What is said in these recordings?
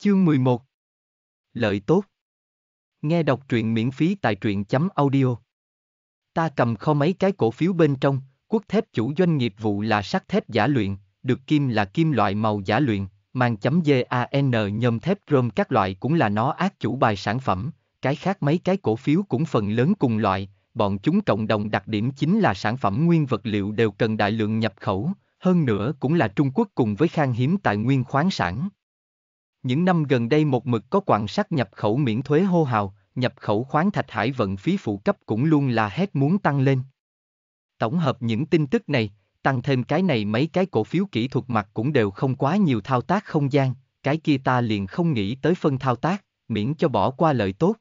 Chương 11 Lợi tốt Nghe đọc truyện miễn phí tại truyện chấm audio. Ta cầm kho mấy cái cổ phiếu bên trong, quốc thép chủ doanh nghiệp vụ là sắt thép giả luyện, được kim là kim loại màu giả luyện, mang chấm GAN nhôm thép rơm các loại cũng là nó ác chủ bài sản phẩm, cái khác mấy cái cổ phiếu cũng phần lớn cùng loại, bọn chúng cộng đồng đặc điểm chính là sản phẩm nguyên vật liệu đều cần đại lượng nhập khẩu, hơn nữa cũng là Trung Quốc cùng với khan hiếm tài nguyên khoáng sản những năm gần đây một mực có quan sát nhập khẩu miễn thuế hô hào, nhập khẩu khoáng thạch hải vận phí phụ cấp cũng luôn là hết muốn tăng lên. Tổng hợp những tin tức này, tăng thêm cái này mấy cái cổ phiếu kỹ thuật mặt cũng đều không quá nhiều thao tác không gian, cái kia ta liền không nghĩ tới phân thao tác, miễn cho bỏ qua lợi tốt.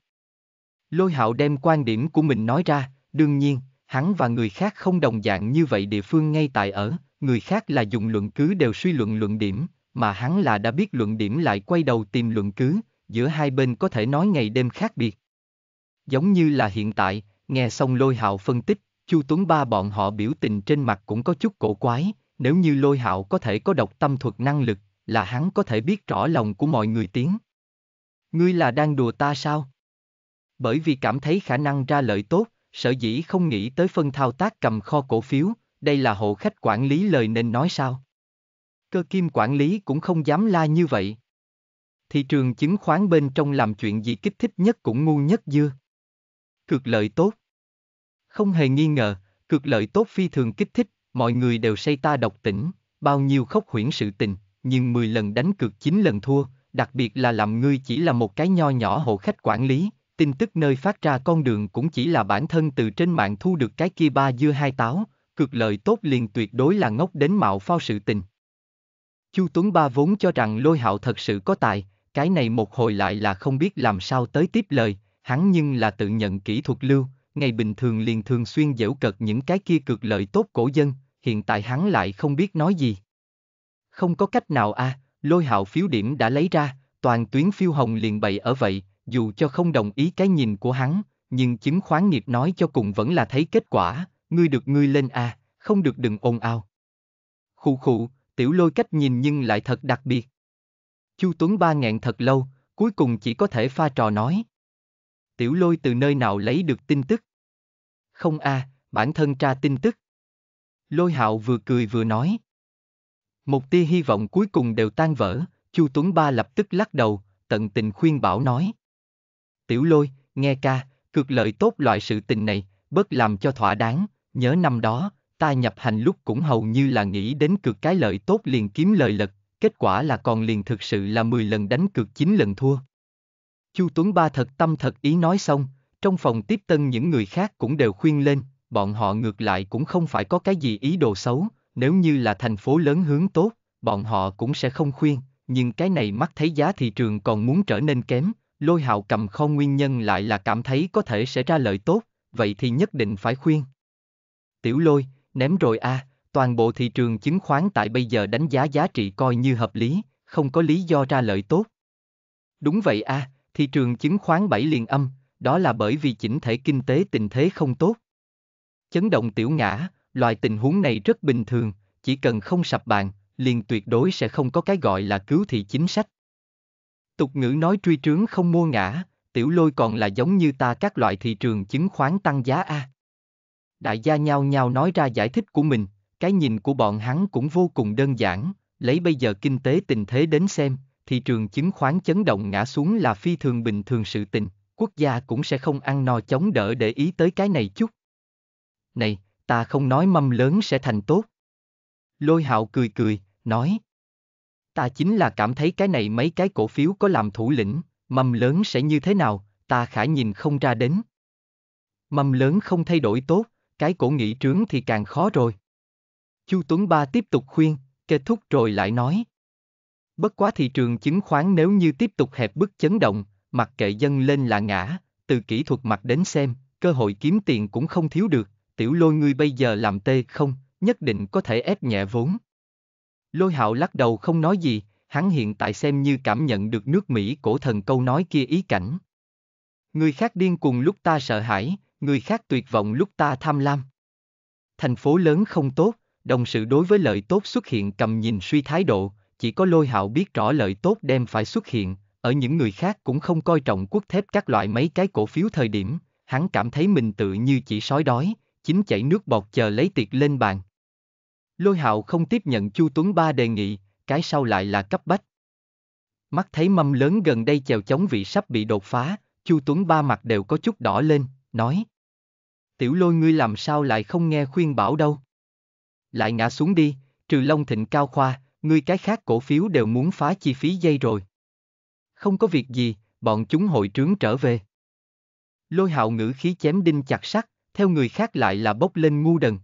Lôi hạo đem quan điểm của mình nói ra, đương nhiên, hắn và người khác không đồng dạng như vậy địa phương ngay tại ở, người khác là dùng luận cứ đều suy luận luận điểm, mà hắn là đã biết luận điểm lại quay đầu tìm luận cứ, giữa hai bên có thể nói ngày đêm khác biệt. Giống như là hiện tại, nghe xong lôi hạo phân tích, Chu Tuấn Ba bọn họ biểu tình trên mặt cũng có chút cổ quái, nếu như lôi hạo có thể có độc tâm thuật năng lực, là hắn có thể biết rõ lòng của mọi người tiếng. Ngươi là đang đùa ta sao? Bởi vì cảm thấy khả năng ra lợi tốt, sở dĩ không nghĩ tới phân thao tác cầm kho cổ phiếu, đây là hộ khách quản lý lời nên nói sao? cơ kim quản lý cũng không dám la như vậy. Thị trường chứng khoán bên trong làm chuyện gì kích thích nhất cũng ngu nhất dưa. Cực lợi tốt. Không hề nghi ngờ, cực lợi tốt phi thường kích thích, mọi người đều say ta độc tỉnh, bao nhiêu khóc huyễn sự tình, nhưng 10 lần đánh cược 9 lần thua, đặc biệt là làm ngươi chỉ là một cái nho nhỏ hộ khách quản lý, tin tức nơi phát ra con đường cũng chỉ là bản thân từ trên mạng thu được cái kia ba dưa hai táo, cực lợi tốt liền tuyệt đối là ngốc đến mạo phao sự tình. Chu Tuấn Ba vốn cho rằng lôi hạo thật sự có tài, cái này một hồi lại là không biết làm sao tới tiếp lời, hắn nhưng là tự nhận kỹ thuật lưu, ngày bình thường liền thường xuyên dễu cợt những cái kia cực lợi tốt cổ dân, hiện tại hắn lại không biết nói gì. Không có cách nào a, à, lôi hạo phiếu điểm đã lấy ra, toàn tuyến phiêu hồng liền bày ở vậy, dù cho không đồng ý cái nhìn của hắn, nhưng chứng khoán nghiệp nói cho cùng vẫn là thấy kết quả, ngươi được ngươi lên a, à, không được đừng ồn ào. Khụ khụ, tiểu lôi cách nhìn nhưng lại thật đặc biệt. Chu Tuấn ba nghẹn thật lâu, cuối cùng chỉ có thể pha trò nói. Tiểu lôi từ nơi nào lấy được tin tức? Không a, à, bản thân tra tin tức. Lôi hạo vừa cười vừa nói. Một tia hy vọng cuối cùng đều tan vỡ, Chu Tuấn Ba lập tức lắc đầu, tận tình khuyên bảo nói. Tiểu lôi, nghe ca, cực lợi tốt loại sự tình này, bớt làm cho thỏa đáng, nhớ năm đó, ta nhập hành lúc cũng hầu như là nghĩ đến cược cái lợi tốt liền kiếm lợi lật, kết quả là còn liền thực sự là 10 lần đánh cược 9 lần thua. Chu Tuấn Ba thật tâm thật ý nói xong, trong phòng tiếp tân những người khác cũng đều khuyên lên, bọn họ ngược lại cũng không phải có cái gì ý đồ xấu, nếu như là thành phố lớn hướng tốt, bọn họ cũng sẽ không khuyên, nhưng cái này mắt thấy giá thị trường còn muốn trở nên kém, lôi hạo cầm kho nguyên nhân lại là cảm thấy có thể sẽ ra lợi tốt, vậy thì nhất định phải khuyên. Tiểu lôi, Ném rồi à, toàn bộ thị trường chứng khoán tại bây giờ đánh giá giá trị coi như hợp lý, không có lý do ra lợi tốt. Đúng vậy à, thị trường chứng khoán bảy liền âm, đó là bởi vì chỉnh thể kinh tế tình thế không tốt. Chấn động tiểu ngã, loại tình huống này rất bình thường, chỉ cần không sập bàn, liền tuyệt đối sẽ không có cái gọi là cứu thị chính sách. Tục ngữ nói truy trướng không mua ngã, tiểu lôi còn là giống như ta các loại thị trường chứng khoán tăng giá a đại gia nhau nhau nói ra giải thích của mình, cái nhìn của bọn hắn cũng vô cùng đơn giản, lấy bây giờ kinh tế tình thế đến xem, thị trường chứng khoán chấn động ngã xuống là phi thường bình thường sự tình, quốc gia cũng sẽ không ăn no chống đỡ để ý tới cái này chút. Này, ta không nói mâm lớn sẽ thành tốt. Lôi hạo cười cười, nói. Ta chính là cảm thấy cái này mấy cái cổ phiếu có làm thủ lĩnh, mầm lớn sẽ như thế nào, ta khả nhìn không ra đến. mầm lớn không thay đổi tốt, cái cổ nghĩ trướng thì càng khó rồi. Chu Tuấn Ba tiếp tục khuyên, kết thúc rồi lại nói. Bất quá thị trường chứng khoán nếu như tiếp tục hẹp bức chấn động, mặc kệ dân lên là ngã, từ kỹ thuật mặt đến xem, cơ hội kiếm tiền cũng không thiếu được, tiểu lôi ngươi bây giờ làm tê không, nhất định có thể ép nhẹ vốn. Lôi hạo lắc đầu không nói gì, hắn hiện tại xem như cảm nhận được nước Mỹ cổ thần câu nói kia ý cảnh. Người khác điên cùng lúc ta sợ hãi, người khác tuyệt vọng lúc ta tham lam. Thành phố lớn không tốt, đồng sự đối với lợi tốt xuất hiện cầm nhìn suy thái độ, chỉ có lôi hạo biết rõ lợi tốt đem phải xuất hiện, ở những người khác cũng không coi trọng quốc thép các loại mấy cái cổ phiếu thời điểm, hắn cảm thấy mình tự như chỉ sói đói, chính chảy nước bọt chờ lấy tiệc lên bàn. Lôi hạo không tiếp nhận Chu Tuấn Ba đề nghị, cái sau lại là cấp bách. Mắt thấy mâm lớn gần đây chèo chống vị sắp bị đột phá, Chu Tuấn Ba mặt đều có chút đỏ lên, nói. Tiểu lôi ngươi làm sao lại không nghe khuyên bảo đâu. Lại ngã xuống đi, trừ Long Thịnh Cao Khoa, ngươi cái khác cổ phiếu đều muốn phá chi phí dây rồi. Không có việc gì, bọn chúng hội trướng trở về. Lôi hạo ngữ khí chém đinh chặt sắt, theo người khác lại là bốc lên ngu đần.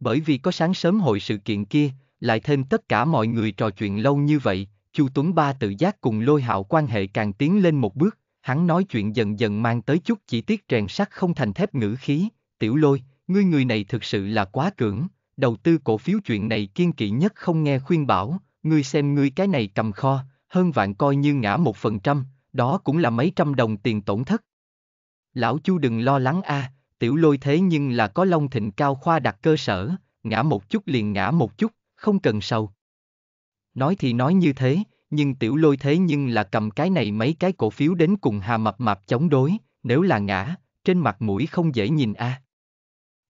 Bởi vì có sáng sớm hội sự kiện kia, lại thêm tất cả mọi người trò chuyện lâu như vậy, Chu Tuấn Ba tự giác cùng lôi hạo quan hệ càng tiến lên một bước, Hắn nói chuyện dần dần mang tới chút chỉ tiết rèn sắt không thành thép ngữ khí, tiểu lôi, ngươi người này thực sự là quá cưỡng, đầu tư cổ phiếu chuyện này kiên kỵ nhất không nghe khuyên bảo, ngươi xem ngươi cái này cầm kho, hơn vạn coi như ngã một phần trăm, đó cũng là mấy trăm đồng tiền tổn thất. Lão chu đừng lo lắng a, à, tiểu lôi thế nhưng là có long thịnh cao khoa đặt cơ sở, ngã một chút liền ngã một chút, không cần sầu. Nói thì nói như thế, nhưng tiểu lôi thế nhưng là cầm cái này mấy cái cổ phiếu đến cùng hà mập mạp chống đối, nếu là ngã, trên mặt mũi không dễ nhìn a. À.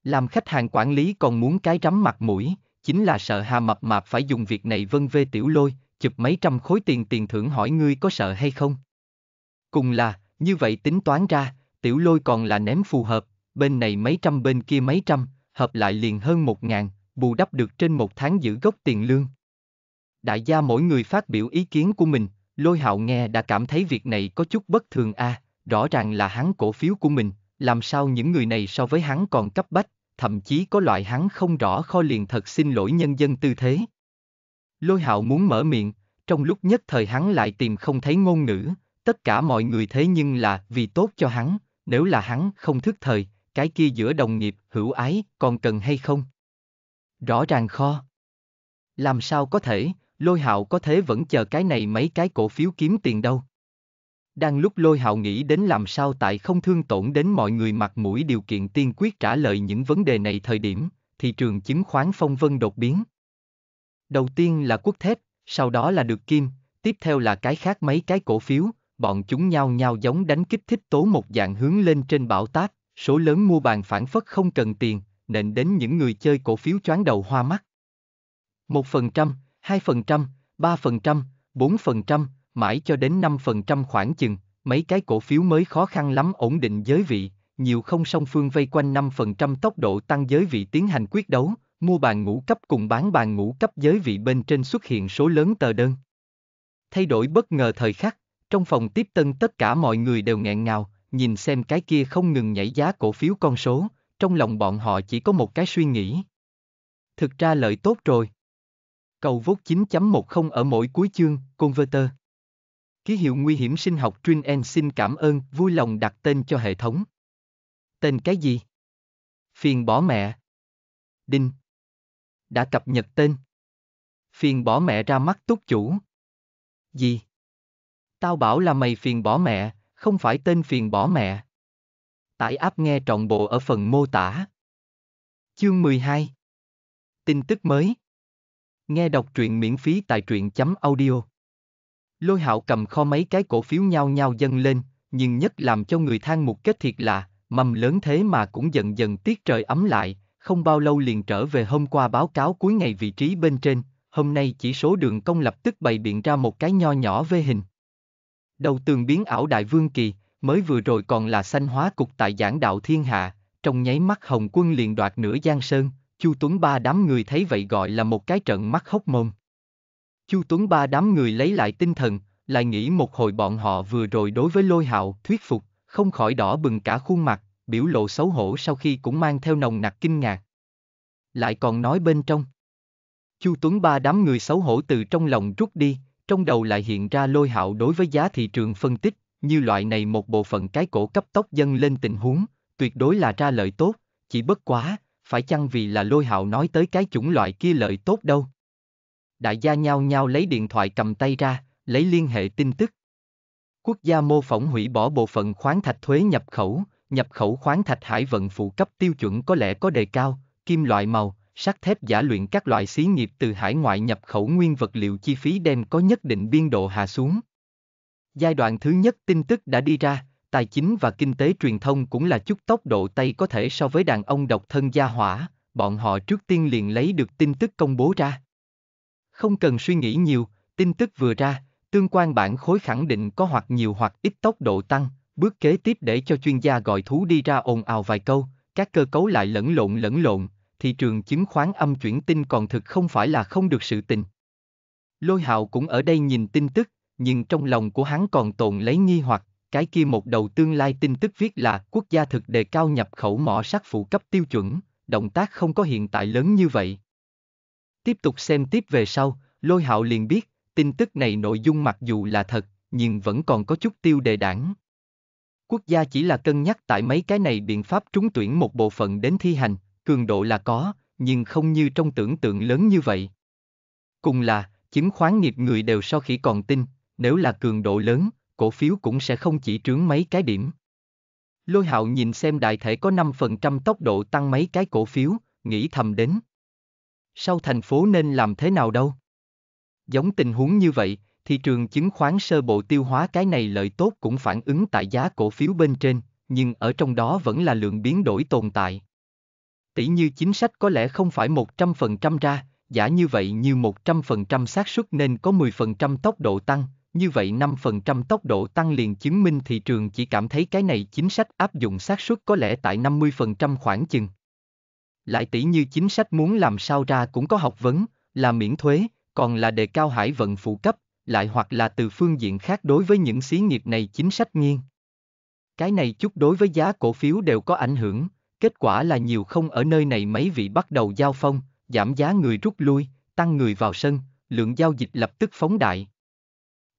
Làm khách hàng quản lý còn muốn cái rắm mặt mũi, chính là sợ hà mập mạp phải dùng việc này vân vê tiểu lôi, chụp mấy trăm khối tiền tiền thưởng hỏi ngươi có sợ hay không. Cùng là, như vậy tính toán ra, tiểu lôi còn là ném phù hợp, bên này mấy trăm bên kia mấy trăm, hợp lại liền hơn một ngàn, bù đắp được trên một tháng giữ gốc tiền lương đại gia mỗi người phát biểu ý kiến của mình, lôi hạo nghe đã cảm thấy việc này có chút bất thường a à, rõ ràng là hắn cổ phiếu của mình, làm sao những người này so với hắn còn cấp bách, thậm chí có loại hắn không rõ kho liền thật xin lỗi nhân dân tư thế. Lôi hạo muốn mở miệng, trong lúc nhất thời hắn lại tìm không thấy ngôn ngữ, tất cả mọi người thế nhưng là vì tốt cho hắn, nếu là hắn không thức thời, cái kia giữa đồng nghiệp, hữu ái, còn cần hay không? Rõ ràng kho. Làm sao có thể, lôi hạo có thế vẫn chờ cái này mấy cái cổ phiếu kiếm tiền đâu. Đang lúc lôi hạo nghĩ đến làm sao tại không thương tổn đến mọi người mặt mũi điều kiện tiên quyết trả lời những vấn đề này thời điểm, thị trường chứng khoán phong vân đột biến. Đầu tiên là quốc thép, sau đó là được kim, tiếp theo là cái khác mấy cái cổ phiếu, bọn chúng nhau nhau giống đánh kích thích tố một dạng hướng lên trên bão táp, số lớn mua bàn phản phất không cần tiền, nện đến những người chơi cổ phiếu choáng đầu hoa mắt. Một phần trăm, 2%, 3%, 4%, mãi cho đến 5% khoảng chừng, mấy cái cổ phiếu mới khó khăn lắm ổn định giới vị, nhiều không song phương vây quanh 5% tốc độ tăng giới vị tiến hành quyết đấu, mua bàn ngũ cấp cùng bán bàn ngũ cấp giới vị bên trên xuất hiện số lớn tờ đơn. Thay đổi bất ngờ thời khắc, trong phòng tiếp tân tất cả mọi người đều nghẹn ngào, nhìn xem cái kia không ngừng nhảy giá cổ phiếu con số, trong lòng bọn họ chỉ có một cái suy nghĩ. Thực ra lợi tốt rồi. Cầu vốt 9.10 ở mỗi cuối chương, Converter. Ký hiệu nguy hiểm sinh học Trin n xin cảm ơn, vui lòng đặt tên cho hệ thống. Tên cái gì? Phiền bỏ mẹ. Đinh. Đã cập nhật tên. Phiền bỏ mẹ ra mắt túc chủ. Gì? Tao bảo là mày phiền bỏ mẹ, không phải tên phiền bỏ mẹ. Tải áp nghe trọn bộ ở phần mô tả. Chương 12 Tin tức mới Nghe đọc truyện miễn phí tại truyện chấm audio. Lôi hạo cầm kho mấy cái cổ phiếu nhau nhau dâng lên, nhưng nhất làm cho người than một kết thiệt là, mầm lớn thế mà cũng dần dần tiết trời ấm lại, không bao lâu liền trở về hôm qua báo cáo cuối ngày vị trí bên trên, hôm nay chỉ số đường công lập tức bày biện ra một cái nho nhỏ vê hình. Đầu tường biến ảo đại vương kỳ, mới vừa rồi còn là sanh hóa cục tại giảng đạo thiên hạ, trong nháy mắt hồng quân liền đoạt nửa giang sơn, Chu Tuấn Ba đám người thấy vậy gọi là một cái trận mắt hốc mồm. Chu Tuấn Ba đám người lấy lại tinh thần, lại nghĩ một hồi bọn họ vừa rồi đối với lôi hạo thuyết phục, không khỏi đỏ bừng cả khuôn mặt, biểu lộ xấu hổ sau khi cũng mang theo nồng nặc kinh ngạc. Lại còn nói bên trong. Chu Tuấn Ba đám người xấu hổ từ trong lòng rút đi, trong đầu lại hiện ra lôi hạo đối với giá thị trường phân tích, như loại này một bộ phận cái cổ cấp tốc dâng lên tình huống, tuyệt đối là ra lợi tốt, chỉ bất quá, phải chăng vì là lôi hạo nói tới cái chủng loại kia lợi tốt đâu? Đại gia nhau nhau lấy điện thoại cầm tay ra, lấy liên hệ tin tức. Quốc gia mô phỏng hủy bỏ bộ phận khoáng thạch thuế nhập khẩu, nhập khẩu khoáng thạch hải vận phụ cấp tiêu chuẩn có lẽ có đề cao, kim loại màu, sắt thép giả luyện các loại xí nghiệp từ hải ngoại nhập khẩu nguyên vật liệu chi phí đem có nhất định biên độ hạ xuống. Giai đoạn thứ nhất tin tức đã đi ra, tài chính và kinh tế truyền thông cũng là chút tốc độ tay có thể so với đàn ông độc thân gia hỏa, bọn họ trước tiên liền lấy được tin tức công bố ra. Không cần suy nghĩ nhiều, tin tức vừa ra, tương quan bản khối khẳng định có hoặc nhiều hoặc ít tốc độ tăng, bước kế tiếp để cho chuyên gia gọi thú đi ra ồn ào vài câu, các cơ cấu lại lẫn lộn lẫn lộn, thị trường chứng khoán âm chuyển tin còn thực không phải là không được sự tình. Lôi hạo cũng ở đây nhìn tin tức, nhưng trong lòng của hắn còn tồn lấy nghi hoặc, cái kia một đầu tương lai tin tức viết là quốc gia thực đề cao nhập khẩu mỏ sắt phụ cấp tiêu chuẩn, động tác không có hiện tại lớn như vậy. Tiếp tục xem tiếp về sau, lôi hạo liền biết, tin tức này nội dung mặc dù là thật, nhưng vẫn còn có chút tiêu đề đảng. Quốc gia chỉ là cân nhắc tại mấy cái này biện pháp trúng tuyển một bộ phận đến thi hành, cường độ là có, nhưng không như trong tưởng tượng lớn như vậy. Cùng là, chứng khoán nghiệp người đều so khỉ còn tin, nếu là cường độ lớn, cổ phiếu cũng sẽ không chỉ trướng mấy cái điểm. Lôi hạo nhìn xem đại thể có 5% tốc độ tăng mấy cái cổ phiếu, nghĩ thầm đến. Sau thành phố nên làm thế nào đâu? Giống tình huống như vậy, thị trường chứng khoán sơ bộ tiêu hóa cái này lợi tốt cũng phản ứng tại giá cổ phiếu bên trên, nhưng ở trong đó vẫn là lượng biến đổi tồn tại. Tỷ như chính sách có lẽ không phải 100% ra, giả như vậy như 100% xác suất nên có 10% tốc độ tăng, như vậy 5% tốc độ tăng liền chứng minh thị trường chỉ cảm thấy cái này chính sách áp dụng xác suất có lẽ tại 50% khoảng chừng. Lại tỷ như chính sách muốn làm sao ra cũng có học vấn, là miễn thuế, còn là đề cao hải vận phụ cấp, lại hoặc là từ phương diện khác đối với những xí nghiệp này chính sách nghiêng. Cái này chút đối với giá cổ phiếu đều có ảnh hưởng, kết quả là nhiều không ở nơi này mấy vị bắt đầu giao phong, giảm giá người rút lui, tăng người vào sân, lượng giao dịch lập tức phóng đại,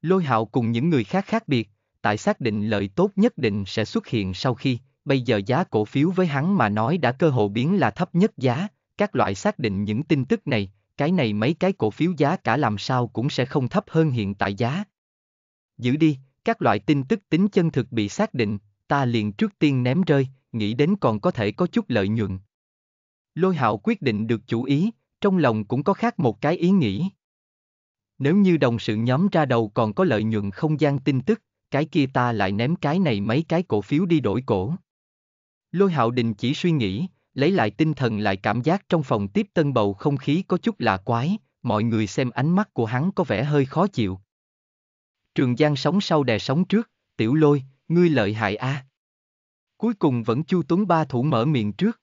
Lôi hạo cùng những người khác khác biệt, tại xác định lợi tốt nhất định sẽ xuất hiện sau khi, bây giờ giá cổ phiếu với hắn mà nói đã cơ hội biến là thấp nhất giá, các loại xác định những tin tức này, cái này mấy cái cổ phiếu giá cả làm sao cũng sẽ không thấp hơn hiện tại giá. Giữ đi, các loại tin tức tính chân thực bị xác định, ta liền trước tiên ném rơi, nghĩ đến còn có thể có chút lợi nhuận. Lôi hạo quyết định được chủ ý, trong lòng cũng có khác một cái ý nghĩ. Nếu như đồng sự nhóm ra đầu còn có lợi nhuận không gian tin tức, cái kia ta lại ném cái này mấy cái cổ phiếu đi đổi cổ. Lôi hạo đình chỉ suy nghĩ, lấy lại tinh thần lại cảm giác trong phòng tiếp tân bầu không khí có chút lạ quái, mọi người xem ánh mắt của hắn có vẻ hơi khó chịu. Trường Giang sống sau đè sống trước, tiểu lôi, ngươi lợi hại a. À. Cuối cùng vẫn Chu Tuấn Ba thủ mở miệng trước.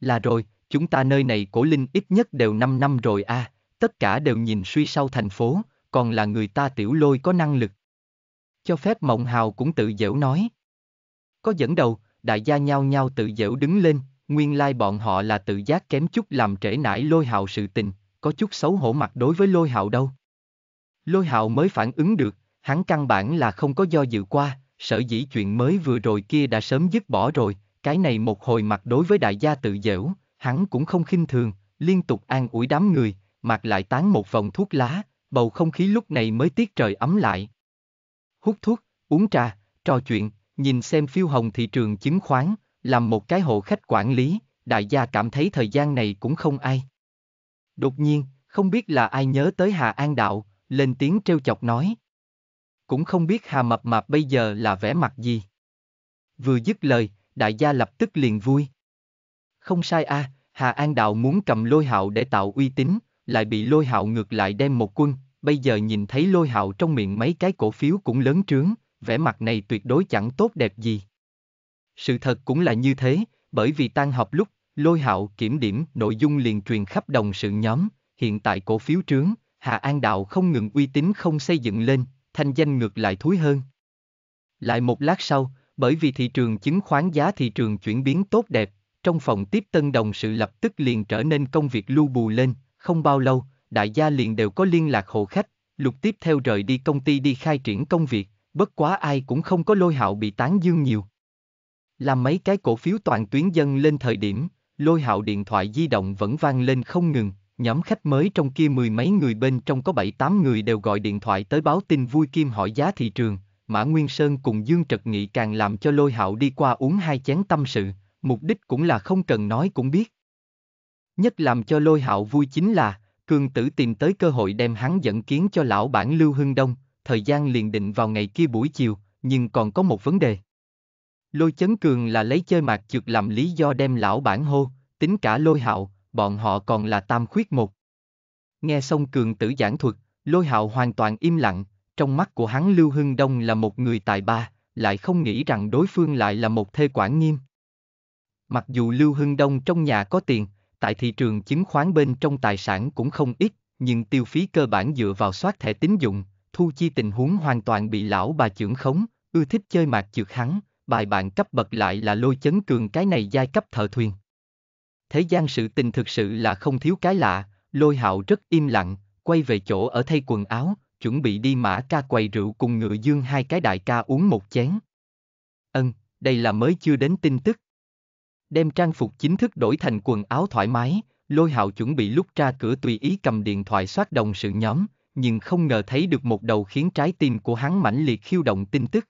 Là rồi, chúng ta nơi này cổ linh ít nhất đều 5 năm rồi a, à, tất cả đều nhìn suy sau thành phố, còn là người ta tiểu lôi có năng lực. Cho phép Mộng Hào cũng tự dễu nói. Có dẫn đầu, đại gia nhau nhau tự dễu đứng lên, nguyên lai like bọn họ là tự giác kém chút làm trễ nải lôi hào sự tình, có chút xấu hổ mặt đối với lôi hào đâu. Lôi hào mới phản ứng được, hắn căn bản là không có do dự qua, sở dĩ chuyện mới vừa rồi kia đã sớm dứt bỏ rồi, cái này một hồi mặt đối với đại gia tự dễu, hắn cũng không khinh thường, liên tục an ủi đám người, Mạc lại tán một vòng thuốc lá, bầu không khí lúc này mới tiết trời ấm lại. Hút thuốc, uống trà, trò chuyện, nhìn xem phiêu hồng thị trường chứng khoán, làm một cái hộ khách quản lý, đại gia cảm thấy thời gian này cũng không ai. Đột nhiên, không biết là ai nhớ tới Hà An Đạo, lên tiếng trêu chọc nói. Cũng không biết Hà Mập Mạp bây giờ là vẻ mặt gì. Vừa dứt lời, đại gia lập tức liền vui. Không sai a, à, Hà An Đạo muốn cầm lôi hạo để tạo uy tín, lại bị lôi hạo ngược lại đem một quân, bây giờ nhìn thấy lôi hạo trong miệng mấy cái cổ phiếu cũng lớn trướng, vẻ mặt này tuyệt đối chẳng tốt đẹp gì. Sự thật cũng là như thế, bởi vì tan học lúc, lôi hạo kiểm điểm nội dung liền truyền khắp đồng sự nhóm, hiện tại cổ phiếu trướng, Hà An Đạo không ngừng uy tín không xây dựng lên, thanh danh ngược lại thúi hơn. Lại một lát sau, bởi vì thị trường chứng khoán giá thị trường chuyển biến tốt đẹp, trong phòng tiếp tân đồng sự lập tức liền trở nên công việc lưu bù lên, không bao lâu, đại gia liền đều có liên lạc hộ khách, lục tiếp theo rời đi công ty đi khai triển công việc, bất quá ai cũng không có lôi hạo bị tán dương nhiều. Làm mấy cái cổ phiếu toàn tuyến dân lên thời điểm, lôi hạo điện thoại di động vẫn vang lên không ngừng, nhóm khách mới trong kia mười mấy người bên trong có bảy tám người đều gọi điện thoại tới báo tin vui kim hỏi giá thị trường, Mã Nguyên Sơn cùng Dương Trật Nghị càng làm cho lôi hạo đi qua uống hai chén tâm sự, mục đích cũng là không cần nói cũng biết. Nhất làm cho lôi hạo vui chính là, cường tử tìm tới cơ hội đem hắn dẫn kiến cho lão bản Lưu Hưng Đông, thời gian liền định vào ngày kia buổi chiều, nhưng còn có một vấn đề. Lôi chấn cường là lấy chơi mạc trượt làm lý do đem lão bản hô, tính cả lôi hạo, bọn họ còn là tam khuyết một. Nghe xong cường tử giảng thuật, lôi hạo hoàn toàn im lặng, trong mắt của hắn Lưu Hưng Đông là một người tài ba, lại không nghĩ rằng đối phương lại là một thê quản nghiêm. Mặc dù Lưu Hưng Đông trong nhà có tiền, tại thị trường chứng khoán bên trong tài sản cũng không ít, nhưng tiêu phí cơ bản dựa vào soát thẻ tín dụng, thu chi tình huống hoàn toàn bị lão bà trưởng khống, ưa thích chơi mạc trượt hắn, bài bạn cấp bậc lại là lôi chấn cường cái này giai cấp thợ thuyền. Thế gian sự tình thực sự là không thiếu cái lạ, lôi hạo rất im lặng, quay về chỗ ở thay quần áo, chuẩn bị đi mã ca quầy rượu cùng ngựa dương hai cái đại ca uống một chén. Ân, đây là mới chưa đến tin tức, đem trang phục chính thức đổi thành quần áo thoải mái, lôi hạo chuẩn bị lúc ra cửa tùy ý cầm điện thoại soát đồng sự nhóm, nhưng không ngờ thấy được một đầu khiến trái tim của hắn mãnh liệt khiêu động tin tức.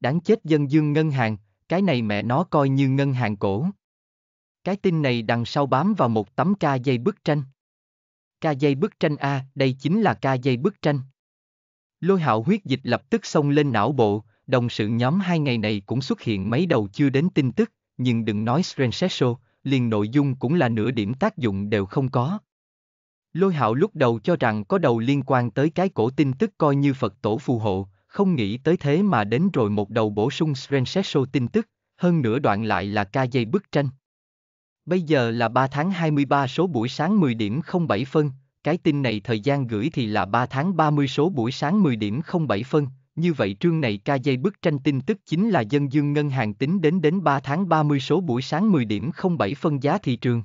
Đáng chết dân dương ngân hàng, cái này mẹ nó coi như ngân hàng cổ. Cái tin này đằng sau bám vào một tấm ca dây bức tranh. Ca dây bức tranh A, đây chính là ca dây bức tranh. Lôi hạo huyết dịch lập tức xông lên não bộ, đồng sự nhóm hai ngày này cũng xuất hiện mấy đầu chưa đến tin tức, nhưng đừng nói Srensesso, liền nội dung cũng là nửa điểm tác dụng đều không có. Lôi hạo lúc đầu cho rằng có đầu liên quan tới cái cổ tin tức coi như Phật tổ phù hộ, không nghĩ tới thế mà đến rồi một đầu bổ sung Srensesso tin tức, hơn nửa đoạn lại là ca dây bức tranh. Bây giờ là 3 tháng 23 số buổi sáng 10 điểm 07 phân, cái tin này thời gian gửi thì là 3 tháng 30 số buổi sáng 10 điểm 07 phân, như vậy trương này ca dây bức tranh tin tức chính là dân dương ngân hàng tính đến đến 3 tháng 30 số buổi sáng 10 điểm 07 phân giá thị trường.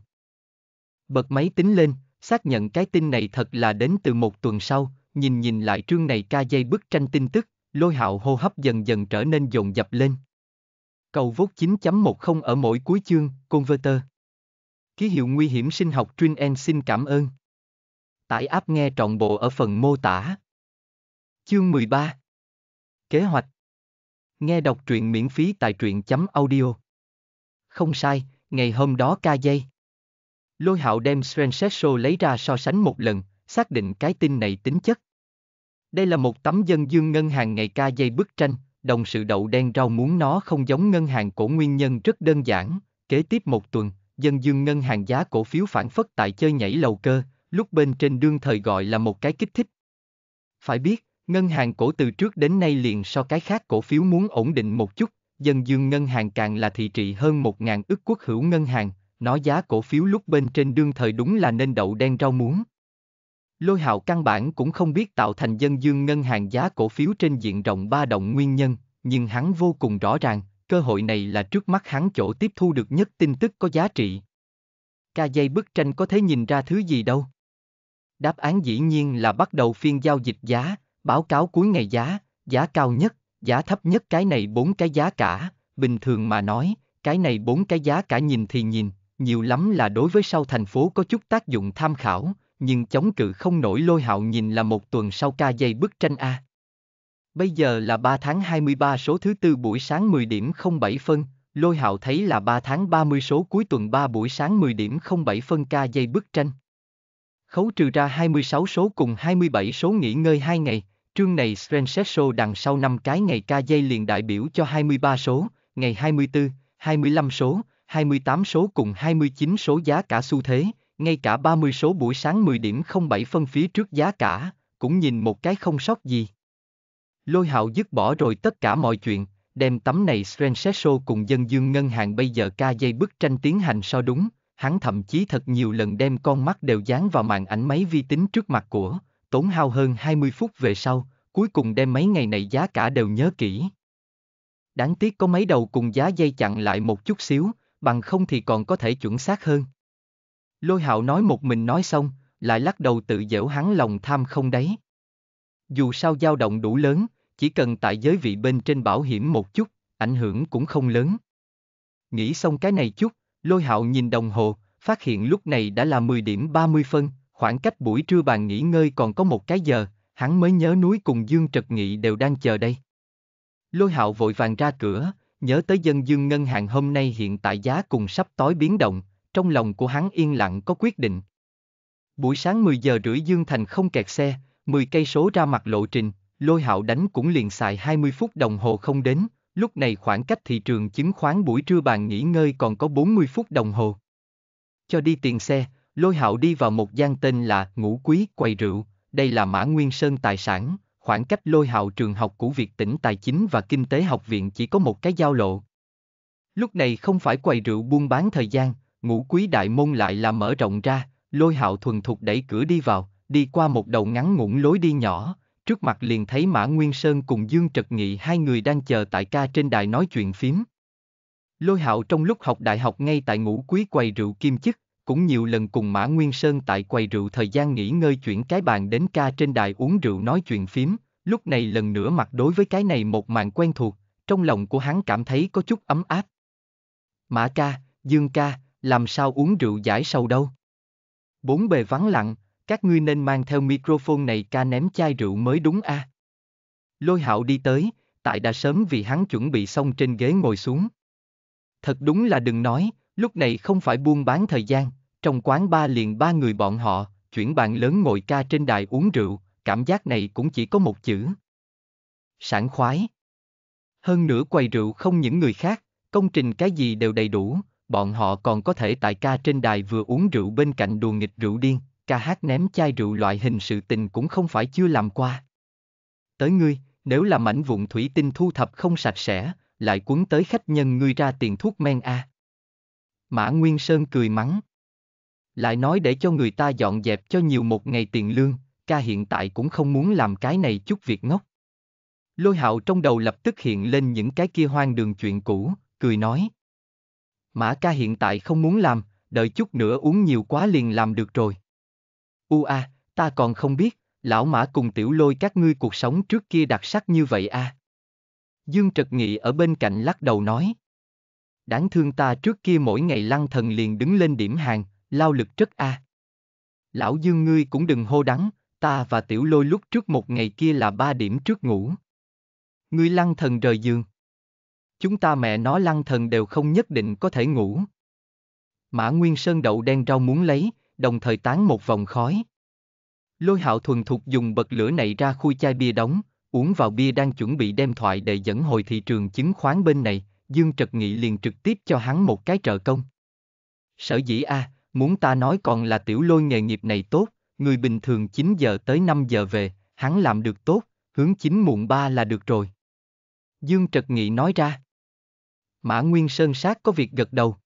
Bật máy tính lên, xác nhận cái tin này thật là đến từ một tuần sau, nhìn nhìn lại trương này ca dây bức tranh tin tức, lôi hạo hô hấp dần dần trở nên dồn dập lên. Cầu vốt 9.10 ở mỗi cuối chương, Converter. Ký hiệu nguy hiểm sinh học Trin En xin cảm ơn. Tải app nghe trọn bộ ở phần mô tả. Chương 13 kế hoạch. Nghe đọc truyện miễn phí tại truyện chấm audio. Không sai, ngày hôm đó ca dây. Lôi hạo đem Srensesso lấy ra so sánh một lần, xác định cái tin này tính chất. Đây là một tấm dân dương ngân hàng ngày ca dây bức tranh, đồng sự đậu đen rau muốn nó không giống ngân hàng cổ nguyên nhân rất đơn giản. Kế tiếp một tuần, dân dương ngân hàng giá cổ phiếu phản phất tại chơi nhảy lầu cơ, lúc bên trên đương thời gọi là một cái kích thích. Phải biết, Ngân hàng cổ từ trước đến nay liền so cái khác cổ phiếu muốn ổn định một chút, dân dương ngân hàng càng là thị trị hơn 1.000 ức quốc hữu ngân hàng, nó giá cổ phiếu lúc bên trên đương thời đúng là nên đậu đen rau muống. Lôi hạo căn bản cũng không biết tạo thành dân dương ngân hàng giá cổ phiếu trên diện rộng ba động nguyên nhân, nhưng hắn vô cùng rõ ràng, cơ hội này là trước mắt hắn chỗ tiếp thu được nhất tin tức có giá trị. Ca dây bức tranh có thể nhìn ra thứ gì đâu. Đáp án dĩ nhiên là bắt đầu phiên giao dịch giá, báo cáo cuối ngày giá, giá cao nhất, giá thấp nhất cái này bốn cái giá cả, bình thường mà nói, cái này bốn cái giá cả nhìn thì nhìn, nhiều lắm là đối với sau thành phố có chút tác dụng tham khảo, nhưng chống cự không nổi lôi hạo nhìn là một tuần sau ca dây bức tranh A. Bây giờ là 3 tháng 23 số thứ tư buổi sáng 10 điểm 07 phân, lôi hạo thấy là 3 tháng 30 số cuối tuần 3 buổi sáng 10 điểm 07 phân ca dây bức tranh. Khấu trừ ra 26 số cùng 27 số nghỉ ngơi 2 ngày, Trương này Strange Show đằng sau năm cái ngày ca dây liền đại biểu cho 23 số, ngày 24, 25 số, 28 số cùng 29 số giá cả xu thế, ngay cả 30 số buổi sáng 10 điểm 07 phân phí trước giá cả, cũng nhìn một cái không sót gì. Lôi hạo dứt bỏ rồi tất cả mọi chuyện, đem tấm này Strange Show cùng dân dương ngân hàng bây giờ ca dây bức tranh tiến hành so đúng, hắn thậm chí thật nhiều lần đem con mắt đều dán vào màn ảnh máy vi tính trước mặt của, tốn hao hơn 20 phút về sau, cuối cùng đem mấy ngày này giá cả đều nhớ kỹ. Đáng tiếc có mấy đầu cùng giá dây chặn lại một chút xíu, bằng không thì còn có thể chuẩn xác hơn. Lôi hạo nói một mình nói xong, lại lắc đầu tự dễu hắn lòng tham không đấy. Dù sao dao động đủ lớn, chỉ cần tại giới vị bên trên bảo hiểm một chút, ảnh hưởng cũng không lớn. Nghĩ xong cái này chút, lôi hạo nhìn đồng hồ, phát hiện lúc này đã là 10 điểm 30 phân, khoảng cách buổi trưa bàn nghỉ ngơi còn có một cái giờ, hắn mới nhớ núi cùng Dương Trật Nghị đều đang chờ đây. Lôi hạo vội vàng ra cửa, nhớ tới dân dương ngân hàng hôm nay hiện tại giá cùng sắp tối biến động, trong lòng của hắn yên lặng có quyết định. Buổi sáng 10 giờ rưỡi Dương Thành không kẹt xe, 10 cây số ra mặt lộ trình, lôi hạo đánh cũng liền xài 20 phút đồng hồ không đến, lúc này khoảng cách thị trường chứng khoán buổi trưa bàn nghỉ ngơi còn có 40 phút đồng hồ. Cho đi tiền xe, Lôi Hạo đi vào một gian tên là Ngũ Quý Quầy Rượu, đây là Mã Nguyên Sơn tài sản, khoảng cách Lôi Hạo trường học của Việt tỉnh Tài chính và Kinh tế học viện chỉ có một cái giao lộ. Lúc này không phải quầy rượu buôn bán thời gian, Ngũ Quý Đại Môn lại là mở rộng ra, Lôi Hạo thuần thục đẩy cửa đi vào, đi qua một đầu ngắn ngủn lối đi nhỏ, trước mặt liền thấy Mã Nguyên Sơn cùng Dương Trật Nghị hai người đang chờ tại ca trên đài nói chuyện phím. Lôi Hạo trong lúc học đại học ngay tại ngũ quý quầy rượu kim chức, cũng nhiều lần cùng Mã Nguyên Sơn tại quầy rượu thời gian nghỉ ngơi chuyển cái bàn đến ca trên đài uống rượu nói chuyện phím, lúc này lần nữa mặt đối với cái này một màn quen thuộc, trong lòng của hắn cảm thấy có chút ấm áp. Mã ca, Dương ca, làm sao uống rượu giải sầu đâu? Bốn bề vắng lặng, các ngươi nên mang theo microphone này ca ném chai rượu mới đúng a. À? Lôi hạo đi tới, tại đã sớm vì hắn chuẩn bị xong trên ghế ngồi xuống. Thật đúng là đừng nói, Lúc này không phải buôn bán thời gian, trong quán ba liền ba người bọn họ, chuyển bàn lớn ngồi ca trên đài uống rượu, cảm giác này cũng chỉ có một chữ. Sảng khoái. Hơn nữa quầy rượu không những người khác, công trình cái gì đều đầy đủ, bọn họ còn có thể tại ca trên đài vừa uống rượu bên cạnh đùa nghịch rượu điên, ca hát ném chai rượu loại hình sự tình cũng không phải chưa làm qua. Tới ngươi, nếu là mảnh vụn thủy tinh thu thập không sạch sẽ, lại cuốn tới khách nhân ngươi ra tiền thuốc men a. À. Mã Nguyên Sơn cười mắng. Lại nói để cho người ta dọn dẹp cho nhiều một ngày tiền lương, ca hiện tại cũng không muốn làm cái này chút việc ngốc. Lôi hạo trong đầu lập tức hiện lên những cái kia hoang đường chuyện cũ, cười nói. Mã ca hiện tại không muốn làm, đợi chút nữa uống nhiều quá liền làm được rồi. U a, à, ta còn không biết, lão mã cùng tiểu lôi các ngươi cuộc sống trước kia đặc sắc như vậy a. À? Dương Trật Nghị ở bên cạnh lắc đầu nói đáng thương ta trước kia mỗi ngày lăng thần liền đứng lên điểm hàng, lao lực rất a. À. Lão Dương ngươi cũng đừng hô đắng, ta và tiểu lôi lúc trước một ngày kia là ba điểm trước ngủ. Ngươi lăng thần rời giường. Chúng ta mẹ nó lăng thần đều không nhất định có thể ngủ. Mã Nguyên Sơn đậu đen rau muốn lấy, đồng thời tán một vòng khói. Lôi hạo thuần thục dùng bật lửa này ra khui chai bia đóng, uống vào bia đang chuẩn bị đem thoại để dẫn hồi thị trường chứng khoán bên này, Dương Trật Nghị liền trực tiếp cho hắn một cái trợ công. Sở dĩ a, à, muốn ta nói còn là tiểu lôi nghề nghiệp này tốt, người bình thường 9 giờ tới 5 giờ về, hắn làm được tốt, hướng 9 muộn 3 là được rồi. Dương Trật Nghị nói ra. Mã Nguyên Sơn Sát có việc gật đầu.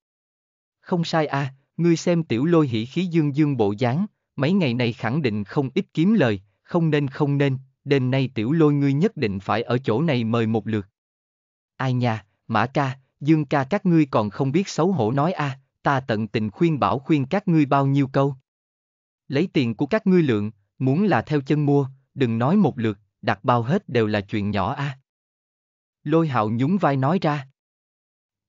Không sai a, à, ngươi xem tiểu lôi hỉ khí dương dương bộ dáng, mấy ngày này khẳng định không ít kiếm lời, không nên không nên, đêm nay tiểu lôi ngươi nhất định phải ở chỗ này mời một lượt. Ai nha, Mã ca, Dương ca các ngươi còn không biết xấu hổ nói a, à, ta tận tình khuyên bảo khuyên các ngươi bao nhiêu câu. Lấy tiền của các ngươi lượng, muốn là theo chân mua, đừng nói một lượt, đặt bao hết đều là chuyện nhỏ a. À. Lôi hạo nhún vai nói ra.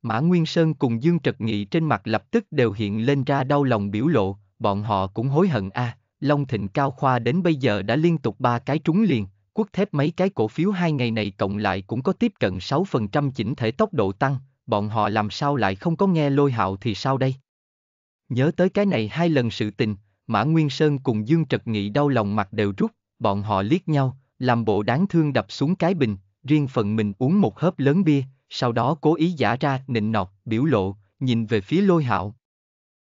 Mã Nguyên Sơn cùng Dương Trật Nghị trên mặt lập tức đều hiện lên ra đau lòng biểu lộ, bọn họ cũng hối hận a, à. Long Thịnh Cao Khoa đến bây giờ đã liên tục ba cái trúng liền, Quốc thép mấy cái cổ phiếu hai ngày này cộng lại cũng có tiếp cận 6% chỉnh thể tốc độ tăng, bọn họ làm sao lại không có nghe lôi hạo thì sao đây? Nhớ tới cái này hai lần sự tình, Mã Nguyên Sơn cùng Dương Trật Nghị đau lòng mặt đều rút, bọn họ liếc nhau, làm bộ đáng thương đập xuống cái bình, riêng phần mình uống một hớp lớn bia, sau đó cố ý giả ra nịnh nọt, biểu lộ, nhìn về phía lôi hạo.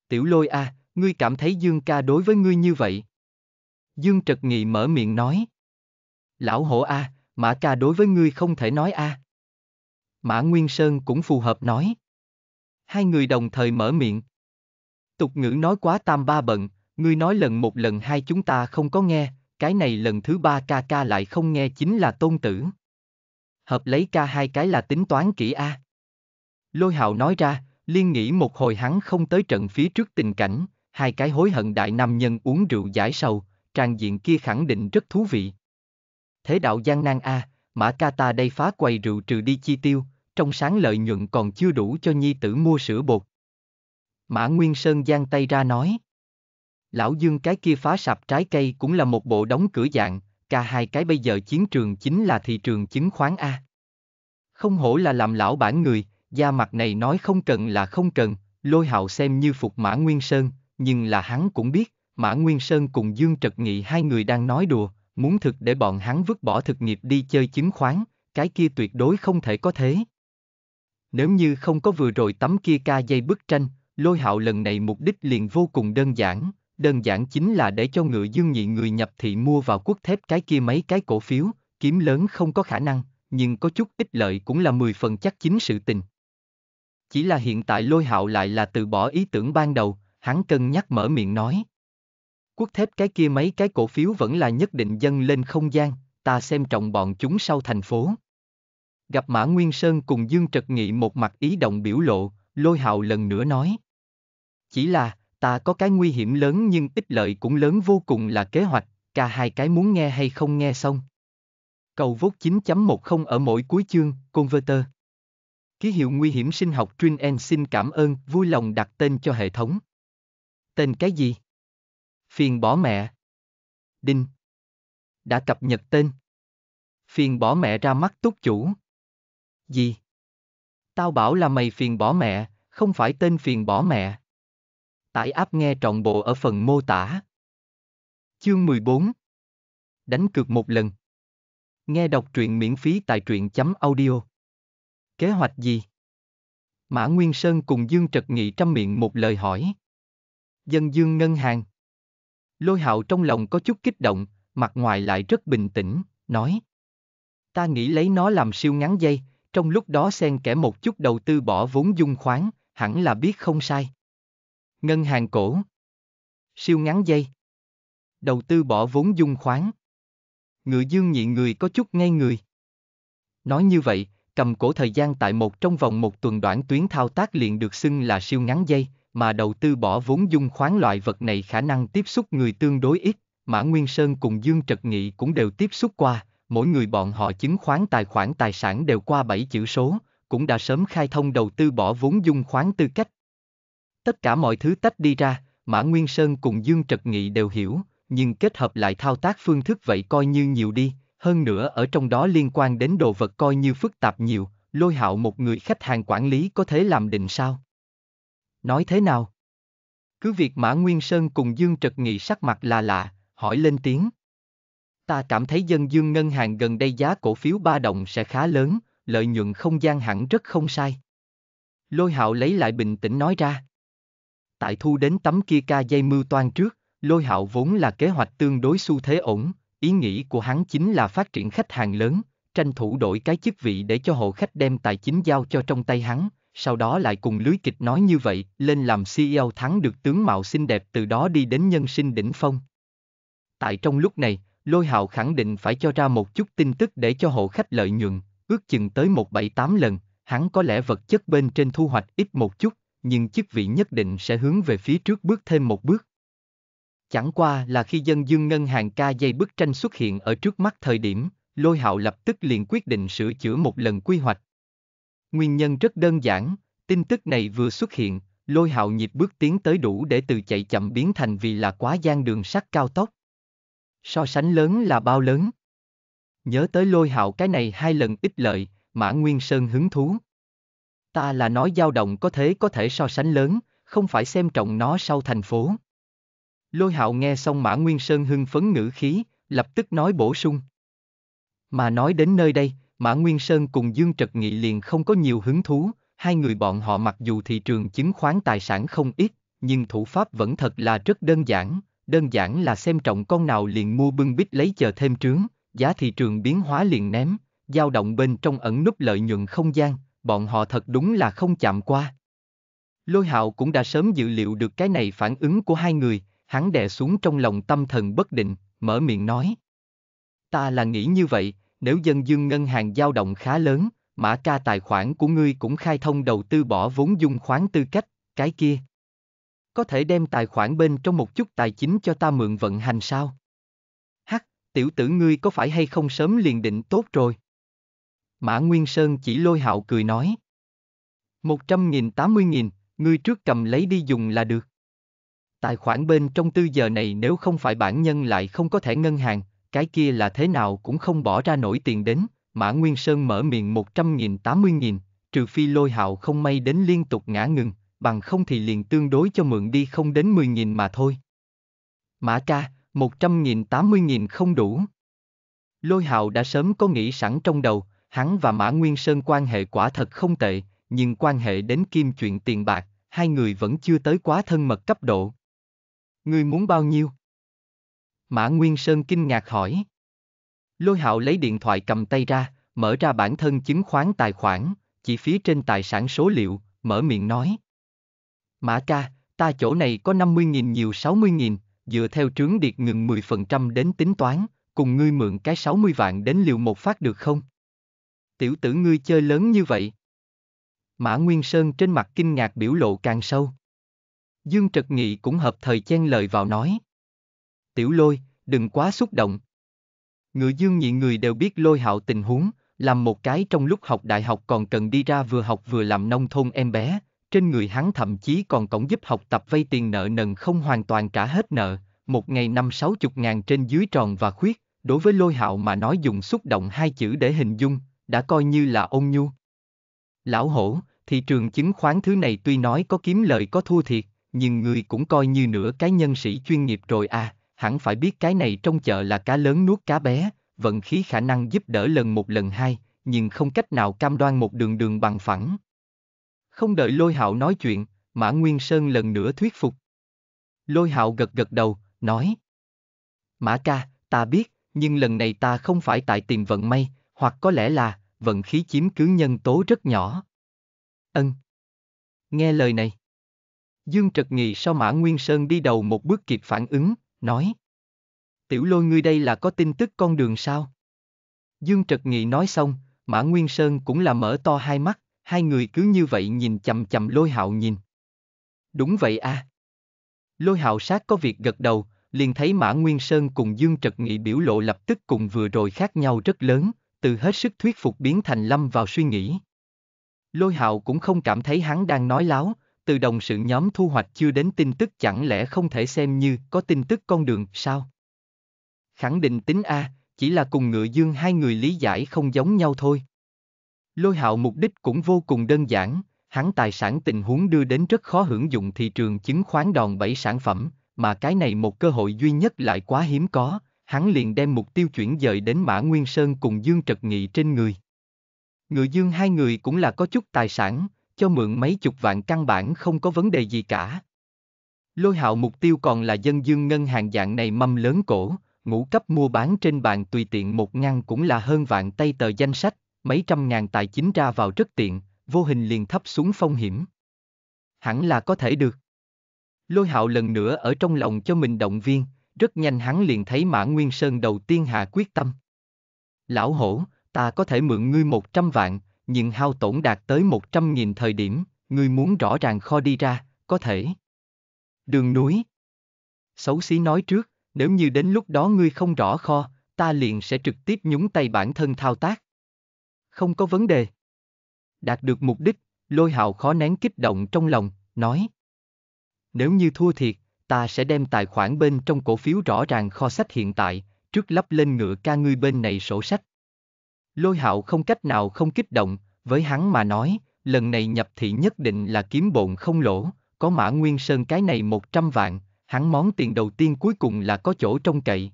Tiểu lôi a, à, ngươi cảm thấy Dương ca đối với ngươi như vậy. Dương Trật Nghị mở miệng nói. Lão hổ a, Mã ca đối với ngươi không thể nói a. Mã Nguyên Sơn cũng phù hợp nói. Hai người đồng thời mở miệng. Tục ngữ nói quá tam ba bận, ngươi nói lần một lần hai chúng ta không có nghe, cái này lần thứ ba ca ca lại không nghe chính là tôn tử. Hợp lấy ca hai cái là tính toán kỹ A. Lôi hạo nói ra, liên nghĩ một hồi hắn không tới trận phía trước tình cảnh, hai cái hối hận đại nam nhân uống rượu giải sầu, tràn diện kia khẳng định rất thú vị thế đạo gian nan a, à, mã ca ta đây phá quầy rượu trừ đi chi tiêu, trong sáng lợi nhuận còn chưa đủ cho nhi tử mua sữa bột. Mã Nguyên Sơn giang tay ra nói. Lão Dương cái kia phá sạp trái cây cũng là một bộ đóng cửa dạng, cả hai cái bây giờ chiến trường chính là thị trường chứng khoán A. Không hổ là làm lão bản người, da mặt này nói không cần là không cần, lôi hạo xem như phục Mã Nguyên Sơn, nhưng là hắn cũng biết, Mã Nguyên Sơn cùng Dương Trật Nghị hai người đang nói đùa, muốn thực để bọn hắn vứt bỏ thực nghiệp đi chơi chứng khoán, cái kia tuyệt đối không thể có thế. Nếu như không có vừa rồi tấm kia ca dây bức tranh, lôi hạo lần này mục đích liền vô cùng đơn giản, đơn giản chính là để cho ngựa dương nhị người nhập thị mua vào quốc thép cái kia mấy cái cổ phiếu, kiếm lớn không có khả năng, nhưng có chút ít lợi cũng là 10 phần chắc chính sự tình. Chỉ là hiện tại lôi hạo lại là từ bỏ ý tưởng ban đầu, hắn cân nhắc mở miệng nói. Quốc thép cái kia mấy cái cổ phiếu vẫn là nhất định dâng lên không gian, ta xem trọng bọn chúng sau thành phố. Gặp Mã Nguyên Sơn cùng Dương Trật Nghị một mặt ý động biểu lộ, lôi hạo lần nữa nói. Chỉ là, ta có cái nguy hiểm lớn nhưng ích lợi cũng lớn vô cùng là kế hoạch, cả hai cái muốn nghe hay không nghe xong. Cầu vốt 9.10 ở mỗi cuối chương, Converter. Ký hiệu nguy hiểm sinh học Trin En xin cảm ơn, vui lòng đặt tên cho hệ thống. Tên cái gì? Phiền bỏ mẹ. Đinh. Đã cập nhật tên. Phiền bỏ mẹ ra mắt túc chủ. Gì? Tao bảo là mày phiền bỏ mẹ, không phải tên phiền bỏ mẹ. Tải áp nghe trọn bộ ở phần mô tả. Chương 14 Đánh cược một lần Nghe đọc truyện miễn phí tại truyện chấm audio Kế hoạch gì? Mã Nguyên Sơn cùng Dương Trật Nghị trăm miệng một lời hỏi Dân Dương Ngân Hàng Lôi hạo trong lòng có chút kích động, mặt ngoài lại rất bình tĩnh, nói. Ta nghĩ lấy nó làm siêu ngắn dây, trong lúc đó xen kẽ một chút đầu tư bỏ vốn dung khoán, hẳn là biết không sai. Ngân hàng cổ. Siêu ngắn dây. Đầu tư bỏ vốn dung khoán. Ngự dương nhị người có chút ngay người. Nói như vậy, cầm cổ thời gian tại một trong vòng một tuần đoạn tuyến thao tác liền được xưng là siêu ngắn dây, mà đầu tư bỏ vốn dung khoáng loại vật này khả năng tiếp xúc người tương đối ít, Mã Nguyên Sơn cùng Dương Trật Nghị cũng đều tiếp xúc qua, mỗi người bọn họ chứng khoán tài khoản tài sản đều qua 7 chữ số, cũng đã sớm khai thông đầu tư bỏ vốn dung khoáng tư cách. Tất cả mọi thứ tách đi ra, Mã Nguyên Sơn cùng Dương Trật Nghị đều hiểu, nhưng kết hợp lại thao tác phương thức vậy coi như nhiều đi, hơn nữa ở trong đó liên quan đến đồ vật coi như phức tạp nhiều, lôi hạo một người khách hàng quản lý có thể làm định sao? Nói thế nào? Cứ việc Mã Nguyên Sơn cùng Dương Trật Nghị sắc mặt là lạ, hỏi lên tiếng. Ta cảm thấy dân dương ngân hàng gần đây giá cổ phiếu ba đồng sẽ khá lớn, lợi nhuận không gian hẳn rất không sai. Lôi hạo lấy lại bình tĩnh nói ra. Tại thu đến tấm kia ca dây mưu toan trước, lôi hạo vốn là kế hoạch tương đối xu thế ổn, ý nghĩ của hắn chính là phát triển khách hàng lớn, tranh thủ đổi cái chức vị để cho hộ khách đem tài chính giao cho trong tay hắn, sau đó lại cùng lưới kịch nói như vậy, lên làm CEO thắng được tướng mạo xinh đẹp từ đó đi đến nhân sinh đỉnh phong. Tại trong lúc này, Lôi Hạo khẳng định phải cho ra một chút tin tức để cho hộ khách lợi nhuận, ước chừng tới 178 lần, hắn có lẽ vật chất bên trên thu hoạch ít một chút, nhưng chức vị nhất định sẽ hướng về phía trước bước thêm một bước. Chẳng qua là khi dân dương ngân hàng ca dây bức tranh xuất hiện ở trước mắt thời điểm, Lôi Hạo lập tức liền quyết định sửa chữa một lần quy hoạch, Nguyên nhân rất đơn giản, tin tức này vừa xuất hiện, lôi hạo nhịp bước tiến tới đủ để từ chạy chậm biến thành vì là quá gian đường sắt cao tốc. So sánh lớn là bao lớn. Nhớ tới lôi hạo cái này hai lần ít lợi, Mã Nguyên Sơn hứng thú. Ta là nói dao động có thế có thể so sánh lớn, không phải xem trọng nó sau thành phố. Lôi hạo nghe xong Mã Nguyên Sơn hưng phấn ngữ khí, lập tức nói bổ sung. Mà nói đến nơi đây, Mã Nguyên Sơn cùng Dương Trật Nghị liền không có nhiều hứng thú, hai người bọn họ mặc dù thị trường chứng khoán tài sản không ít, nhưng thủ pháp vẫn thật là rất đơn giản, đơn giản là xem trọng con nào liền mua bưng bít lấy chờ thêm trướng, giá thị trường biến hóa liền ném, dao động bên trong ẩn núp lợi nhuận không gian, bọn họ thật đúng là không chạm qua. Lôi hạo cũng đã sớm dự liệu được cái này phản ứng của hai người, hắn đè xuống trong lòng tâm thần bất định, mở miệng nói. Ta là nghĩ như vậy, nếu dân dương ngân hàng dao động khá lớn, mã ca tài khoản của ngươi cũng khai thông đầu tư bỏ vốn dung khoán tư cách, cái kia. Có thể đem tài khoản bên trong một chút tài chính cho ta mượn vận hành sao? Hắc, tiểu tử ngươi có phải hay không sớm liền định tốt rồi? Mã Nguyên Sơn chỉ lôi hạo cười nói. Một trăm nghìn tám mươi nghìn, ngươi trước cầm lấy đi dùng là được. Tài khoản bên trong tư giờ này nếu không phải bản nhân lại không có thẻ ngân hàng, cái kia là thế nào cũng không bỏ ra nổi tiền đến, Mã Nguyên Sơn mở miệng 100.000 80.000, trừ phi lôi hạo không may đến liên tục ngã ngừng, bằng không thì liền tương đối cho mượn đi không đến 10.000 mà thôi. Mã ca, 100.000 80.000 không đủ. Lôi hạo đã sớm có nghĩ sẵn trong đầu, hắn và Mã Nguyên Sơn quan hệ quả thật không tệ, nhưng quan hệ đến kim chuyện tiền bạc, hai người vẫn chưa tới quá thân mật cấp độ. Ngươi muốn bao nhiêu? Mã Nguyên Sơn kinh ngạc hỏi. Lôi hạo lấy điện thoại cầm tay ra, mở ra bản thân chứng khoán tài khoản, chỉ phía trên tài sản số liệu, mở miệng nói. Mã ca, ta chỗ này có 50.000 nhiều 60.000, dựa theo trướng điệt ngừng 10% đến tính toán, cùng ngươi mượn cái 60 vạn đến liệu một phát được không? Tiểu tử ngươi chơi lớn như vậy. Mã Nguyên Sơn trên mặt kinh ngạc biểu lộ càng sâu. Dương Trật Nghị cũng hợp thời chen lời vào nói tiểu lôi, đừng quá xúc động. Ngự dương nhị người đều biết lôi hạo tình huống, làm một cái trong lúc học đại học còn cần đi ra vừa học vừa làm nông thôn em bé, trên người hắn thậm chí còn cổng giúp học tập vay tiền nợ nần không hoàn toàn trả hết nợ, một ngày năm sáu chục ngàn trên dưới tròn và khuyết, đối với lôi hạo mà nói dùng xúc động hai chữ để hình dung, đã coi như là ôn nhu. Lão hổ, thị trường chứng khoán thứ này tuy nói có kiếm lợi có thua thiệt, nhưng người cũng coi như nửa cái nhân sĩ chuyên nghiệp rồi à, hẳn phải biết cái này trong chợ là cá lớn nuốt cá bé, vận khí khả năng giúp đỡ lần một lần hai, nhưng không cách nào cam đoan một đường đường bằng phẳng. Không đợi lôi hạo nói chuyện, Mã Nguyên Sơn lần nữa thuyết phục. Lôi hạo gật gật đầu, nói. Mã ca, ta biết, nhưng lần này ta không phải tại tìm vận may, hoặc có lẽ là, vận khí chiếm cứ nhân tố rất nhỏ. Ân. Nghe lời này. Dương Trật Nghị sau Mã Nguyên Sơn đi đầu một bước kịp phản ứng, nói. Tiểu lôi ngươi đây là có tin tức con đường sao? Dương Trật Nghị nói xong, Mã Nguyên Sơn cũng là mở to hai mắt, hai người cứ như vậy nhìn chầm chầm lôi hạo nhìn. Đúng vậy a. À. Lôi hạo sát có việc gật đầu, liền thấy Mã Nguyên Sơn cùng Dương Trật Nghị biểu lộ lập tức cùng vừa rồi khác nhau rất lớn, từ hết sức thuyết phục biến thành lâm vào suy nghĩ. Lôi hạo cũng không cảm thấy hắn đang nói láo, từ đồng sự nhóm thu hoạch chưa đến tin tức chẳng lẽ không thể xem như có tin tức con đường sao? Khẳng định tính A, chỉ là cùng ngựa dương hai người lý giải không giống nhau thôi. Lôi hạo mục đích cũng vô cùng đơn giản, hắn tài sản tình huống đưa đến rất khó hưởng dụng thị trường chứng khoán đòn bẩy sản phẩm, mà cái này một cơ hội duy nhất lại quá hiếm có, hắn liền đem mục tiêu chuyển dời đến Mã Nguyên Sơn cùng Dương Trật Nghị trên người. Ngựa Dương hai người cũng là có chút tài sản, cho mượn mấy chục vạn căn bản không có vấn đề gì cả. Lôi hạo mục tiêu còn là dân dương ngân hàng dạng này mâm lớn cổ, ngũ cấp mua bán trên bàn tùy tiện một ngăn cũng là hơn vạn tay tờ danh sách, mấy trăm ngàn tài chính ra vào rất tiện, vô hình liền thấp xuống phong hiểm. Hẳn là có thể được. Lôi hạo lần nữa ở trong lòng cho mình động viên, rất nhanh hắn liền thấy Mã Nguyên Sơn đầu tiên hạ quyết tâm. Lão hổ, ta có thể mượn ngươi một trăm vạn, nhưng hao tổn đạt tới 100.000 thời điểm, ngươi muốn rõ ràng kho đi ra, có thể. Đường núi. Xấu xí nói trước, nếu như đến lúc đó ngươi không rõ kho, ta liền sẽ trực tiếp nhúng tay bản thân thao tác. Không có vấn đề. Đạt được mục đích, lôi hạo khó nén kích động trong lòng, nói. Nếu như thua thiệt, ta sẽ đem tài khoản bên trong cổ phiếu rõ ràng kho sách hiện tại, trước lắp lên ngựa ca ngươi bên này sổ sách. Lôi hạo không cách nào không kích động, với hắn mà nói, lần này nhập thị nhất định là kiếm bộn không lỗ, có mã nguyên sơn cái này 100 vạn, hắn món tiền đầu tiên cuối cùng là có chỗ trông cậy.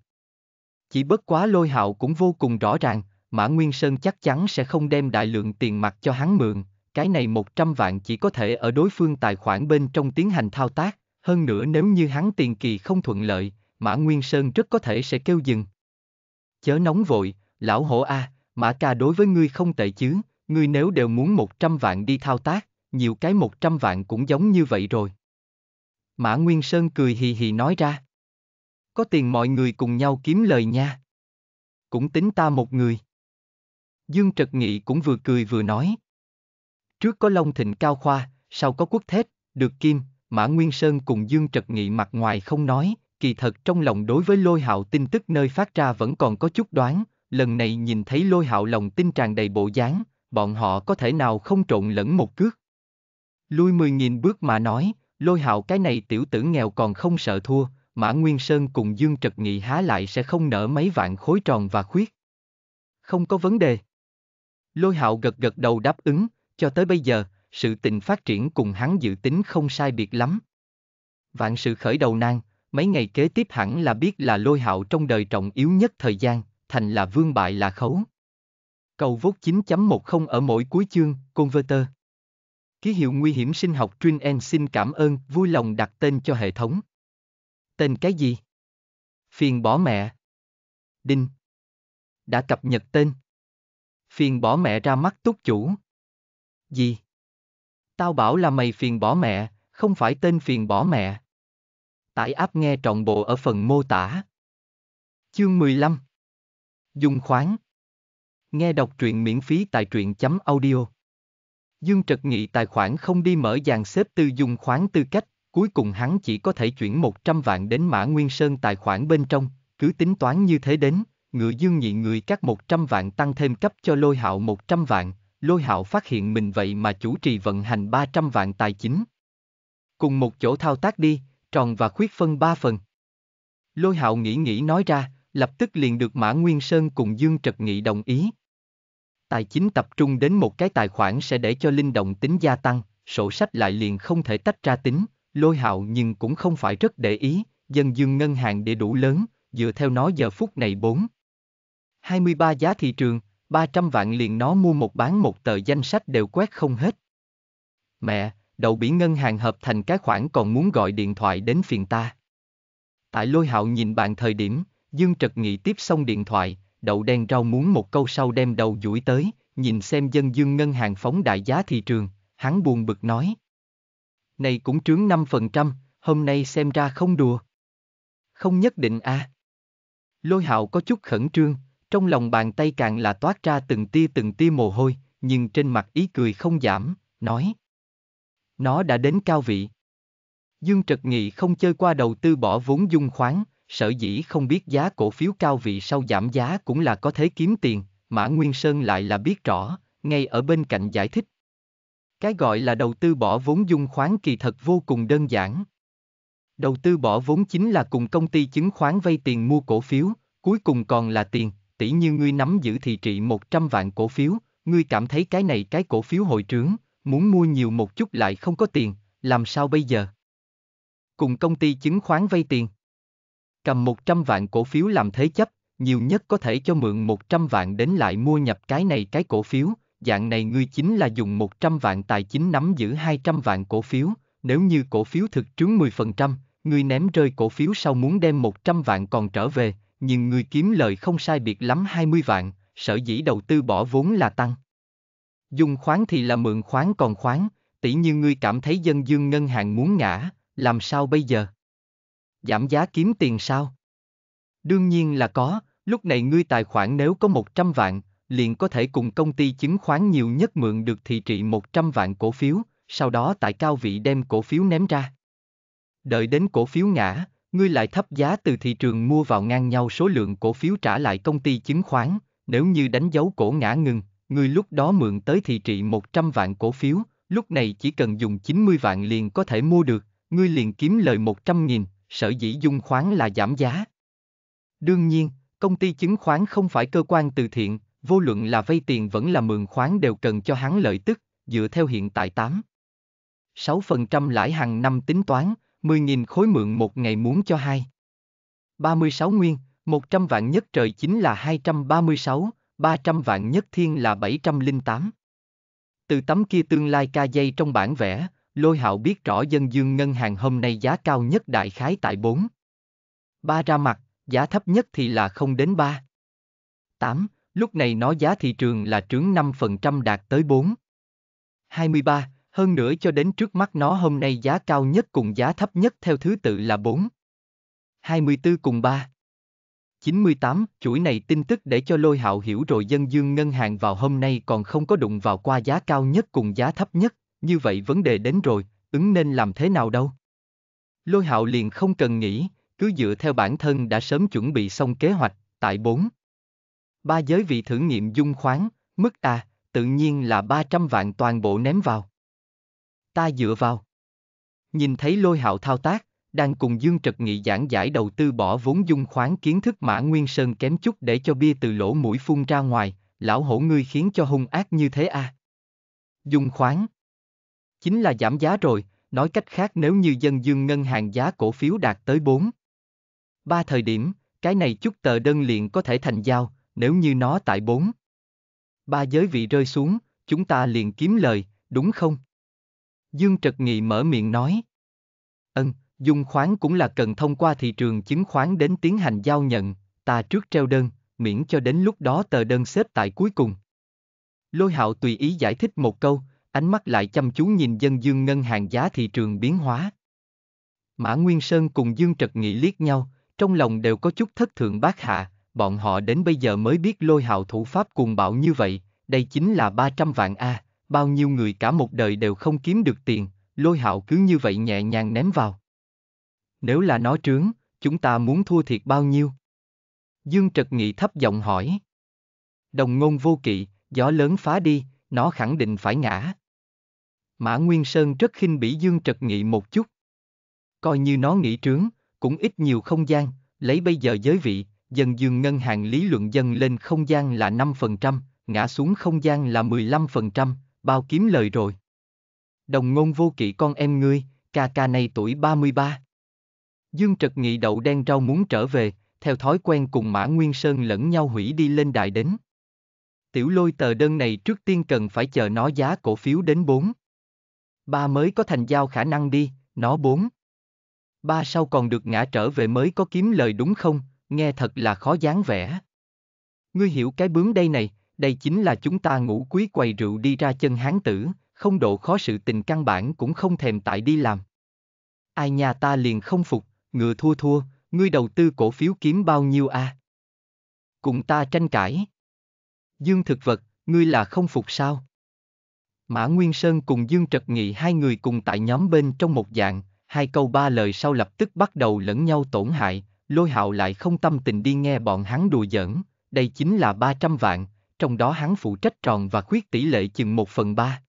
Chỉ bất quá lôi hạo cũng vô cùng rõ ràng, Mã Nguyên Sơn chắc chắn sẽ không đem đại lượng tiền mặt cho hắn mượn, cái này 100 vạn chỉ có thể ở đối phương tài khoản bên trong tiến hành thao tác, hơn nữa nếu như hắn tiền kỳ không thuận lợi, Mã Nguyên Sơn rất có thể sẽ kêu dừng. Chớ nóng vội, lão hổ A, à, Mã ca đối với ngươi không tệ chứ, ngươi nếu đều muốn 100 vạn đi thao tác, nhiều cái 100 vạn cũng giống như vậy rồi. Mã Nguyên Sơn cười hì hì nói ra. Có tiền mọi người cùng nhau kiếm lời nha. Cũng tính ta một người. Dương Trật Nghị cũng vừa cười vừa nói. Trước có Long Thịnh Cao Khoa, sau có Quốc Thết, Được Kim, Mã Nguyên Sơn cùng Dương Trật Nghị mặt ngoài không nói, kỳ thật trong lòng đối với lôi hạo tin tức nơi phát ra vẫn còn có chút đoán, lần này nhìn thấy lôi hạo lòng tin tràn đầy bộ dáng, bọn họ có thể nào không trộn lẫn một cước. Lui mười nghìn bước mà nói, lôi hạo cái này tiểu tử nghèo còn không sợ thua, Mã Nguyên Sơn cùng Dương Trật Nghị há lại sẽ không nở mấy vạn khối tròn và khuyết. Không có vấn đề. Lôi hạo gật gật đầu đáp ứng, cho tới bây giờ, sự tình phát triển cùng hắn dự tính không sai biệt lắm. Vạn sự khởi đầu nan, mấy ngày kế tiếp hẳn là biết là lôi hạo trong đời trọng yếu nhất thời gian, thành là vương bại là khấu. Cầu vốt 9.10 ở mỗi cuối chương, Converter. Ký hiệu nguy hiểm sinh học Trin En xin cảm ơn, vui lòng đặt tên cho hệ thống. Tên cái gì? Phiền bỏ mẹ. Đinh. Đã cập nhật tên. Phiền bỏ mẹ ra mắt túc chủ. Gì? Tao bảo là mày phiền bỏ mẹ, không phải tên phiền bỏ mẹ. Tải app nghe trọn bộ ở phần mô tả. Chương 15 Dung khoáng. Nghe đọc truyện miễn phí tại truyện chấm audio. Dương Trật Nghị tài khoản không đi mở dàn xếp tư dung khoáng tư cách, cuối cùng hắn chỉ có thể chuyển 100 vạn đến Mã Nguyên Sơn tài khoản bên trong, cứ tính toán như thế đến, ngựa dương nhị người các 100 vạn tăng thêm cấp cho lôi hạo 100 vạn, lôi hạo phát hiện mình vậy mà chủ trì vận hành 300 vạn tài chính. Cùng một chỗ thao tác đi, tròn và khuyết phân 3 phần. Lôi hạo nghĩ nghĩ nói ra, lập tức liền được Mã Nguyên Sơn cùng Dương Trật Nghị đồng ý. Tài chính tập trung đến một cái tài khoản sẽ để cho linh động tính gia tăng, sổ sách lại liền không thể tách ra tính, lôi hạo nhưng cũng không phải rất để ý, dân dương ngân hàng để đủ lớn, dựa theo nó giờ phút này 4. 23 giá thị trường, 300 vạn liền nó mua một bán một tờ danh sách đều quét không hết. Mẹ, đậu bỉ ngân hàng hợp thành cái khoản còn muốn gọi điện thoại đến phiền ta. Tại lôi hạo nhìn bạn thời điểm, Dương Trật Nghĩ tiếp xong điện thoại, đậu đen rau muốn một câu sau đem đầu duỗi tới, nhìn xem dân dương ngân hàng phóng đại giá thị trường, hắn buồn bực nói. Này cũng trướng 5%, hôm nay xem ra không đùa. Không nhất định a. À. Lôi hạo có chút khẩn trương, trong lòng bàn tay càng là toát ra từng tia từng tia mồ hôi, nhưng trên mặt ý cười không giảm, nói. Nó đã đến cao vị. Dương Trật Nghị không chơi qua đầu tư bỏ vốn dung khoáng, sở dĩ không biết giá cổ phiếu cao vì sau giảm giá cũng là có thể kiếm tiền, Mã Nguyên Sơn lại là biết rõ, ngay ở bên cạnh giải thích. Cái gọi là đầu tư bỏ vốn dung khoán kỳ thật vô cùng đơn giản. Đầu tư bỏ vốn chính là cùng công ty chứng khoán vay tiền mua cổ phiếu, cuối cùng còn là tiền, tỷ như ngươi nắm giữ thị trị 100 vạn cổ phiếu, ngươi cảm thấy cái này cái cổ phiếu hội trướng, muốn mua nhiều một chút lại không có tiền, làm sao bây giờ? Cùng công ty chứng khoán vay tiền cầm 100 vạn cổ phiếu làm thế chấp, nhiều nhất có thể cho mượn 100 vạn đến lại mua nhập cái này cái cổ phiếu, dạng này ngươi chính là dùng 100 vạn tài chính nắm giữ 200 vạn cổ phiếu, nếu như cổ phiếu thực trướng 10%, ngươi ném rơi cổ phiếu sau muốn đem 100 vạn còn trở về, nhưng ngươi kiếm lời không sai biệt lắm 20 vạn, sở dĩ đầu tư bỏ vốn là tăng. Dùng khoán thì là mượn khoán còn khoán, tỷ như ngươi cảm thấy dân dương ngân hàng muốn ngã, làm sao bây giờ? giảm giá kiếm tiền sao? Đương nhiên là có, lúc này ngươi tài khoản nếu có 100 vạn, liền có thể cùng công ty chứng khoán nhiều nhất mượn được thị trị 100 vạn cổ phiếu, sau đó tại cao vị đem cổ phiếu ném ra. Đợi đến cổ phiếu ngã, ngươi lại thấp giá từ thị trường mua vào ngang nhau số lượng cổ phiếu trả lại công ty chứng khoán, nếu như đánh dấu cổ ngã ngừng, ngươi lúc đó mượn tới thị trị 100 vạn cổ phiếu, lúc này chỉ cần dùng 90 vạn liền có thể mua được, ngươi liền kiếm lời 100 nghìn, sở dĩ dung khoán là giảm giá. Đương nhiên, công ty chứng khoán không phải cơ quan từ thiện, vô luận là vay tiền vẫn là mượn khoán đều cần cho hắn lợi tức, dựa theo hiện tại 8. 6% lãi hàng năm tính toán, 10.000 khối mượn một ngày muốn cho hai. 36 nguyên, 100 vạn nhất trời chính là 236, 300 vạn nhất thiên là 708. Từ tấm kia tương lai ca dây trong bản vẽ, Lôi hạo biết rõ dân dương ngân hàng hôm nay giá cao nhất đại khái tại 4. 3 ra mặt, giá thấp nhất thì là không đến 3. 8. Lúc này nó giá thị trường là trướng 5% đạt tới 4. 23. Hơn nữa cho đến trước mắt nó hôm nay giá cao nhất cùng giá thấp nhất theo thứ tự là 4. 24 cùng 3. 98, chuỗi này tin tức để cho lôi hạo hiểu rồi dân dương ngân hàng vào hôm nay còn không có đụng vào qua giá cao nhất cùng giá thấp nhất, như vậy vấn đề đến rồi, ứng nên làm thế nào đâu? Lôi hạo liền không cần nghĩ, cứ dựa theo bản thân đã sớm chuẩn bị xong kế hoạch, tại 4. Ba giới vị thử nghiệm dung khoáng, mức A, tự nhiên là 300 vạn toàn bộ ném vào. Ta dựa vào. Nhìn thấy lôi hạo thao tác, đang cùng Dương Trật Nghị giảng giải đầu tư bỏ vốn dung khoáng kiến thức Mã Nguyên Sơn kém chút để cho bia từ lỗ mũi phun ra ngoài, lão hổ ngươi khiến cho hung ác như thế à. Dung khoáng Chính là giảm giá rồi, nói cách khác nếu như dân dương ngân hàng giá cổ phiếu đạt tới 4. ba thời điểm, cái này chút tờ đơn liền có thể thành giao, nếu như nó tại 4. ba giới vị rơi xuống, chúng ta liền kiếm lời, đúng không? Dương Trật Nghị mở miệng nói. Ân, dung khoán cũng là cần thông qua thị trường chứng khoán đến tiến hành giao nhận, ta trước treo đơn, miễn cho đến lúc đó tờ đơn xếp tại cuối cùng. Lôi hạo tùy ý giải thích một câu, ánh mắt lại chăm chú nhìn dân dương ngân hàng giá thị trường biến hóa. Mã Nguyên Sơn cùng Dương Trật Nghị liếc nhau, trong lòng đều có chút thất thượng bác hạ, bọn họ đến bây giờ mới biết lôi hạo thủ pháp cuồng bạo như vậy, đây chính là 300 vạn A, bao nhiêu người cả một đời đều không kiếm được tiền, lôi hạo cứ như vậy nhẹ nhàng ném vào. Nếu là nó trướng, chúng ta muốn thua thiệt bao nhiêu? Dương Trật Nghị thấp giọng hỏi. Đồng ngôn vô kỵ, gió lớn phá đi, nó khẳng định phải ngã. Mã Nguyên Sơn rất khinh bỉ Dương Trật Nghị một chút. Coi như nó nghĩ trướng, cũng ít nhiều không gian, lấy bây giờ giới vị, dần dường ngân hàng lý luận dần lên không gian là 5%, ngã xuống không gian là 15%, bao kiếm lời rồi. Đồng ngôn vô kỵ con em ngươi, ca ca này tuổi 33. Dương Trật Nghị đậu đen rau muốn trở về, theo thói quen cùng Mã Nguyên Sơn lẫn nhau hủy đi lên đại đến. Tiểu lôi tờ đơn này trước tiên cần phải chờ nó giá cổ phiếu đến 4 ba mới có thành giao khả năng đi, nó bốn. Ba sau còn được ngã trở về mới có kiếm lời đúng không, nghe thật là khó dáng vẻ. Ngươi hiểu cái bướng đây này, đây chính là chúng ta ngủ quý quầy rượu đi ra chân hán tử, không độ khó sự tình căn bản cũng không thèm tại đi làm. Ai nhà ta liền không phục, ngựa thua thua, ngươi đầu tư cổ phiếu kiếm bao nhiêu a? À? Cùng ta tranh cãi. Dương thực vật, ngươi là không phục sao? Mã Nguyên Sơn cùng Dương Trật Nghị hai người cùng tại nhóm bên trong một dạng, hai câu ba lời sau lập tức bắt đầu lẫn nhau tổn hại, lôi hạo lại không tâm tình đi nghe bọn hắn đùa giỡn, đây chính là 300 vạn, trong đó hắn phụ trách tròn và khuyết tỷ lệ chừng 1 phần 3.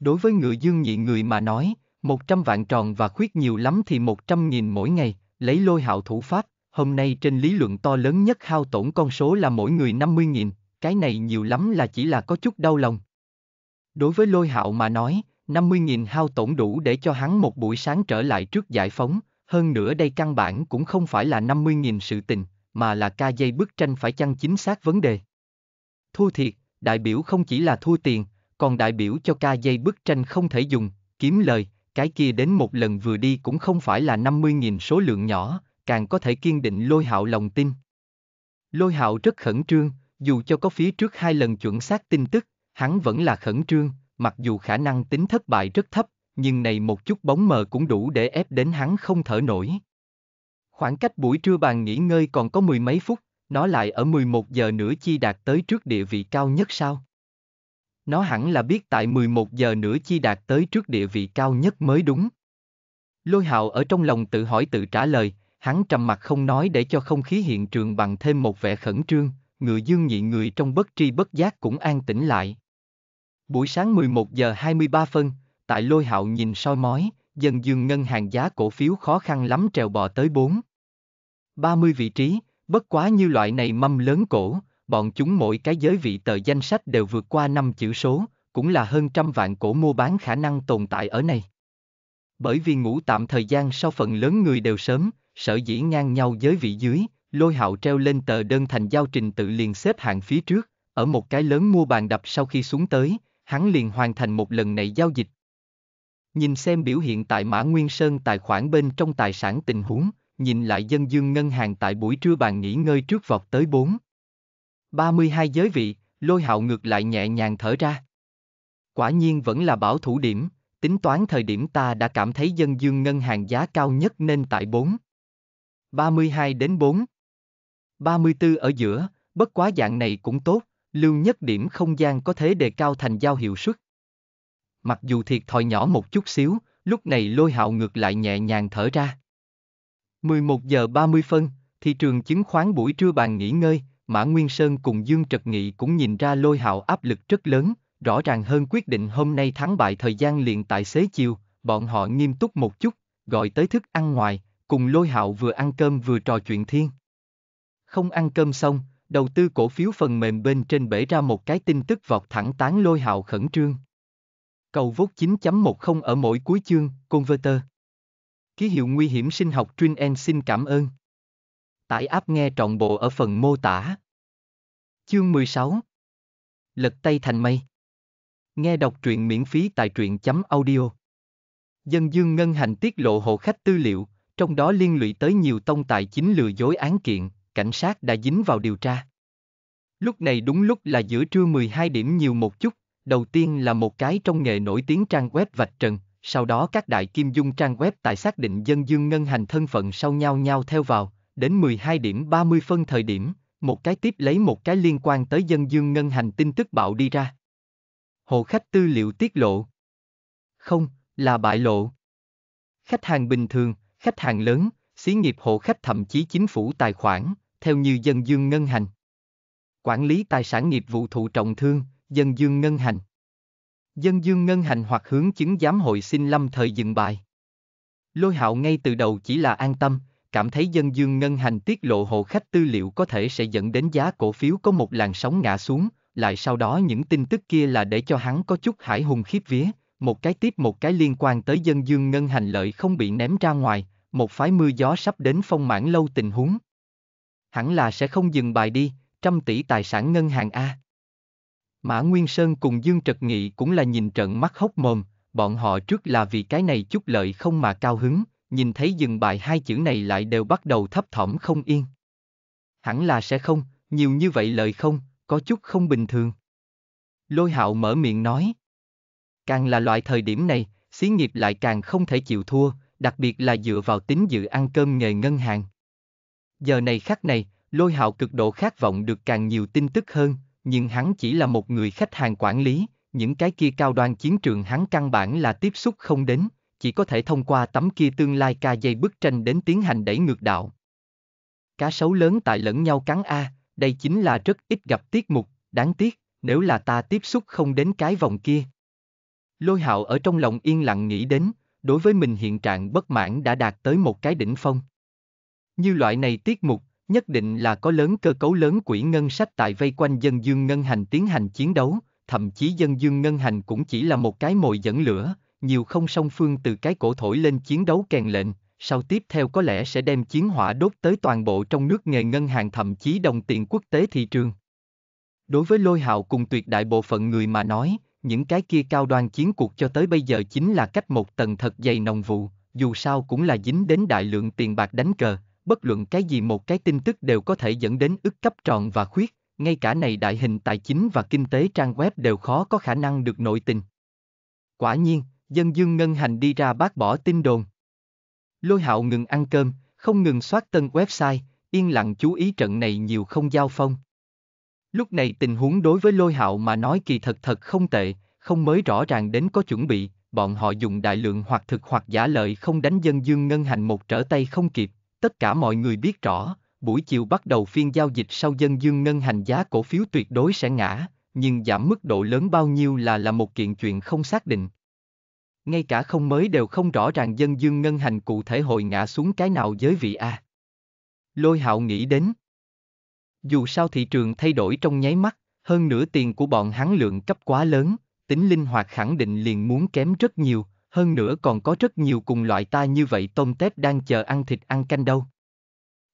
Đối với ngựa dương nhị người mà nói, 100 vạn tròn và khuyết nhiều lắm thì 100 nghìn mỗi ngày, lấy lôi hạo thủ pháp, hôm nay trên lý luận to lớn nhất hao tổn con số là mỗi người 50 nghìn, cái này nhiều lắm là chỉ là có chút đau lòng, Đối với lôi hạo mà nói, 50.000 hao tổn đủ để cho hắn một buổi sáng trở lại trước giải phóng, hơn nữa đây căn bản cũng không phải là 50.000 sự tình, mà là ca dây bức tranh phải chăng chính xác vấn đề. Thua thiệt, đại biểu không chỉ là thua tiền, còn đại biểu cho ca dây bức tranh không thể dùng, kiếm lời, cái kia đến một lần vừa đi cũng không phải là 50.000 số lượng nhỏ, càng có thể kiên định lôi hạo lòng tin. Lôi hạo rất khẩn trương, dù cho có phía trước hai lần chuẩn xác tin tức, Hắn vẫn là khẩn trương, mặc dù khả năng tính thất bại rất thấp, nhưng này một chút bóng mờ cũng đủ để ép đến hắn không thở nổi. Khoảng cách buổi trưa bàn nghỉ ngơi còn có mười mấy phút, nó lại ở 11 giờ nữa chi đạt tới trước địa vị cao nhất sao? Nó hẳn là biết tại 11 giờ nữa chi đạt tới trước địa vị cao nhất mới đúng. Lôi hạo ở trong lòng tự hỏi tự trả lời, hắn trầm mặt không nói để cho không khí hiện trường bằng thêm một vẻ khẩn trương, người dương nhị người trong bất tri bất giác cũng an tĩnh lại. Buổi sáng 11 giờ 23 phân, tại lôi hạo nhìn soi mói, dần dường ngân hàng giá cổ phiếu khó khăn lắm trèo bò tới 4. 30 vị trí, bất quá như loại này mâm lớn cổ, bọn chúng mỗi cái giới vị tờ danh sách đều vượt qua 5 chữ số, cũng là hơn trăm vạn cổ mua bán khả năng tồn tại ở này. Bởi vì ngủ tạm thời gian sau phần lớn người đều sớm, sở dĩ ngang nhau giới vị dưới, lôi hạo treo lên tờ đơn thành giao trình tự liền xếp hạng phía trước, ở một cái lớn mua bàn đập sau khi xuống tới, hắn liền hoàn thành một lần này giao dịch. Nhìn xem biểu hiện tại Mã Nguyên Sơn tài khoản bên trong tài sản tình huống, nhìn lại dân dương ngân hàng tại buổi trưa bàn nghỉ ngơi trước vọt tới 4. 32 giới vị, lôi hạo ngược lại nhẹ nhàng thở ra. Quả nhiên vẫn là bảo thủ điểm, tính toán thời điểm ta đã cảm thấy dân dương ngân hàng giá cao nhất nên tại 4. 32 đến 4. 34 ở giữa, bất quá dạng này cũng tốt, lưu nhất điểm không gian có thế đề cao thành giao hiệu suất. Mặc dù thiệt thòi nhỏ một chút xíu, lúc này lôi hạo ngược lại nhẹ nhàng thở ra. 11 giờ 30 phân, thị trường chứng khoán buổi trưa bàn nghỉ ngơi, Mã Nguyên Sơn cùng Dương Trật Nghị cũng nhìn ra lôi hạo áp lực rất lớn, rõ ràng hơn quyết định hôm nay thắng bại thời gian liền tại xế chiều, bọn họ nghiêm túc một chút, gọi tới thức ăn ngoài, cùng lôi hạo vừa ăn cơm vừa trò chuyện thiên. Không ăn cơm xong, đầu tư cổ phiếu phần mềm bên trên bể ra một cái tin tức vọt thẳng tán lôi hào khẩn trương. Cầu vốt 9.10 ở mỗi cuối chương, Converter. Ký hiệu nguy hiểm sinh học Trin En xin cảm ơn. Tải app nghe trọn bộ ở phần mô tả. Chương 16 Lật tay thành mây Nghe đọc truyện miễn phí tại truyện chấm audio Dân dương ngân hành tiết lộ hộ khách tư liệu, trong đó liên lụy tới nhiều tông tài chính lừa dối án kiện, cảnh sát đã dính vào điều tra. Lúc này đúng lúc là giữa trưa 12 điểm nhiều một chút, đầu tiên là một cái trong nghề nổi tiếng trang web vạch trần, sau đó các đại kim dung trang web tại xác định dân dương ngân hành thân phận sau nhau nhau theo vào, đến 12 điểm 30 phân thời điểm, một cái tiếp lấy một cái liên quan tới dân dương ngân hành tin tức bạo đi ra. Hộ khách tư liệu tiết lộ. Không, là bại lộ. Khách hàng bình thường, khách hàng lớn, xí nghiệp hộ khách thậm chí chính phủ tài khoản, theo như dân dương ngân hành. Quản lý tài sản nghiệp vụ thụ trọng thương, dân dương ngân hành. Dân dương ngân hành hoặc hướng chứng giám hội xin lâm thời dừng bài. Lôi hạo ngay từ đầu chỉ là an tâm, cảm thấy dân dương ngân hành tiết lộ hộ khách tư liệu có thể sẽ dẫn đến giá cổ phiếu có một làn sóng ngã xuống, lại sau đó những tin tức kia là để cho hắn có chút hải hùng khiếp vía, một cái tiếp một cái liên quan tới dân dương ngân hành lợi không bị ném ra ngoài, một phái mưa gió sắp đến phong mãn lâu tình huống, hẳn là sẽ không dừng bài đi, trăm tỷ tài sản ngân hàng A. Mã Nguyên Sơn cùng Dương Trật Nghị cũng là nhìn trận mắt hốc mồm, bọn họ trước là vì cái này chút lợi không mà cao hứng, nhìn thấy dừng bài hai chữ này lại đều bắt đầu thấp thỏm không yên. Hẳn là sẽ không, nhiều như vậy lợi không, có chút không bình thường. Lôi hạo mở miệng nói. Càng là loại thời điểm này, xí nghiệp lại càng không thể chịu thua, đặc biệt là dựa vào tính dự ăn cơm nghề ngân hàng. Giờ này khắc này, lôi hạo cực độ khát vọng được càng nhiều tin tức hơn, nhưng hắn chỉ là một người khách hàng quản lý, những cái kia cao đoan chiến trường hắn căn bản là tiếp xúc không đến, chỉ có thể thông qua tấm kia tương lai ca dây bức tranh đến tiến hành đẩy ngược đạo. Cá sấu lớn tại lẫn nhau cắn A, đây chính là rất ít gặp tiết mục, đáng tiếc, nếu là ta tiếp xúc không đến cái vòng kia. Lôi hạo ở trong lòng yên lặng nghĩ đến, đối với mình hiện trạng bất mãn đã đạt tới một cái đỉnh phong. Như loại này tiết mục, nhất định là có lớn cơ cấu lớn quỹ ngân sách tại vây quanh dân dương ngân hành tiến hành chiến đấu, thậm chí dân dương ngân hành cũng chỉ là một cái mồi dẫn lửa, nhiều không song phương từ cái cổ thổi lên chiến đấu kèn lệnh, sau tiếp theo có lẽ sẽ đem chiến hỏa đốt tới toàn bộ trong nước nghề ngân hàng thậm chí đồng tiền quốc tế thị trường. Đối với lôi hạo cùng tuyệt đại bộ phận người mà nói, những cái kia cao đoan chiến cuộc cho tới bây giờ chính là cách một tầng thật dày nồng vụ, dù sao cũng là dính đến đại lượng tiền bạc đánh cờ, bất luận cái gì một cái tin tức đều có thể dẫn đến ức cấp tròn và khuyết, ngay cả này đại hình tài chính và kinh tế trang web đều khó có khả năng được nội tình. Quả nhiên, dân dương ngân hành đi ra bác bỏ tin đồn. Lôi hạo ngừng ăn cơm, không ngừng soát tân website, yên lặng chú ý trận này nhiều không giao phong. Lúc này tình huống đối với lôi hạo mà nói kỳ thật thật không tệ, không mới rõ ràng đến có chuẩn bị, bọn họ dùng đại lượng hoặc thực hoặc giả lợi không đánh dân dương ngân hành một trở tay không kịp, Tất cả mọi người biết rõ, buổi chiều bắt đầu phiên giao dịch sau dân dương ngân hành giá cổ phiếu tuyệt đối sẽ ngã, nhưng giảm mức độ lớn bao nhiêu là là một kiện chuyện không xác định. Ngay cả không mới đều không rõ ràng dân dương ngân hành cụ thể hội ngã xuống cái nào giới vị A. Lôi hạo nghĩ đến. Dù sao thị trường thay đổi trong nháy mắt, hơn nửa tiền của bọn hắn lượng cấp quá lớn, tính linh hoạt khẳng định liền muốn kém rất nhiều, hơn nữa còn có rất nhiều cùng loại ta như vậy tôm tép đang chờ ăn thịt ăn canh đâu.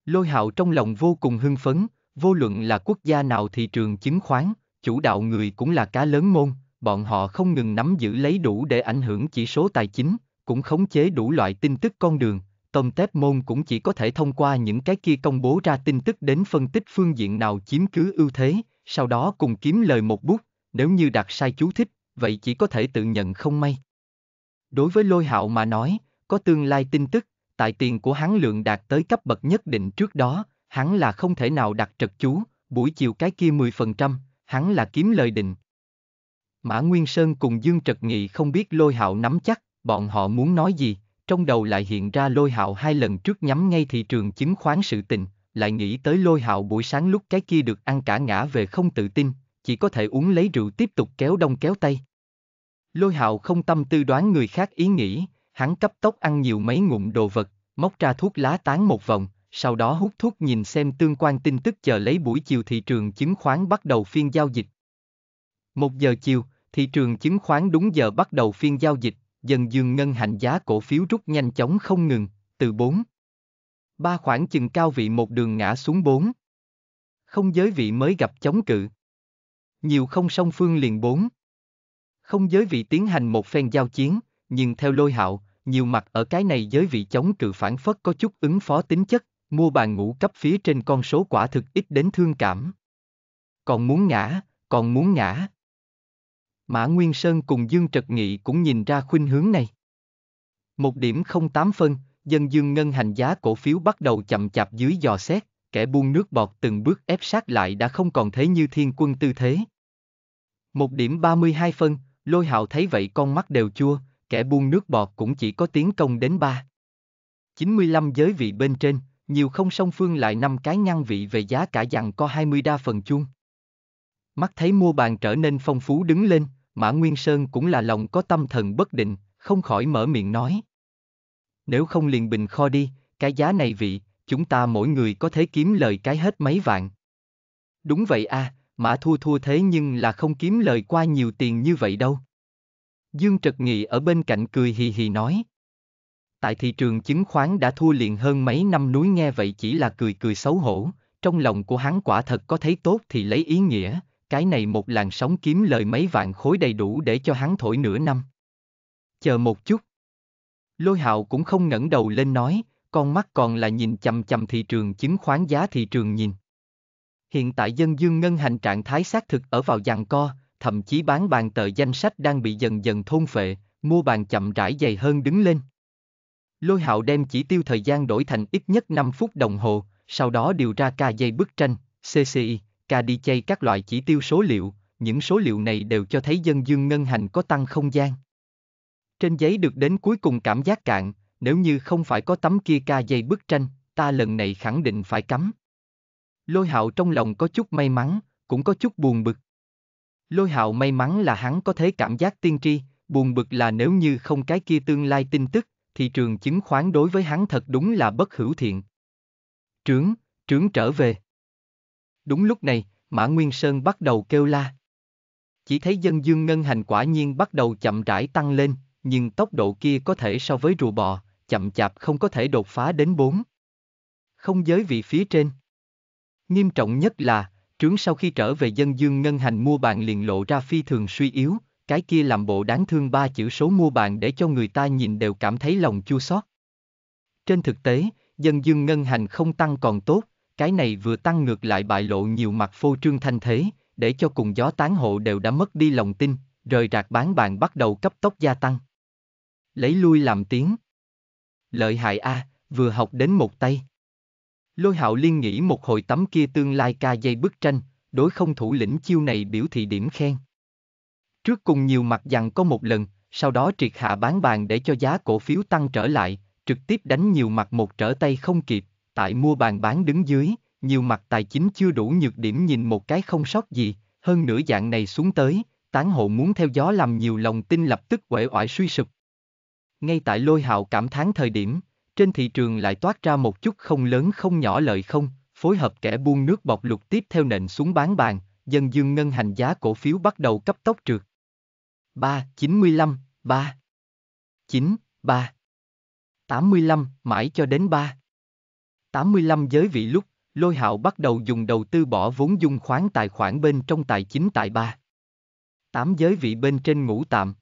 Lôi hạo trong lòng vô cùng hưng phấn, vô luận là quốc gia nào thị trường chứng khoán, chủ đạo người cũng là cá lớn môn, bọn họ không ngừng nắm giữ lấy đủ để ảnh hưởng chỉ số tài chính, cũng khống chế đủ loại tin tức con đường, tôm tép môn cũng chỉ có thể thông qua những cái kia công bố ra tin tức đến phân tích phương diện nào chiếm cứ ưu thế, sau đó cùng kiếm lời một bút, nếu như đặt sai chú thích, vậy chỉ có thể tự nhận không may. Đối với lôi hạo mà nói, có tương lai tin tức, tại tiền của hắn lượng đạt tới cấp bậc nhất định trước đó, hắn là không thể nào đặt trật chú, buổi chiều cái kia 10%, hắn là kiếm lời định. Mã Nguyên Sơn cùng Dương Trật Nghị không biết lôi hạo nắm chắc, bọn họ muốn nói gì, trong đầu lại hiện ra lôi hạo hai lần trước nhắm ngay thị trường chứng khoán sự tình, lại nghĩ tới lôi hạo buổi sáng lúc cái kia được ăn cả ngã về không tự tin, chỉ có thể uống lấy rượu tiếp tục kéo đông kéo tay. Lôi hạo không tâm tư đoán người khác ý nghĩ, hắn cấp tốc ăn nhiều mấy ngụm đồ vật, móc ra thuốc lá tán một vòng, sau đó hút thuốc nhìn xem tương quan tin tức chờ lấy buổi chiều thị trường chứng khoán bắt đầu phiên giao dịch. Một giờ chiều, thị trường chứng khoán đúng giờ bắt đầu phiên giao dịch, dần dường ngân hành giá cổ phiếu rút nhanh chóng không ngừng, từ 4. Ba khoảng chừng cao vị một đường ngã xuống 4. Không giới vị mới gặp chống cự. Nhiều không song phương liền 4 không giới vị tiến hành một phen giao chiến, nhưng theo lôi hạo, nhiều mặt ở cái này giới vị chống cự phản phất có chút ứng phó tính chất, mua bàn ngũ cấp phía trên con số quả thực ít đến thương cảm. Còn muốn ngã, còn muốn ngã. Mã Nguyên Sơn cùng Dương Trật Nghị cũng nhìn ra khuynh hướng này. Một điểm không tám phân, dân dương ngân hành giá cổ phiếu bắt đầu chậm chạp dưới dò xét, kẻ buông nước bọt từng bước ép sát lại đã không còn thế như thiên quân tư thế. Một điểm 32 phân, lôi hạo thấy vậy con mắt đều chua, kẻ buông nước bọt cũng chỉ có tiến công đến ba. 95 giới vị bên trên, nhiều không song phương lại năm cái ngăn vị về giá cả dặn có 20 đa phần chung. Mắt thấy mua bàn trở nên phong phú đứng lên, Mã Nguyên Sơn cũng là lòng có tâm thần bất định, không khỏi mở miệng nói. Nếu không liền bình kho đi, cái giá này vị, chúng ta mỗi người có thể kiếm lời cái hết mấy vạn. Đúng vậy a, à, Mã thua thua thế nhưng là không kiếm lời qua nhiều tiền như vậy đâu. Dương Trật Nghị ở bên cạnh cười hì hì nói. Tại thị trường chứng khoán đã thua liền hơn mấy năm núi nghe vậy chỉ là cười cười xấu hổ, trong lòng của hắn quả thật có thấy tốt thì lấy ý nghĩa, cái này một làn sóng kiếm lời mấy vạn khối đầy đủ để cho hắn thổi nửa năm. Chờ một chút. Lôi hạo cũng không ngẩng đầu lên nói, con mắt còn là nhìn chầm chầm thị trường chứng khoán giá thị trường nhìn. Hiện tại dân dương ngân hành trạng thái xác thực ở vào giằng co, thậm chí bán bàn tờ danh sách đang bị dần dần thôn phệ, mua bàn chậm rãi dày hơn đứng lên. Lôi hạo đem chỉ tiêu thời gian đổi thành ít nhất 5 phút đồng hồ, sau đó điều ra ca dây bức tranh, CCI, đi chay các loại chỉ tiêu số liệu, những số liệu này đều cho thấy dân dương ngân hành có tăng không gian. Trên giấy được đến cuối cùng cảm giác cạn, nếu như không phải có tấm kia ca dây bức tranh, ta lần này khẳng định phải cắm. Lôi hạo trong lòng có chút may mắn, cũng có chút buồn bực. Lôi hạo may mắn là hắn có thể cảm giác tiên tri, buồn bực là nếu như không cái kia tương lai tin tức, thị trường chứng khoán đối với hắn thật đúng là bất hữu thiện. Trướng, trướng trở về. Đúng lúc này, Mã Nguyên Sơn bắt đầu kêu la. Chỉ thấy dân dương ngân hành quả nhiên bắt đầu chậm rãi tăng lên, nhưng tốc độ kia có thể so với rùa bò, chậm chạp không có thể đột phá đến bốn. Không giới vị phía trên. Nghiêm trọng nhất là, trướng sau khi trở về dân dương ngân hành mua bàn liền lộ ra phi thường suy yếu, cái kia làm bộ đáng thương ba chữ số mua bàn để cho người ta nhìn đều cảm thấy lòng chua xót. Trên thực tế, dân dương ngân hành không tăng còn tốt, cái này vừa tăng ngược lại bại lộ nhiều mặt phô trương thanh thế, để cho cùng gió tán hộ đều đã mất đi lòng tin, rời rạc bán bàn bắt đầu cấp tốc gia tăng. Lấy lui làm tiếng. Lợi hại A, à, vừa học đến một tay. Lôi hạo liên nghĩ một hồi tấm kia tương lai ca dây bức tranh, đối không thủ lĩnh chiêu này biểu thị điểm khen. Trước cùng nhiều mặt dặn có một lần, sau đó triệt hạ bán bàn để cho giá cổ phiếu tăng trở lại, trực tiếp đánh nhiều mặt một trở tay không kịp, tại mua bàn bán đứng dưới, nhiều mặt tài chính chưa đủ nhược điểm nhìn một cái không sót gì, hơn nửa dạng này xuống tới, tán hộ muốn theo gió làm nhiều lòng tin lập tức quể oải suy sụp. Ngay tại lôi hạo cảm thán thời điểm, trên thị trường lại toát ra một chút không lớn không nhỏ lợi không, phối hợp kẻ buôn nước bọc lục tiếp theo nền xuống bán bàn, dân dương ngân hành giá cổ phiếu bắt đầu cấp tốc trượt. 3.95, 3 9, 3 85, mãi cho đến 3 85 giới vị lúc, Lôi Hạo bắt đầu dùng đầu tư bỏ vốn dung khoán tài khoản bên trong tài chính tại 3 8 giới vị bên trên ngủ tạm.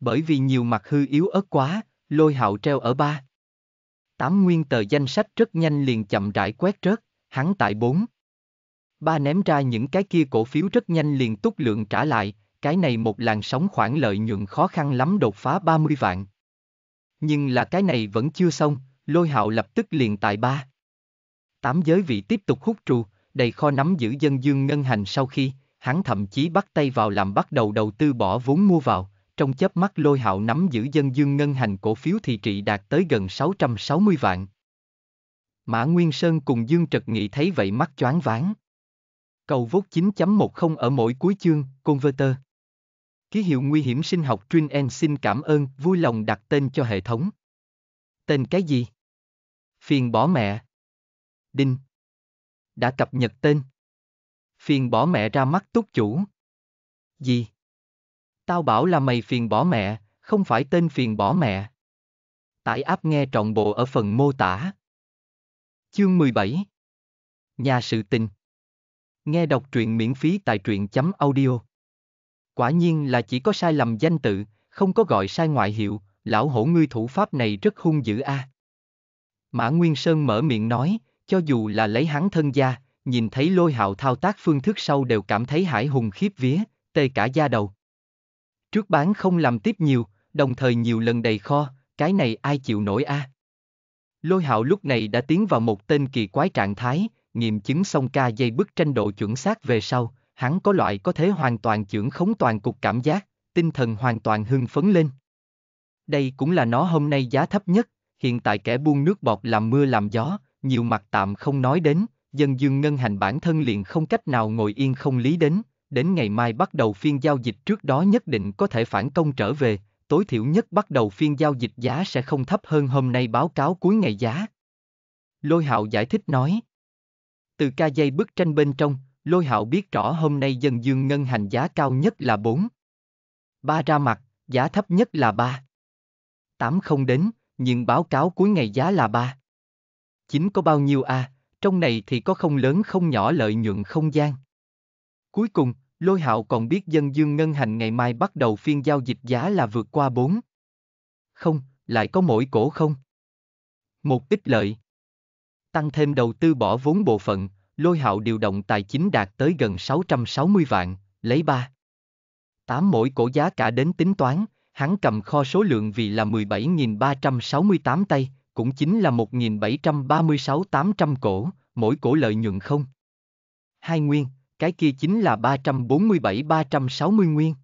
Bởi vì nhiều mặt hư yếu ớt quá, Lôi Hạo treo ở 3 Tám nguyên tờ danh sách rất nhanh liền chậm rãi quét rớt, hắn tại bốn. Ba ném ra những cái kia cổ phiếu rất nhanh liền túc lượng trả lại, cái này một làn sóng khoản lợi nhuận khó khăn lắm đột phá 30 vạn. Nhưng là cái này vẫn chưa xong, lôi hạo lập tức liền tại ba. Tám giới vị tiếp tục hút trù, đầy kho nắm giữ dân dương ngân hành sau khi, hắn thậm chí bắt tay vào làm bắt đầu đầu tư bỏ vốn mua vào, trong chớp mắt lôi hạo nắm giữ dân dương ngân hành cổ phiếu thị trị đạt tới gần 660 vạn. Mã Nguyên Sơn cùng Dương Trật Nghị thấy vậy mắt choáng váng. Cầu vốt 9.10 ở mỗi cuối chương, Converter. Ký hiệu nguy hiểm sinh học Trin En xin cảm ơn, vui lòng đặt tên cho hệ thống. Tên cái gì? Phiền bỏ mẹ. Đinh. Đã cập nhật tên. Phiền bỏ mẹ ra mắt túc chủ. Gì? Tao bảo là mày phiền bỏ mẹ, không phải tên phiền bỏ mẹ. Tải áp nghe trọn bộ ở phần mô tả. Chương 17 Nhà sự tình Nghe đọc truyện miễn phí tại truyện chấm audio. Quả nhiên là chỉ có sai lầm danh tự, không có gọi sai ngoại hiệu, lão hổ ngươi thủ pháp này rất hung dữ a. À. Mã Nguyên Sơn mở miệng nói, cho dù là lấy hắn thân gia, nhìn thấy lôi hạo thao tác phương thức sau đều cảm thấy hải hùng khiếp vía, tê cả da đầu. Trước bán không làm tiếp nhiều, đồng thời nhiều lần đầy kho, cái này ai chịu nổi a? À? Lôi hạo lúc này đã tiến vào một tên kỳ quái trạng thái, nghiệm chứng xong ca dây bức tranh độ chuẩn xác về sau, hắn có loại có thể hoàn toàn trưởng khống toàn cục cảm giác, tinh thần hoàn toàn hưng phấn lên. Đây cũng là nó hôm nay giá thấp nhất, hiện tại kẻ buôn nước bọt làm mưa làm gió, nhiều mặt tạm không nói đến, dân dương ngân hành bản thân liền không cách nào ngồi yên không lý đến, đến ngày mai bắt đầu phiên giao dịch trước đó nhất định có thể phản công trở về, tối thiểu nhất bắt đầu phiên giao dịch giá sẽ không thấp hơn hôm nay báo cáo cuối ngày giá. Lôi Hạo giải thích nói. Từ ca dây bức tranh bên trong, Lôi Hạo biết rõ hôm nay dân dương ngân hành giá cao nhất là 4. ba ra mặt, giá thấp nhất là 3. 8 không đến, nhưng báo cáo cuối ngày giá là 3. 9 có bao nhiêu a? À? trong này thì có không lớn không nhỏ lợi nhuận không gian. Cuối cùng, Lôi hạo còn biết dân dương ngân hành ngày mai bắt đầu phiên giao dịch giá là vượt qua 4. Không, lại có mỗi cổ không. Một ít lợi. Tăng thêm đầu tư bỏ vốn bộ phận, lôi hạo điều động tài chính đạt tới gần 660 vạn, lấy 3. 8 mỗi cổ giá cả đến tính toán, hắn cầm kho số lượng vì là 17.368 tay, cũng chính là 1.736-800 cổ, mỗi cổ lợi nhuận không. Hai nguyên, cái kia chính là 347-360 nguyên.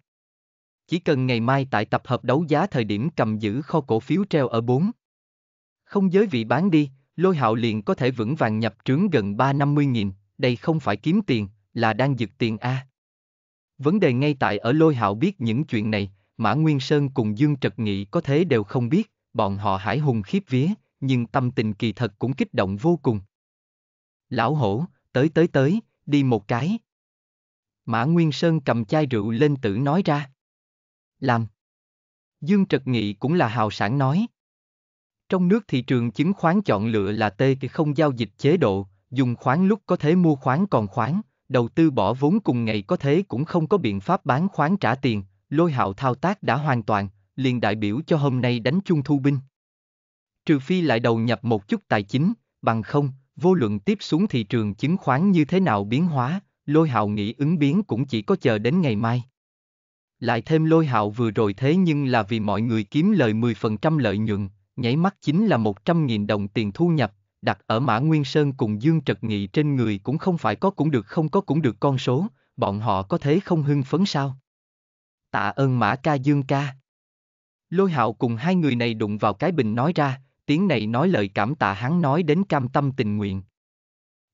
Chỉ cần ngày mai tại tập hợp đấu giá thời điểm cầm giữ kho cổ phiếu treo ở 4. Không giới vị bán đi, lôi hạo liền có thể vững vàng nhập trướng gần 350.000, đây không phải kiếm tiền, là đang giựt tiền A. Vấn đề ngay tại ở lôi hạo biết những chuyện này, Mã Nguyên Sơn cùng Dương Trật Nghị có thế đều không biết, bọn họ hải hùng khiếp vía, nhưng tâm tình kỳ thật cũng kích động vô cùng. Lão hổ, tới tới tới, đi một cái. Mã Nguyên Sơn cầm chai rượu lên tử nói ra. Làm. Dương Trật Nghị cũng là hào sản nói. Trong nước thị trường chứng khoán chọn lựa là tê, không giao dịch chế độ, dùng khoán lúc có thể mua khoán còn khoán, đầu tư bỏ vốn cùng ngày có thế cũng không có biện pháp bán khoán trả tiền, lôi hạo thao tác đã hoàn toàn, liền đại biểu cho hôm nay đánh chung thu binh. Trừ phi lại đầu nhập một chút tài chính, bằng không, vô luận tiếp xuống thị trường chứng khoán như thế nào biến hóa, lôi hạo nghĩ ứng biến cũng chỉ có chờ đến ngày mai. Lại thêm lôi hạo vừa rồi thế nhưng là vì mọi người kiếm lời 10% lợi nhuận, nháy mắt chính là 100.000 đồng tiền thu nhập, đặt ở Mã Nguyên Sơn cùng Dương Trật Nghị trên người cũng không phải có cũng được không có cũng được con số, bọn họ có thế không hưng phấn sao? Tạ ơn Mã Ca Dương Ca. Lôi hạo cùng hai người này đụng vào cái bình nói ra, tiếng này nói lời cảm tạ hắn nói đến cam tâm tình nguyện,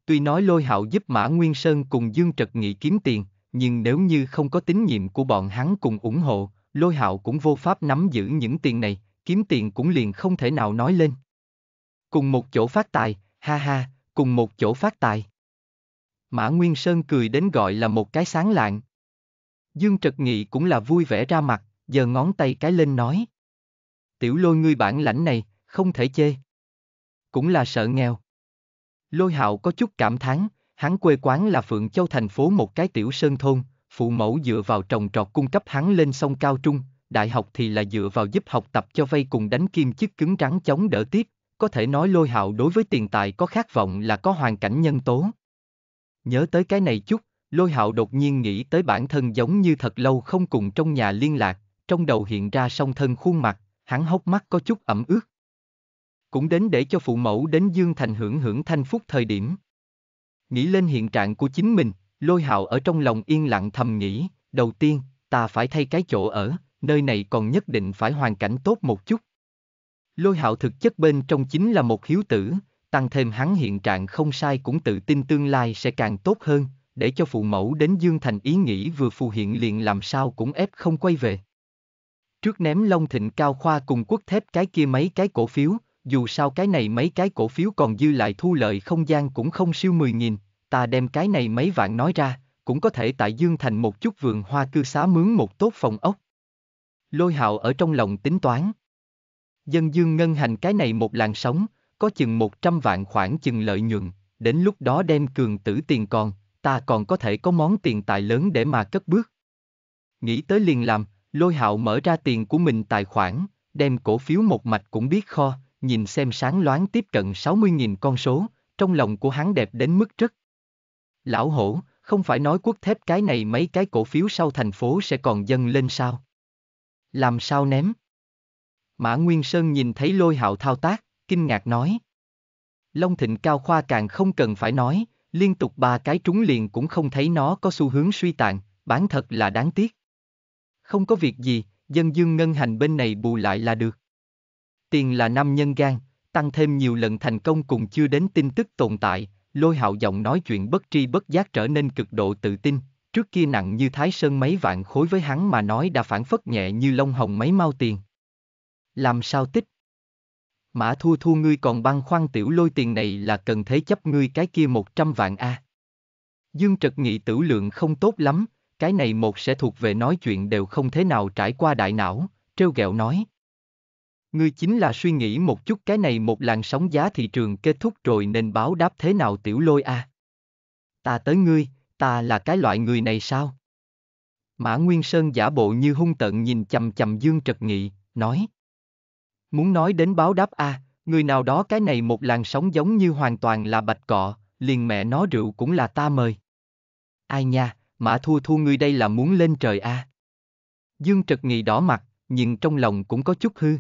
Tuy nói lôi hạo giúp Mã Nguyên Sơn cùng Dương Trật Nghị kiếm tiền, nhưng nếu như không có tín nhiệm của bọn hắn cùng ủng hộ, lôi hạo cũng vô pháp nắm giữ những tiền này, kiếm tiền cũng liền không thể nào nói lên. Cùng một chỗ phát tài, ha ha, cùng một chỗ phát tài. Mã Nguyên Sơn cười đến gọi là một cái sáng lạng. Dương Trật Nghị cũng là vui vẻ ra mặt, giờ ngón tay cái lên nói. Tiểu lôi ngươi bản lãnh này, không thể chê. Cũng là sợ nghèo. Lôi hạo có chút cảm thán, hắn quê quán là Phượng Châu thành phố một cái tiểu sơn thôn, phụ mẫu dựa vào trồng trọt cung cấp hắn lên sông cao trung, đại học thì là dựa vào giúp học tập cho vay cùng đánh kim chức cứng rắn chống đỡ tiếp, có thể nói lôi hạo đối với tiền tài có khát vọng là có hoàn cảnh nhân tố. Nhớ tới cái này chút, lôi hạo đột nhiên nghĩ tới bản thân giống như thật lâu không cùng trong nhà liên lạc, trong đầu hiện ra song thân khuôn mặt, hắn hốc mắt có chút ẩm ướt, cũng đến để cho phụ mẫu đến Dương Thành hưởng hưởng thanh phúc thời điểm. Nghĩ lên hiện trạng của chính mình, lôi hạo ở trong lòng yên lặng thầm nghĩ, đầu tiên, ta phải thay cái chỗ ở, nơi này còn nhất định phải hoàn cảnh tốt một chút. Lôi hạo thực chất bên trong chính là một hiếu tử, tăng thêm hắn hiện trạng không sai cũng tự tin tương lai sẽ càng tốt hơn, để cho phụ mẫu đến Dương Thành ý nghĩ vừa phù hiện liền làm sao cũng ép không quay về. Trước ném Long Thịnh Cao Khoa cùng quốc thép cái kia mấy cái cổ phiếu, dù sao cái này mấy cái cổ phiếu còn dư lại thu lợi không gian cũng không siêu 10.000, ta đem cái này mấy vạn nói ra, cũng có thể tại Dương Thành một chút vườn hoa cư xá mướn một tốt phòng ốc. Lôi hạo ở trong lòng tính toán. Dân dương ngân hành cái này một làn sóng, có chừng 100 vạn khoản chừng lợi nhuận, đến lúc đó đem cường tử tiền còn, ta còn có thể có món tiền tài lớn để mà cất bước. Nghĩ tới liền làm, lôi hạo mở ra tiền của mình tài khoản, đem cổ phiếu một mạch cũng biết kho, nhìn xem sáng loáng tiếp cận 60.000 con số, trong lòng của hắn đẹp đến mức rất. Lão hổ, không phải nói quốc thép cái này mấy cái cổ phiếu sau thành phố sẽ còn dâng lên sao? Làm sao ném? Mã Nguyên Sơn nhìn thấy lôi hạo thao tác, kinh ngạc nói. Long thịnh cao khoa càng không cần phải nói, liên tục ba cái trúng liền cũng không thấy nó có xu hướng suy tàn, bán thật là đáng tiếc. Không có việc gì, dân dương ngân hành bên này bù lại là được. Tiền là nam nhân gan, tăng thêm nhiều lần thành công cùng chưa đến tin tức tồn tại, lôi hạo giọng nói chuyện bất tri bất giác trở nên cực độ tự tin, trước kia nặng như thái sơn mấy vạn khối với hắn mà nói đã phản phất nhẹ như lông hồng mấy mau tiền. Làm sao tích? Mã thua thua ngươi còn băng khoan tiểu lôi tiền này là cần thế chấp ngươi cái kia một trăm vạn a. Dương trật nghị tử lượng không tốt lắm, cái này một sẽ thuộc về nói chuyện đều không thế nào trải qua đại não, treo gẹo nói. Ngươi chính là suy nghĩ một chút cái này một làn sóng giá thị trường kết thúc rồi nên báo đáp thế nào tiểu lôi à? Ta tới ngươi, ta là cái loại người này sao? Mã Nguyên Sơn giả bộ như hung tận nhìn chằm chằm Dương Trật Nghị, nói. Muốn nói đến báo đáp a à, người nào đó cái này một làn sóng giống như hoàn toàn là bạch cọ, liền mẹ nó rượu cũng là ta mời. Ai nha, Mã Thu Thu ngươi đây là muốn lên trời a à? Dương Trật Nghị đỏ mặt, nhưng trong lòng cũng có chút hư.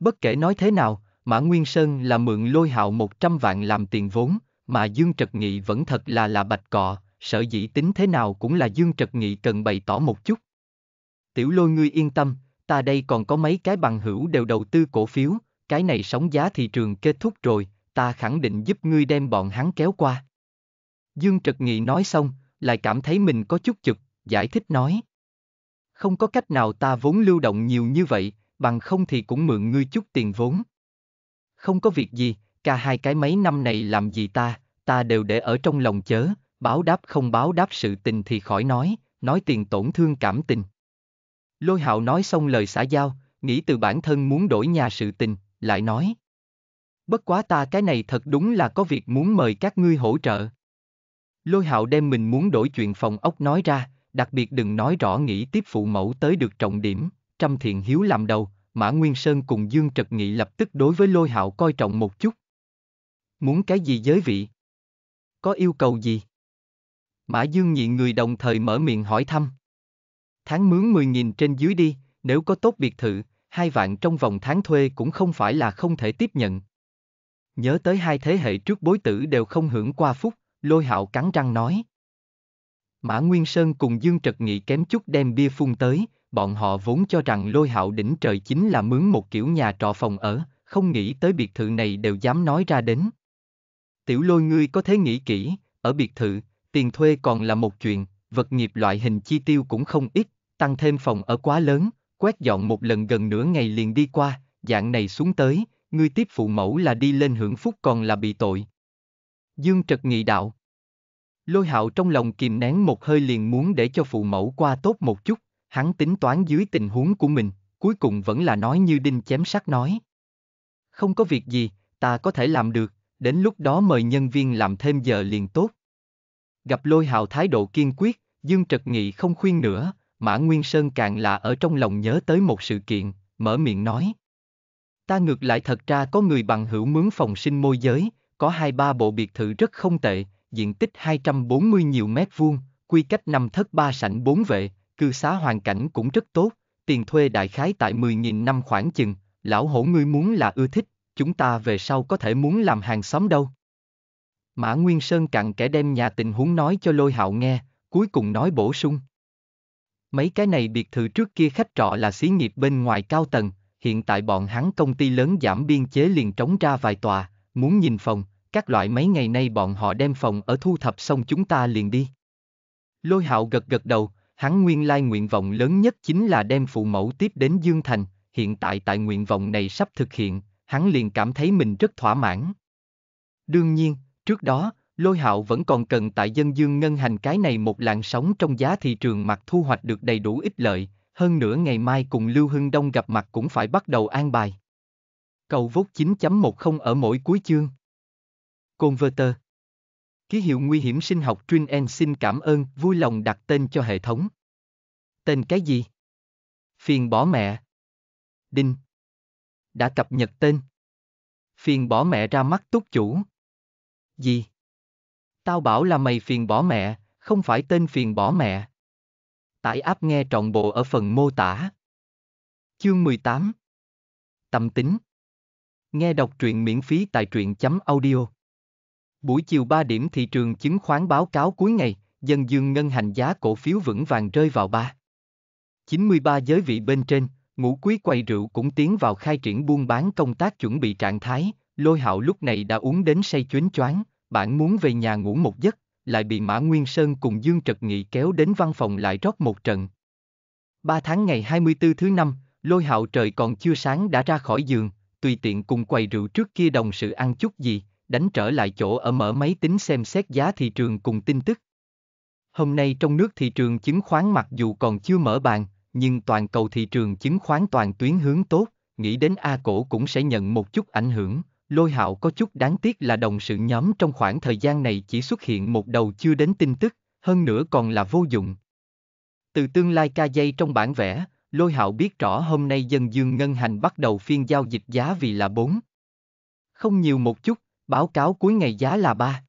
Bất kể nói thế nào, Mã Nguyên Sơn là mượn lôi hạo 100 vạn làm tiền vốn, mà Dương Trật Nghị vẫn thật là là bạch cọ, sợ dĩ tính thế nào cũng là Dương Trật Nghị cần bày tỏ một chút. Tiểu lôi ngươi yên tâm, ta đây còn có mấy cái bằng hữu đều đầu tư cổ phiếu, cái này sóng giá thị trường kết thúc rồi, ta khẳng định giúp ngươi đem bọn hắn kéo qua. Dương Trật Nghị nói xong, lại cảm thấy mình có chút chực, giải thích nói. Không có cách nào ta vốn lưu động nhiều như vậy, bằng không thì cũng mượn ngươi chút tiền vốn. Không có việc gì, cả hai cái mấy năm này làm gì ta, ta đều để ở trong lòng chớ, báo đáp không báo đáp sự tình thì khỏi nói, nói tiền tổn thương cảm tình. Lôi hạo nói xong lời xã giao, nghĩ từ bản thân muốn đổi nhà sự tình, lại nói. Bất quá ta cái này thật đúng là có việc muốn mời các ngươi hỗ trợ. Lôi hạo đem mình muốn đổi chuyện phòng ốc nói ra, đặc biệt đừng nói rõ nghĩ tiếp phụ mẫu tới được trọng điểm, trăm thiện hiếu làm đầu, Mã Nguyên Sơn cùng Dương Trật Nghị lập tức đối với lôi hạo coi trọng một chút. Muốn cái gì giới vị? Có yêu cầu gì? Mã Dương nhị người đồng thời mở miệng hỏi thăm. Tháng mướn 10.000 trên dưới đi, nếu có tốt biệt thự, hai vạn trong vòng tháng thuê cũng không phải là không thể tiếp nhận. Nhớ tới hai thế hệ trước bối tử đều không hưởng qua phúc, lôi hạo cắn răng nói. Mã Nguyên Sơn cùng Dương Trật Nghị kém chút đem bia phun tới, bọn họ vốn cho rằng lôi hạo đỉnh trời chính là mướn một kiểu nhà trọ phòng ở, không nghĩ tới biệt thự này đều dám nói ra đến. Tiểu lôi ngươi có thể nghĩ kỹ, ở biệt thự, tiền thuê còn là một chuyện, vật nghiệp loại hình chi tiêu cũng không ít, tăng thêm phòng ở quá lớn, quét dọn một lần gần nửa ngày liền đi qua, dạng này xuống tới, ngươi tiếp phụ mẫu là đi lên hưởng phúc còn là bị tội. Dương Trật nghị đạo. Lôi hạo trong lòng kìm nén một hơi liền muốn để cho phụ mẫu qua tốt một chút, hắn tính toán dưới tình huống của mình, cuối cùng vẫn là nói như đinh chém sắt nói. Không có việc gì, ta có thể làm được, đến lúc đó mời nhân viên làm thêm giờ liền tốt. Gặp lôi hào thái độ kiên quyết, Dương Trật Nghị không khuyên nữa, Mã Nguyên Sơn càng là ở trong lòng nhớ tới một sự kiện, mở miệng nói. Ta ngược lại thật ra có người bằng hữu mướn phòng sinh môi giới, có hai ba bộ biệt thự rất không tệ, diện tích 240 nhiều mét vuông, quy cách năm thất ba sảnh bốn vệ, cư xá hoàn cảnh cũng rất tốt, tiền thuê đại khái tại 10.000 năm khoảng chừng, lão hổ ngươi muốn là ưa thích, chúng ta về sau có thể muốn làm hàng xóm đâu. Mã Nguyên Sơn cặn kẻ đem nhà tình huống nói cho lôi hạo nghe, cuối cùng nói bổ sung. Mấy cái này biệt thự trước kia khách trọ là xí nghiệp bên ngoài cao tầng, hiện tại bọn hắn công ty lớn giảm biên chế liền trống ra vài tòa, muốn nhìn phòng, các loại mấy ngày nay bọn họ đem phòng ở thu thập xong chúng ta liền đi. Lôi hạo gật gật đầu, hắn nguyên lai nguyện vọng lớn nhất chính là đem phụ mẫu tiếp đến Dương Thành, hiện tại tại nguyện vọng này sắp thực hiện, hắn liền cảm thấy mình rất thỏa mãn. Đương nhiên, trước đó, Lôi Hạo vẫn còn cần tại dân dương ngân hành cái này một làn sóng trong giá thị trường mặt thu hoạch được đầy đủ ích lợi, hơn nữa ngày mai cùng Lưu Hưng Đông gặp mặt cũng phải bắt đầu an bài. Cầu vốt 9.10 ở mỗi cuối chương. Converter Ký hiệu nguy hiểm sinh học Trin En xin cảm ơn, vui lòng đặt tên cho hệ thống. Tên cái gì? Phiền bỏ mẹ. Đinh. Đã cập nhật tên. Phiền bỏ mẹ ra mắt túc chủ. Gì? Tao bảo là mày phiền bỏ mẹ, không phải tên phiền bỏ mẹ. Tải áp nghe trọn bộ ở phần mô tả. Chương 18 Tâm tính Nghe đọc truyện miễn phí tại truyện chấm audio Buổi chiều 3 điểm thị trường chứng khoán báo cáo cuối ngày, dân dương ngân hành giá cổ phiếu vững vàng rơi vào 3. 93 giới vị bên trên, ngũ quý quầy rượu cũng tiến vào khai triển buôn bán công tác chuẩn bị trạng thái, lôi hạo lúc này đã uống đến say chuyến choáng, bạn muốn về nhà ngủ một giấc, lại bị Mã Nguyên Sơn cùng Dương Trật Nghị kéo đến văn phòng lại rót một trận. 3 tháng ngày 24 thứ năm, lôi hạo trời còn chưa sáng đã ra khỏi giường, tùy tiện cùng quầy rượu trước kia đồng sự ăn chút gì, đánh trở lại chỗ ở mở máy tính xem xét giá thị trường cùng tin tức. Hôm nay trong nước thị trường chứng khoán mặc dù còn chưa mở bàn, nhưng toàn cầu thị trường chứng khoán toàn tuyến hướng tốt, nghĩ đến A cổ cũng sẽ nhận một chút ảnh hưởng. Lôi hạo có chút đáng tiếc là đồng sự nhóm trong khoảng thời gian này chỉ xuất hiện một đầu chưa đến tin tức, hơn nữa còn là vô dụng. Từ tương lai ca dây trong bản vẽ, lôi hạo biết rõ hôm nay dân dương ngân hành bắt đầu phiên giao dịch giá vì là 4. Không nhiều một chút, báo cáo cuối ngày giá là 3.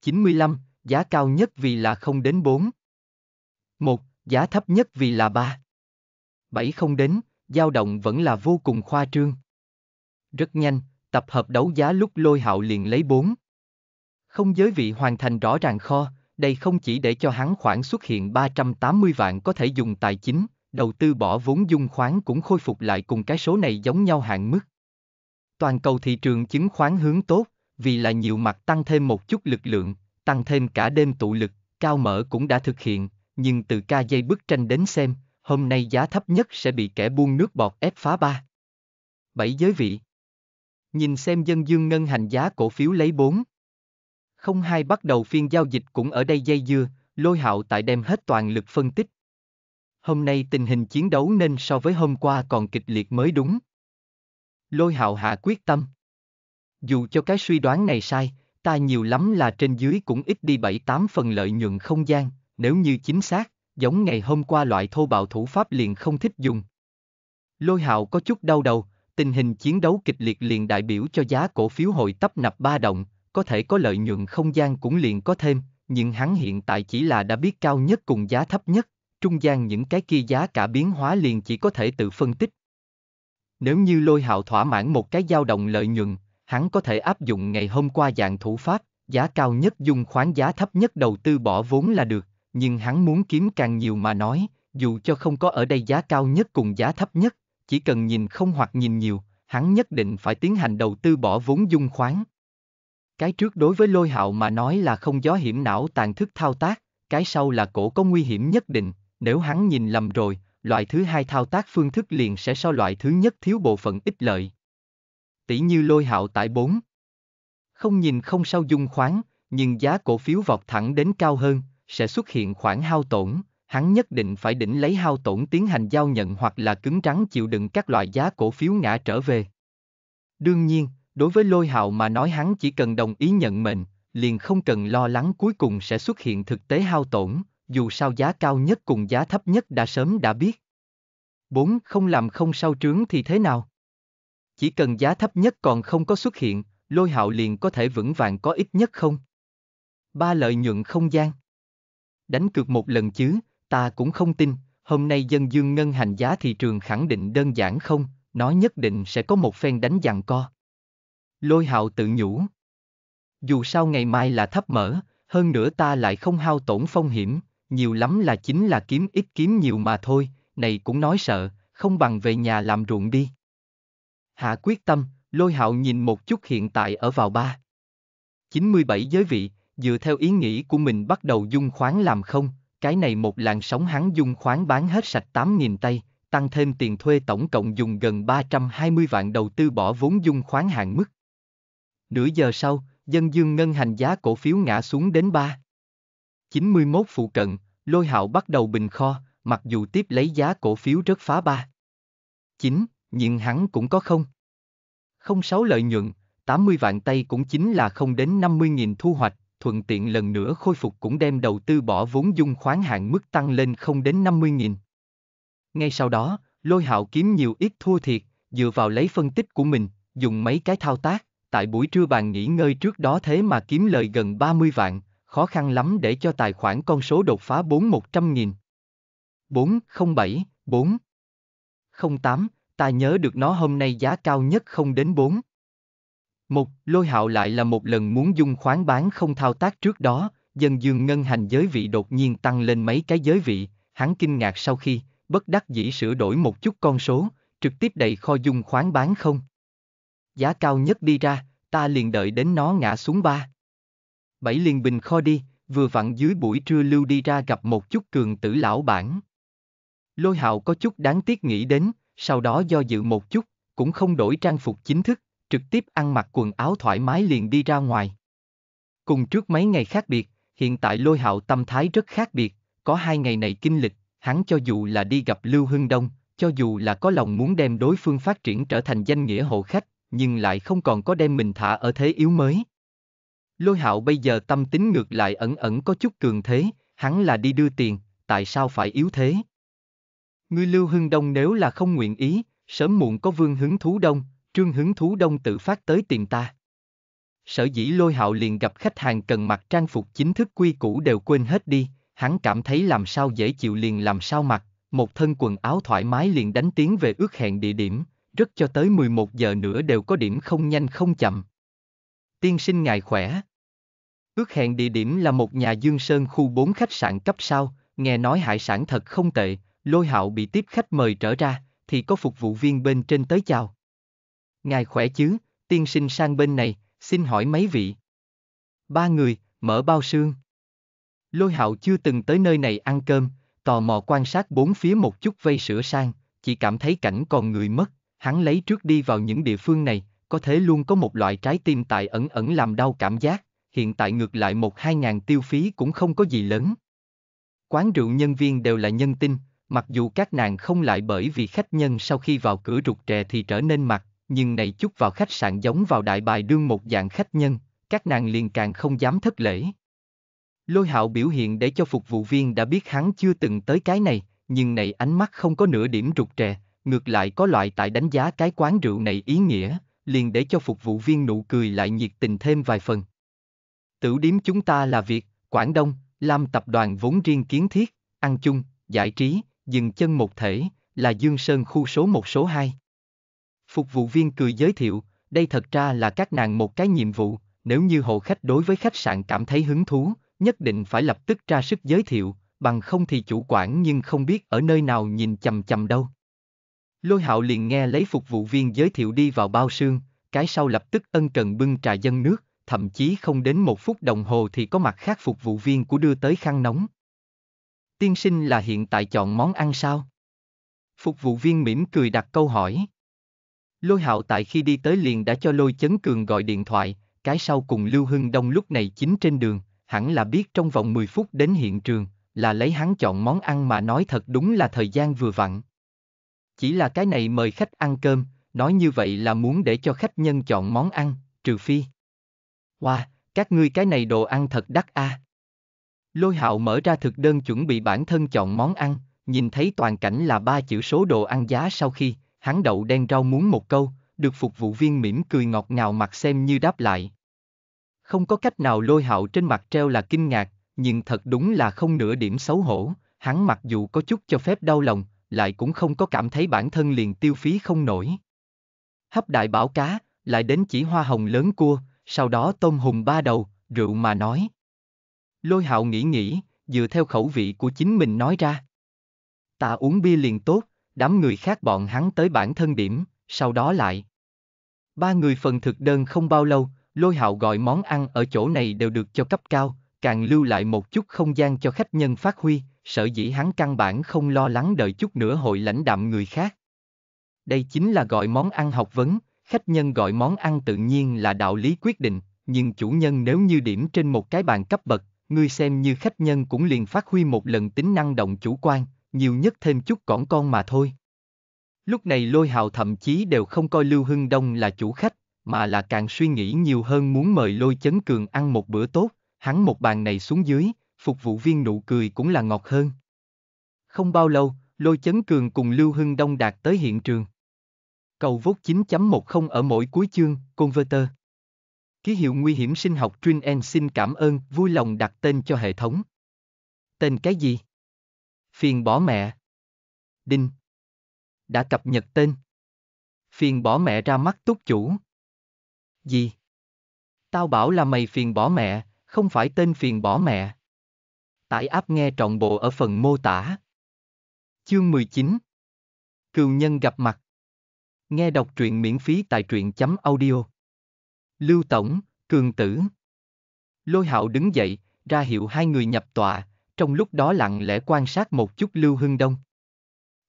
95, giá cao nhất vì là không đến 4. 1, giá thấp nhất vì là 3. 7 không đến, dao động vẫn là vô cùng khoa trương. Rất nhanh, tập hợp đấu giá lúc lôi hạo liền lấy 4. Không giới vị hoàn thành rõ ràng kho, đây không chỉ để cho hắn khoản xuất hiện 380 vạn có thể dùng tài chính, đầu tư bỏ vốn dung khoán cũng khôi phục lại cùng cái số này giống nhau hạn mức. Toàn cầu thị trường chứng khoán hướng tốt, vì là nhiều mặt tăng thêm một chút lực lượng, tăng thêm cả đêm tụ lực, cao mở cũng đã thực hiện, nhưng từ ca dây bức tranh đến xem, hôm nay giá thấp nhất sẽ bị kẻ buôn nước bọt ép phá ba. Bảy giới vị Nhìn xem dân dương ngân hành giá cổ phiếu lấy 4. Không hai bắt đầu phiên giao dịch cũng ở đây dây dưa, lôi hạo tại đem hết toàn lực phân tích. Hôm nay tình hình chiến đấu nên so với hôm qua còn kịch liệt mới đúng. Lôi hạo hạ quyết tâm. Dù cho cái suy đoán này sai, ta nhiều lắm là trên dưới cũng ít đi 7-8 phần lợi nhuận không gian, nếu như chính xác, giống ngày hôm qua loại thô bạo thủ pháp liền không thích dùng. Lôi hạo có chút đau đầu, tình hình chiến đấu kịch liệt liền đại biểu cho giá cổ phiếu hội tấp nập ba động, có thể có lợi nhuận không gian cũng liền có thêm, nhưng hắn hiện tại chỉ là đã biết cao nhất cùng giá thấp nhất, trung gian những cái kia giá cả biến hóa liền chỉ có thể tự phân tích, nếu như lôi hạo thỏa mãn một cái dao động lợi nhuận, hắn có thể áp dụng ngày hôm qua dạng thủ pháp, giá cao nhất dùng khoáng giá thấp nhất đầu tư bỏ vốn là được, nhưng hắn muốn kiếm càng nhiều mà nói, dù cho không có ở đây giá cao nhất cùng giá thấp nhất, chỉ cần nhìn không hoặc nhìn nhiều, hắn nhất định phải tiến hành đầu tư bỏ vốn dung khoáng. Cái trước đối với lôi hạo mà nói là không gió hiểm não tàn thức thao tác, cái sau là cổ có nguy hiểm nhất định, nếu hắn nhìn lầm rồi, loại thứ hai thao tác phương thức liền sẽ so loại thứ nhất thiếu bộ phận ít lợi. Tỷ như lôi hạo tại 4. Không nhìn không sao dung khoáng, nhưng giá cổ phiếu vọt thẳng đến cao hơn, sẽ xuất hiện khoản hao tổn, hắn nhất định phải đỉnh lấy hao tổn tiến hành giao nhận hoặc là cứng trắng chịu đựng các loại giá cổ phiếu ngã trở về. Đương nhiên, đối với lôi hạo mà nói hắn chỉ cần đồng ý nhận mệnh, liền không cần lo lắng cuối cùng sẽ xuất hiện thực tế hao tổn, dù sao giá cao nhất cùng giá thấp nhất đã sớm đã biết. 4. Không làm không sao trướng thì thế nào? Chỉ cần giá thấp nhất còn không có xuất hiện, lôi hạo liền có thể vững vàng có ít nhất không? Ba lợi nhuận không gian. Đánh cược một lần chứ, ta cũng không tin, hôm nay dân dương ngân hành giá thị trường khẳng định đơn giản không, nó nhất định sẽ có một phen đánh giằng co. Lôi hạo tự nhủ. Dù sao ngày mai là thấp mở, hơn nữa ta lại không hao tổn phong hiểm, nhiều lắm là chính là kiếm ít kiếm nhiều mà thôi, này cũng nói sợ, không bằng về nhà làm ruộng đi. Hạ quyết tâm, lôi hạo nhìn một chút hiện tại ở vào ba. 97 giới vị, dựa theo ý nghĩ của mình bắt đầu dung khoáng làm không, cái này một làn sóng hắn dung khoáng bán hết sạch 8.000 tay, tăng thêm tiền thuê tổng cộng dùng gần 320 vạn đầu tư bỏ vốn dung khoáng hạn mức. Nửa giờ sau, dân dương ngân hành giá cổ phiếu ngã xuống đến 3. 91 phụ cận, lôi hạo bắt đầu bình kho, mặc dù tiếp lấy giá cổ phiếu rất phá ba. 9, nhưng hắn cũng có không. Không sáu lợi nhuận, 80 vạn tay cũng chính là không đến 50.000 thu hoạch, thuận tiện lần nữa khôi phục cũng đem đầu tư bỏ vốn dung khoán hạn mức tăng lên không đến 50.000. Ngay sau đó, lôi hạo kiếm nhiều ít thua thiệt, dựa vào lấy phân tích của mình, dùng mấy cái thao tác, tại buổi trưa bàn nghỉ ngơi trước đó thế mà kiếm lời gần 30 vạn, khó khăn lắm để cho tài khoản con số đột phá 4100.000. 407, 4. 08, ta nhớ được nó hôm nay giá cao nhất không đến 4. Một, lôi hạo lại là một lần muốn dung khoán bán không thao tác trước đó, dân dương ngân hành giới vị đột nhiên tăng lên mấy cái giới vị, hắn kinh ngạc sau khi, bất đắc dĩ sửa đổi một chút con số, trực tiếp đầy kho dung khoán bán không. Giá cao nhất đi ra, ta liền đợi đến nó ngã xuống ba bảy liền bình kho đi, vừa vặn dưới buổi trưa lưu đi ra gặp một chút cường tử lão bản. Lôi hạo có chút đáng tiếc nghĩ đến, sau đó do dự một chút, cũng không đổi trang phục chính thức, trực tiếp ăn mặc quần áo thoải mái liền đi ra ngoài. Cùng trước mấy ngày khác biệt, hiện tại lôi hạo tâm thái rất khác biệt, có hai ngày này kinh lịch, hắn cho dù là đi gặp Lưu Hưng Đông, cho dù là có lòng muốn đem đối phương phát triển trở thành danh nghĩa hộ khách, nhưng lại không còn có đem mình thả ở thế yếu mới. Lôi hạo bây giờ tâm tính ngược lại ẩn ẩn có chút cường thế, hắn là đi đưa tiền, tại sao phải yếu thế? Ngươi lưu hưng đông nếu là không nguyện ý, sớm muộn có vương hứng thú đông, trương hứng thú đông tự phát tới tìm ta. Sở dĩ lôi hạo liền gặp khách hàng cần mặc trang phục chính thức quy củ đều quên hết đi, hắn cảm thấy làm sao dễ chịu liền làm sao mặc, một thân quần áo thoải mái liền đánh tiếng về ước hẹn địa điểm, rất cho tới 11 giờ nữa đều có điểm không nhanh không chậm. Tiên sinh ngài khỏe, Ước hẹn địa điểm là một nhà dương sơn khu 4 khách sạn cấp sao, nghe nói hải sản thật không tệ, lôi hạo bị tiếp khách mời trở ra, thì có phục vụ viên bên trên tới chào. Ngài khỏe chứ, tiên sinh sang bên này, xin hỏi mấy vị. Ba người, mở bao xương. Lôi hạo chưa từng tới nơi này ăn cơm, tò mò quan sát bốn phía một chút vây sửa sang, chỉ cảm thấy cảnh còn người mất, hắn lấy trước đi vào những địa phương này, có thể luôn có một loại trái tim tại ẩn ẩn làm đau cảm giác hiện tại ngược lại một hai ngàn tiêu phí cũng không có gì lớn. Quán rượu nhân viên đều là nhân tinh, mặc dù các nàng không lại bởi vì khách nhân sau khi vào cửa rụt rè thì trở nên mặt, nhưng này chút vào khách sạn giống vào đại bài đương một dạng khách nhân, các nàng liền càng không dám thất lễ. Lôi hạo biểu hiện để cho phục vụ viên đã biết hắn chưa từng tới cái này, nhưng này ánh mắt không có nửa điểm rụt rè, ngược lại có loại tại đánh giá cái quán rượu này ý nghĩa, liền để cho phục vụ viên nụ cười lại nhiệt tình thêm vài phần. Tử điếm chúng ta là việc Quảng Đông, Lam tập đoàn vốn riêng kiến thiết, ăn chung, giải trí, dừng chân một thể, là Dương Sơn khu số một số 2. Phục vụ viên cười giới thiệu, đây thật ra là các nàng một cái nhiệm vụ, nếu như hộ khách đối với khách sạn cảm thấy hứng thú, nhất định phải lập tức ra sức giới thiệu, bằng không thì chủ quản nhưng không biết ở nơi nào nhìn chầm chầm đâu. Lôi hạo liền nghe lấy phục vụ viên giới thiệu đi vào bao sương, cái sau lập tức ân cần bưng trà dân nước, thậm chí không đến một phút đồng hồ thì có mặt khác phục vụ viên của đưa tới khăn nóng. Tiên sinh là hiện tại chọn món ăn sao? Phục vụ viên mỉm cười đặt câu hỏi. Lôi hạo tại khi đi tới liền đã cho lôi chấn cường gọi điện thoại, cái sau cùng Lưu Hưng Đông lúc này chính trên đường, hẳn là biết trong vòng 10 phút đến hiện trường, là lấy hắn chọn món ăn mà nói thật đúng là thời gian vừa vặn. Chỉ là cái này mời khách ăn cơm, nói như vậy là muốn để cho khách nhân chọn món ăn, trừ phi. Wow, các ngươi cái này đồ ăn thật đắt a. À. Lôi hạo mở ra thực đơn chuẩn bị bản thân chọn món ăn, nhìn thấy toàn cảnh là ba chữ số đồ ăn giá sau khi, hắn đậu đen rau muốn một câu, được phục vụ viên mỉm cười ngọt ngào mặt xem như đáp lại. Không có cách nào lôi hạo trên mặt treo là kinh ngạc, nhưng thật đúng là không nửa điểm xấu hổ, hắn mặc dù có chút cho phép đau lòng, lại cũng không có cảm thấy bản thân liền tiêu phí không nổi. Hấp đại bảo cá, lại đến chỉ hoa hồng lớn cua, sau đó tôm hùm ba đầu, rượu mà nói. Lôi hạo nghĩ nghĩ, dựa theo khẩu vị của chính mình nói ra. Ta uống bia liền tốt, đám người khác bọn hắn tới bản thân điểm, sau đó lại. Ba người phần thực đơn không bao lâu, lôi hạo gọi món ăn ở chỗ này đều được cho cấp cao, càng lưu lại một chút không gian cho khách nhân phát huy, sở dĩ hắn căn bản không lo lắng đợi chút nữa hội lãnh đạm người khác. Đây chính là gọi món ăn học vấn, khách nhân gọi món ăn tự nhiên là đạo lý quyết định, nhưng chủ nhân nếu như điểm trên một cái bàn cấp bậc, người xem như khách nhân cũng liền phát huy một lần tính năng động chủ quan, nhiều nhất thêm chút cỏn con mà thôi. Lúc này lôi hào thậm chí đều không coi Lưu Hưng Đông là chủ khách, mà là càng suy nghĩ nhiều hơn muốn mời lôi chấn cường ăn một bữa tốt, hắn một bàn này xuống dưới, phục vụ viên nụ cười cũng là ngọt hơn. Không bao lâu, lôi chấn cường cùng Lưu Hưng Đông đạt tới hiện trường. Cầu vốt 9.10 ở mỗi cuối chương, Converter. Ký hiệu nguy hiểm sinh học Trin En xin cảm ơn, vui lòng đặt tên cho hệ thống. Tên cái gì? Phiền bỏ mẹ. Đinh. Đã cập nhật tên. Phiền bỏ mẹ ra mắt túc chủ. Gì? Tao bảo là mày phiền bỏ mẹ, không phải tên phiền bỏ mẹ. Tải áp nghe trọn bộ ở phần mô tả. Chương 19 Cừu nhân gặp mặt Nghe đọc truyện miễn phí tại truyện.audio. chấm Lưu Tổng, Cường Tử. Lôi hạo đứng dậy, ra hiệu hai người nhập tọa, trong lúc đó lặng lẽ quan sát một chút Lưu Hưng Đông.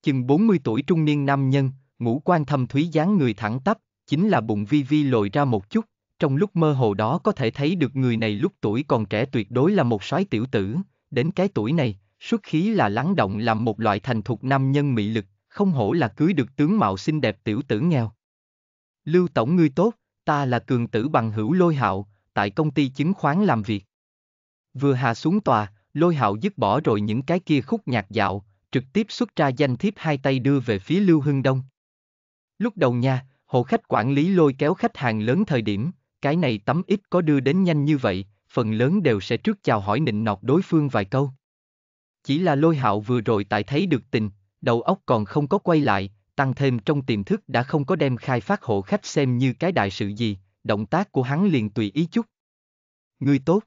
Chừng 40 tuổi trung niên nam nhân, ngũ quan thâm thúy dáng người thẳng tắp, chính là bụng vi vi lồi ra một chút, trong lúc mơ hồ đó có thể thấy được người này lúc tuổi còn trẻ tuyệt đối là một soái tiểu tử, đến cái tuổi này, xuất khí là lắng động làm một loại thành thục nam nhân mị lực, không hổ là cưới được tướng mạo xinh đẹp tiểu tử nghèo. Lưu Tổng ngươi tốt, ta là cường tử bằng hữu lôi hạo, tại công ty chứng khoán làm việc. Vừa hạ xuống tòa, lôi hạo dứt bỏ rồi những cái kia khúc nhạc dạo, trực tiếp xuất ra danh thiếp hai tay đưa về phía Lưu Hưng Đông. Lúc đầu nha, hộ khách quản lý lôi kéo khách hàng lớn thời điểm, cái này tấm ít có đưa đến nhanh như vậy, phần lớn đều sẽ trước chào hỏi nịnh nọt đối phương vài câu. Chỉ là lôi hạo vừa rồi tại thấy được tình, đầu óc còn không có quay lại, tăng thêm trong tiềm thức đã không có đem khai phát hộ khách xem như cái đại sự gì, động tác của hắn liền tùy ý chút. người tốt.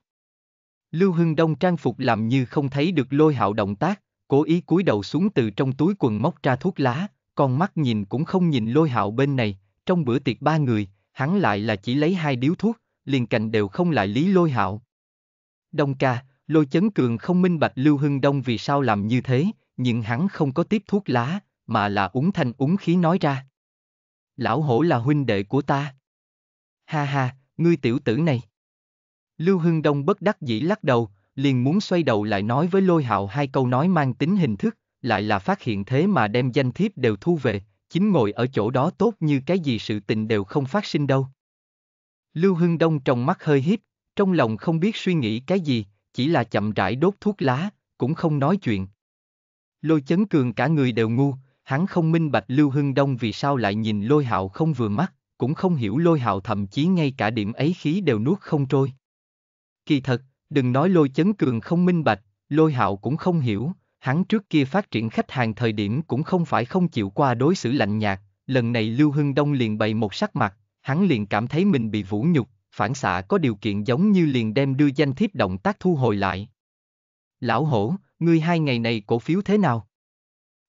Lưu Hưng Đông trang phục làm như không thấy được lôi hạo động tác, cố ý cúi đầu xuống từ trong túi quần móc ra thuốc lá, con mắt nhìn cũng không nhìn lôi hạo bên này, trong bữa tiệc ba người, hắn lại là chỉ lấy hai điếu thuốc, liền cạnh đều không lại lý lôi hạo. Đông ca, lôi chấn cường không minh bạch Lưu Hưng Đông vì sao làm như thế, nhưng hắn không có tiếp thuốc lá, mà là uống thanh uống khí nói ra. Lão hổ là huynh đệ của ta. Ha ha, ngươi tiểu tử này. Lưu Hưng Đông bất đắc dĩ lắc đầu, liền muốn xoay đầu lại nói với lôi hạo hai câu nói mang tính hình thức, lại là phát hiện thế mà đem danh thiếp đều thu về, chính ngồi ở chỗ đó tốt như cái gì sự tình đều không phát sinh đâu. Lưu Hưng Đông trong mắt hơi hiếp, trong lòng không biết suy nghĩ cái gì, chỉ là chậm rãi đốt thuốc lá, cũng không nói chuyện. Lôi chấn cường cả người đều ngu, hắn không minh bạch Lưu Hưng Đông vì sao lại nhìn lôi hạo không vừa mắt, cũng không hiểu lôi hạo thậm chí ngay cả điểm ấy khí đều nuốt không trôi. Kỳ thật, đừng nói lôi chấn cường không minh bạch, lôi hạo cũng không hiểu, hắn trước kia phát triển khách hàng thời điểm cũng không phải không chịu qua đối xử lạnh nhạt, lần này Lưu Hưng Đông liền bày một sắc mặt, hắn liền cảm thấy mình bị vũ nhục, phản xạ có điều kiện giống như liền đem đưa danh thiếp động tác thu hồi lại, Lão hổ, ngươi hai ngày này cổ phiếu thế nào?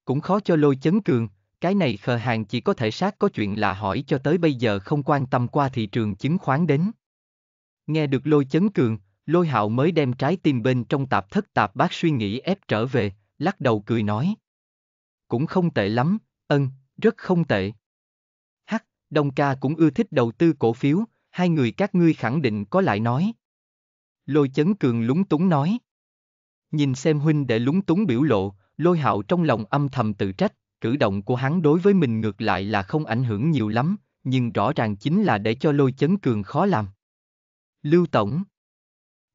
Cũng khó cho lôi chấn cường, cái này khờ hàng chỉ có thể sát có chuyện là hỏi cho tới bây giờ không quan tâm qua thị trường chứng khoán đến. Nghe được lôi chấn cường, lôi hạo mới đem trái tim bên trong tạp thất tạp bác suy nghĩ ép trở về, lắc đầu cười nói. Cũng không tệ lắm, ân, rất không tệ. Hắc, Đông ca cũng ưa thích đầu tư cổ phiếu, hai người các ngươi khẳng định có lại nói. Lôi chấn cường lúng túng nói. Nhìn xem huynh để lúng túng biểu lộ, lôi hạo trong lòng âm thầm tự trách, cử động của hắn đối với mình ngược lại là không ảnh hưởng nhiều lắm, nhưng rõ ràng chính là để cho lôi chấn cường khó làm. Lưu Tổng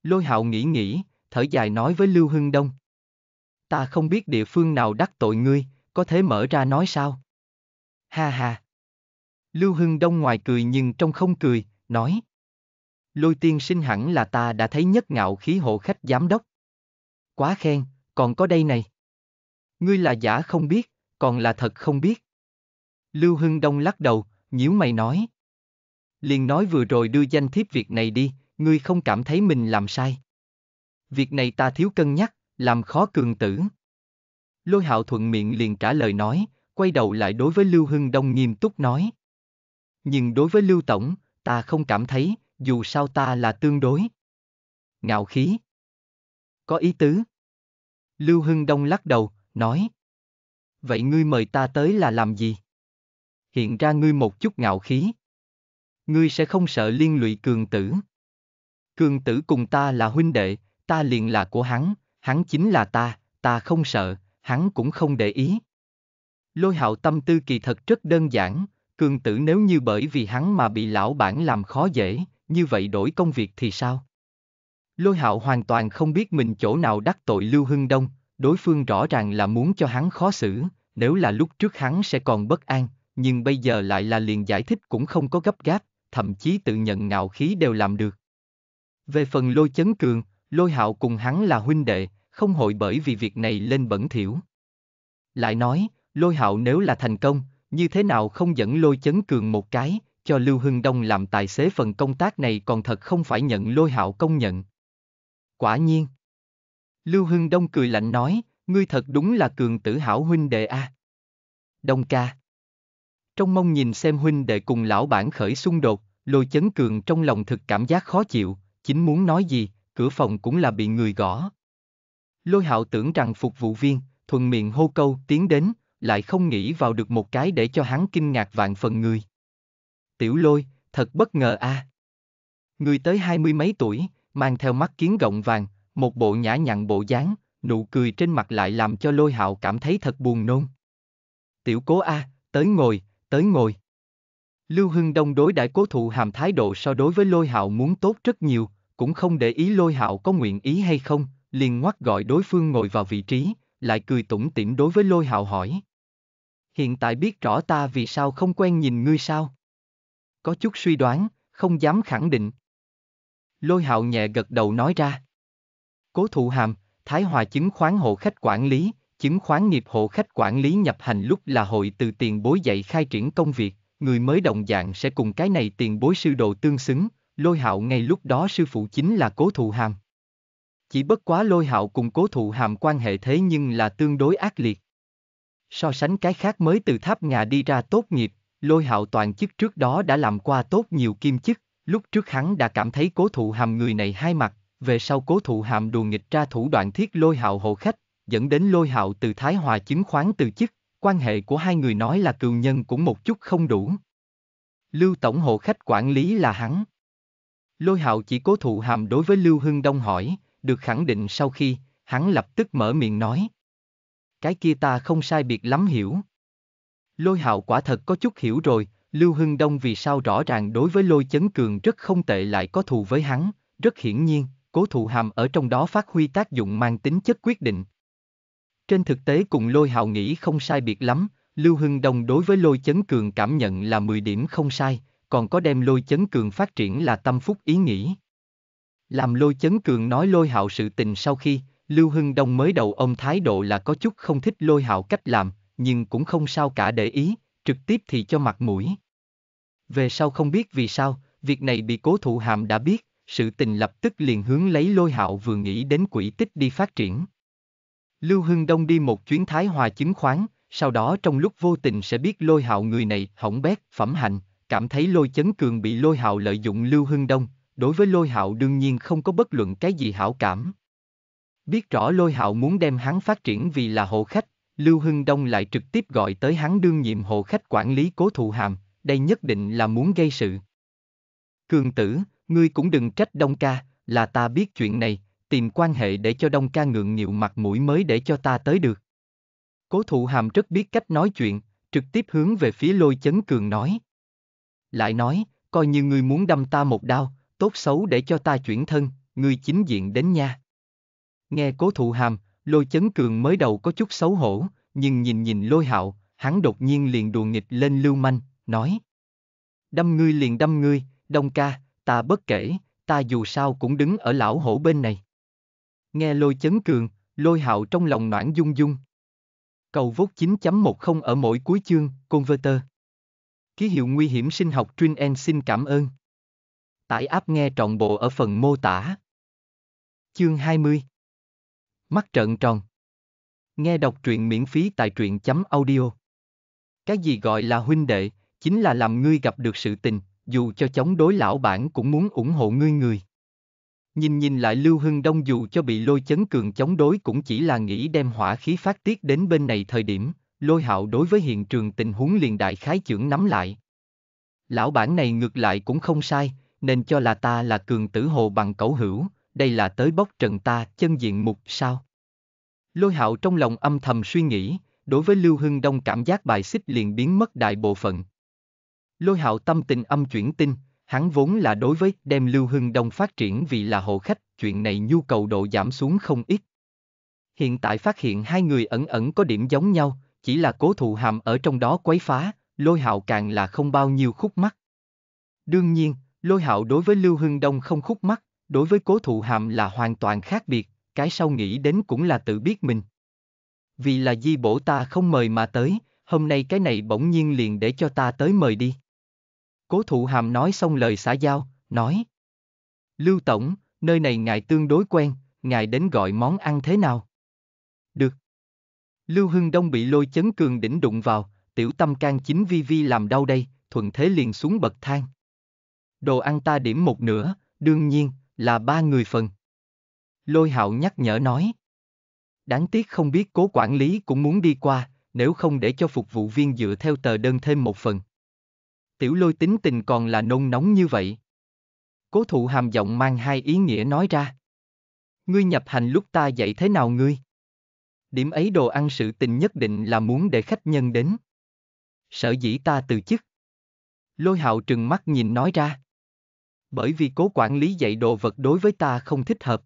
Lôi hạo nghĩ nghĩ, thở dài nói với Lưu Hưng Đông. Ta không biết địa phương nào đắc tội ngươi, có thể mở ra nói sao? Ha ha! Lưu Hưng Đông ngoài cười nhưng trong không cười, nói. Lôi tiên sinh hẳn là ta đã thấy nhất ngạo khí hộ khách giám đốc quá khen, còn có đây này. Ngươi là giả không biết, còn là thật không biết. Lưu Hưng Đông lắc đầu, nhíu mày nói. Liền nói vừa rồi đưa danh thiếp việc này đi, ngươi không cảm thấy mình làm sai. Việc này ta thiếu cân nhắc, làm khó cường tử. Lôi hạo thuận miệng liền trả lời nói, quay đầu lại đối với Lưu Hưng Đông nghiêm túc nói. Nhưng đối với Lưu Tổng, ta không cảm thấy, dù sao ta là tương đối. Ngạo khí có ý tứ. Lưu Hưng Đông lắc đầu, nói. Vậy ngươi mời ta tới là làm gì? Hiện ra ngươi một chút ngạo khí. Ngươi sẽ không sợ liên lụy cường tử. Cường tử cùng ta là huynh đệ, ta liền là của hắn, hắn chính là ta, ta không sợ, hắn cũng không để ý. Lôi hạo tâm tư kỳ thật rất đơn giản, cường tử nếu như bởi vì hắn mà bị lão bản làm khó dễ, như vậy đổi công việc thì sao? Lôi hạo hoàn toàn không biết mình chỗ nào đắc tội Lưu Hưng Đông, đối phương rõ ràng là muốn cho hắn khó xử, nếu là lúc trước hắn sẽ còn bất an, nhưng bây giờ lại là liền giải thích cũng không có gấp gáp, thậm chí tự nhận ngạo khí đều làm được. Về phần lôi chấn cường, lôi hạo cùng hắn là huynh đệ, không hội bởi vì việc này lên bẩn thiểu. Lại nói, lôi hạo nếu là thành công, như thế nào không dẫn lôi chấn cường một cái, cho Lưu Hưng Đông làm tài xế phần công tác này còn thật không phải nhận lôi hạo công nhận. Quả nhiên. Lưu Hưng Đông cười lạnh nói, ngươi thật đúng là cường tử hảo huynh đệ a. À. Đông ca. Trong mong nhìn xem huynh đệ cùng lão bản khởi xung đột, lôi chấn cường trong lòng thực cảm giác khó chịu, chính muốn nói gì, cửa phòng cũng là bị người gõ. Lôi hạo tưởng rằng phục vụ viên, thuần miệng hô câu tiến đến, lại không nghĩ vào được một cái để cho hắn kinh ngạc vạn phần người. Tiểu lôi, thật bất ngờ a. À. Người tới hai mươi mấy tuổi, mang theo mắt kiến gọng vàng, một bộ nhã nhặn bộ dáng, nụ cười trên mặt lại làm cho lôi hạo cảm thấy thật buồn nôn. Tiểu cố A, tới ngồi, tới ngồi. Lưu Hưng Đông đối đãi cố thụ hàm thái độ so đối với lôi hạo muốn tốt rất nhiều, cũng không để ý lôi hạo có nguyện ý hay không, liền ngoắt gọi đối phương ngồi vào vị trí, lại cười tủm tỉm đối với lôi hạo hỏi. Hiện tại biết rõ ta vì sao không quen nhìn ngươi sao? Có chút suy đoán, không dám khẳng định. Lôi hạo nhẹ gật đầu nói ra. Cố thụ hàm, Thái Hòa chứng khoán hộ khách quản lý, chứng khoán nghiệp hộ khách quản lý nhập hành lúc là hội từ tiền bối dạy khai triển công việc, người mới đồng dạng sẽ cùng cái này tiền bối sư đồ tương xứng, lôi hạo ngay lúc đó sư phụ chính là cố thụ hàm. Chỉ bất quá lôi hạo cùng cố thụ hàm quan hệ thế nhưng là tương đối ác liệt. So sánh cái khác mới từ tháp ngà đi ra tốt nghiệp, lôi hạo toàn chức trước đó đã làm qua tốt nhiều kim chức, Lúc trước hắn đã cảm thấy cố thụ hàm người này hai mặt, về sau cố thụ hàm đùa nghịch ra thủ đoạn thiết lôi hạo hộ khách, dẫn đến lôi hạo từ Thái Hòa chứng khoán từ chức, quan hệ của hai người nói là cừu nhân cũng một chút không đủ. Lưu Tổng hộ khách quản lý là hắn. Lôi hạo chỉ cố thụ hàm đối với Lưu Hưng Đông hỏi, được khẳng định sau khi, hắn lập tức mở miệng nói. Cái kia ta không sai biệt lắm hiểu. Lôi hạo quả thật có chút hiểu rồi, Lưu Hưng Đông vì sao rõ ràng đối với lôi chấn cường rất không tệ lại có thù với hắn, rất hiển nhiên, cố thù hàm ở trong đó phát huy tác dụng mang tính chất quyết định. Trên thực tế cùng lôi hào nghĩ không sai biệt lắm, Lưu Hưng Đông đối với lôi chấn cường cảm nhận là 10 điểm không sai, còn có đem lôi chấn cường phát triển là tâm phúc ý nghĩ. Làm lôi chấn cường nói lôi hạo sự tình sau khi, Lưu Hưng Đông mới đầu ông thái độ là có chút không thích lôi hạo cách làm, nhưng cũng không sao cả để ý, trực tiếp thì cho mặt mũi. Về sau không biết vì sao, việc này bị cố thủ hàm đã biết, sự tình lập tức liền hướng lấy lôi hạo vừa nghĩ đến quỷ tích đi phát triển. Lưu Hưng Đông đi một chuyến Thái Hòa chứng khoán, sau đó trong lúc vô tình sẽ biết lôi hạo người này hỏng bét, phẩm hạnh, cảm thấy lôi chấn cường bị lôi hạo lợi dụng Lưu Hưng Đông, đối với lôi hạo đương nhiên không có bất luận cái gì hảo cảm. Biết rõ lôi hạo muốn đem hắn phát triển vì là hộ khách, Lưu Hưng Đông lại trực tiếp gọi tới hắn đương nhiệm hộ khách quản lý cố thụ hàm, đây nhất định là muốn gây sự. Cường tử, ngươi cũng đừng trách Đông ca, là ta biết chuyện này, tìm quan hệ để cho Đông ca ngượng nhiều mặt mũi mới để cho ta tới được. Cố thụ hàm rất biết cách nói chuyện, trực tiếp hướng về phía lôi chấn cường nói. Lại nói, coi như ngươi muốn đâm ta một đao, tốt xấu để cho ta chuyển thân, ngươi chính diện đến nha. Nghe cố thụ hàm, Lôi chấn cường mới đầu có chút xấu hổ, nhưng nhìn nhìn lôi hạo, hắn đột nhiên liền đùa nghịch lên lưu manh, nói. Đâm ngươi liền đâm ngươi, đông ca, ta bất kể, ta dù sao cũng đứng ở lão hổ bên này. Nghe lôi chấn cường, lôi hạo trong lòng noãn dung dung. Cầu vốt 9.10 ở mỗi cuối chương, Converter. Ký hiệu nguy hiểm sinh học Trin En xin cảm ơn. Tải áp nghe trọn bộ ở phần mô tả. Chương 20 Mắt trợn tròn. Nghe đọc truyện miễn phí tại truyện chấm audio. Cái gì gọi là huynh đệ, chính là làm ngươi gặp được sự tình, dù cho chống đối lão bản cũng muốn ủng hộ ngươi người. Nhìn nhìn lại Lưu Hưng Đông dù cho bị lôi chấn cường chống đối cũng chỉ là nghĩ đem hỏa khí phát tiết đến bên này thời điểm, lôi hạo đối với hiện trường tình huống liền đại khái trưởng nắm lại. Lão bản này ngược lại cũng không sai, nên cho là ta là cường tử hồ bằng cẩu hữu, đây là tới bóc trần ta chân diện mục sao? Lôi hạo trong lòng âm thầm suy nghĩ, đối với Lưu Hưng Đông cảm giác bài xích liền biến mất đại bộ phận. Lôi hạo tâm tình âm chuyển tinh, hắn vốn là đối với đem Lưu Hưng Đông phát triển vì là hộ khách, chuyện này nhu cầu độ giảm xuống không ít. Hiện tại phát hiện hai người ẩn ẩn có điểm giống nhau, chỉ là cố thụ hàm ở trong đó quấy phá, lôi hạo càng là không bao nhiêu khúc mắt. Đương nhiên, lôi hạo đối với Lưu Hưng Đông không khúc mắt, đối với cố thụ hàm là hoàn toàn khác biệt, cái sau nghĩ đến cũng là tự biết mình. Vì là di bổ ta không mời mà tới, hôm nay cái này bỗng nhiên liền để cho ta tới mời đi. Cố thụ hàm nói xong lời xã giao, nói. Lưu Tổng, nơi này ngài tương đối quen, ngài đến gọi món ăn thế nào? Được. Lưu Hưng Đông bị lôi chấn cường đỉnh đụng vào, tiểu tâm can chính vi vi làm đau đây, thuận thế liền xuống bậc thang. Đồ ăn ta điểm một nửa, đương nhiên, là ba người phần. Lôi hạo nhắc nhở nói. Đáng tiếc không biết cố quản lý cũng muốn đi qua, nếu không để cho phục vụ viên dựa theo tờ đơn thêm một phần. Tiểu lôi tính tình còn là nôn nóng như vậy. Cố thụ hàm giọng mang hai ý nghĩa nói ra. Ngươi nhập hành lúc ta dạy thế nào ngươi? Điểm ấy đồ ăn sự tình nhất định là muốn để khách nhân đến. Sở dĩ ta từ chức. Lôi hạo trừng mắt nhìn nói ra bởi vì cố quản lý dạy đồ vật đối với ta không thích hợp.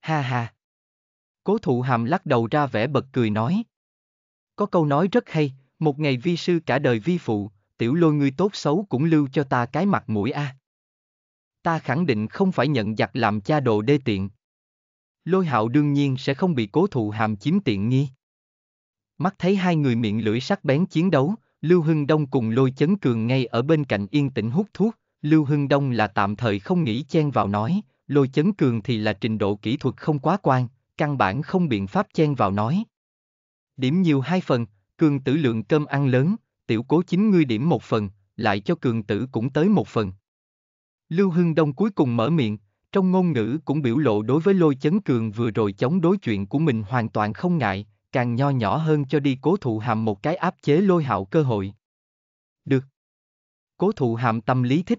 Ha ha. Cố thụ hàm lắc đầu ra vẻ bật cười nói. Có câu nói rất hay, một ngày vi sư cả đời vi phụ, tiểu lôi ngươi tốt xấu cũng lưu cho ta cái mặt mũi a. À. Ta khẳng định không phải nhận giặc làm cha đồ đê tiện. Lôi hạo đương nhiên sẽ không bị cố thụ hàm chiếm tiện nghi. Mắt thấy hai người miệng lưỡi sắc bén chiến đấu, Lưu Hưng Đông cùng lôi chấn cường ngay ở bên cạnh yên tĩnh hút thuốc, Lưu Hưng Đông là tạm thời không nghĩ chen vào nói, lôi chấn cường thì là trình độ kỹ thuật không quá quan, căn bản không biện pháp chen vào nói. Điểm nhiều hai phần, cường tử lượng cơm ăn lớn, tiểu cố chính ngươi điểm một phần, lại cho cường tử cũng tới một phần. Lưu Hưng Đông cuối cùng mở miệng, trong ngôn ngữ cũng biểu lộ đối với lôi chấn cường vừa rồi chống đối chuyện của mình hoàn toàn không ngại, càng nho nhỏ hơn cho đi cố thụ hàm một cái áp chế lôi hạo cơ hội. Được. Cố thụ hàm tâm lý thích,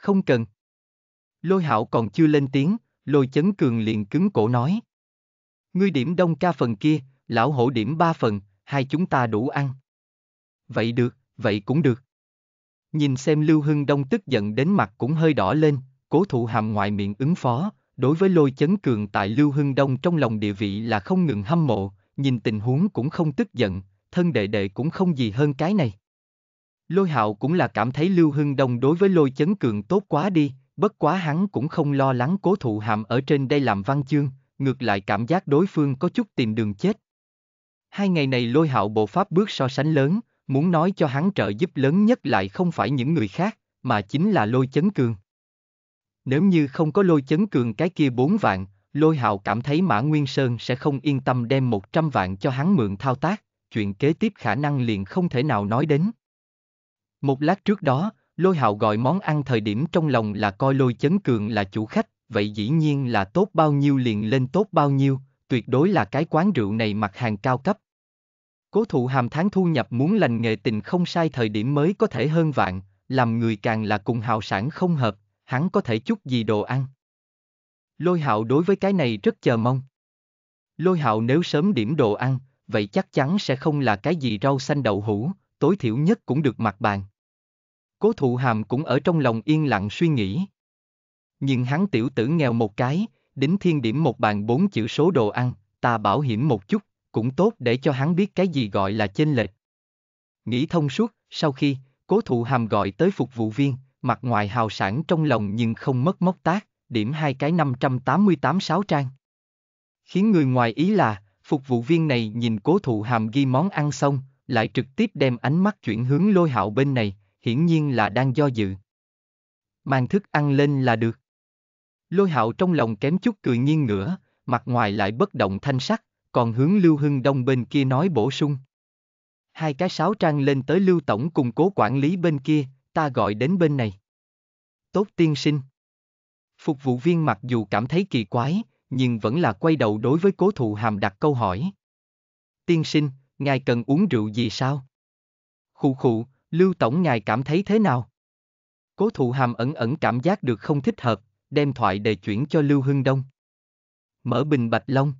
không cần. Lôi hạo còn chưa lên tiếng, lôi chấn cường liền cứng cổ nói. Ngươi điểm đông ca phần kia, lão hổ điểm ba phần, hai chúng ta đủ ăn. Vậy được, vậy cũng được. Nhìn xem Lưu Hưng Đông tức giận đến mặt cũng hơi đỏ lên, cố thụ hàm ngoài miệng ứng phó, đối với lôi chấn cường tại Lưu Hưng Đông trong lòng địa vị là không ngừng hâm mộ, nhìn tình huống cũng không tức giận, thân đệ đệ cũng không gì hơn cái này. Lôi hạo cũng là cảm thấy Lưu Hưng Đông đối với lôi chấn cường tốt quá đi, bất quá hắn cũng không lo lắng cố thụ hàm ở trên đây làm văn chương, ngược lại cảm giác đối phương có chút tìm đường chết. Hai ngày này lôi hạo bộ pháp bước so sánh lớn, muốn nói cho hắn trợ giúp lớn nhất lại không phải những người khác, mà chính là lôi chấn cường. Nếu như không có lôi chấn cường cái kia bốn vạn, lôi hạo cảm thấy Mã Nguyên Sơn sẽ không yên tâm đem 100 vạn cho hắn mượn thao tác, chuyện kế tiếp khả năng liền không thể nào nói đến. Một lát trước đó, lôi hạo gọi món ăn thời điểm trong lòng là coi lôi chấn cường là chủ khách, vậy dĩ nhiên là tốt bao nhiêu liền lên tốt bao nhiêu, tuyệt đối là cái quán rượu này mặt hàng cao cấp. Cố thụ hàm tháng thu nhập muốn lành nghề tình không sai thời điểm mới có thể hơn vạn, làm người càng là cùng hào sản không hợp, hắn có thể chút gì đồ ăn. Lôi hạo đối với cái này rất chờ mong. Lôi hạo nếu sớm điểm đồ ăn, vậy chắc chắn sẽ không là cái gì rau xanh đậu hũ, tối thiểu nhất cũng được mặt bàn. Cố thụ hàm cũng ở trong lòng yên lặng suy nghĩ. Nhưng hắn tiểu tử nghèo một cái, đính thiên điểm một bàn bốn chữ số đồ ăn, ta bảo hiểm một chút, cũng tốt để cho hắn biết cái gì gọi là chênh lệch. Nghĩ thông suốt, sau khi, cố thụ hàm gọi tới phục vụ viên, mặt ngoài hào sản trong lòng nhưng không mất móc tác, điểm hai cái 588 sáu trang. Khiến người ngoài ý là, phục vụ viên này nhìn cố thụ hàm ghi món ăn xong, lại trực tiếp đem ánh mắt chuyển hướng lôi hạo bên này, hiển nhiên là đang do dự. Mang thức ăn lên là được. Lôi hạo trong lòng kém chút cười nghiêng ngửa, mặt ngoài lại bất động thanh sắc, còn hướng Lưu Hưng Đông bên kia nói bổ sung. Hai cái sáo trang lên tới Lưu Tổng cùng cố quản lý bên kia, ta gọi đến bên này. Tốt tiên sinh. Phục vụ viên mặc dù cảm thấy kỳ quái, nhưng vẫn là quay đầu đối với cố thụ hàm đặt câu hỏi. Tiên sinh, ngài cần uống rượu gì sao? Khụ khụ, Lưu Tổng ngài cảm thấy thế nào? Cố thụ hàm ẩn ẩn cảm giác được không thích hợp, đem thoại đề chuyển cho Lưu Hưng Đông. Mở bình bạch long.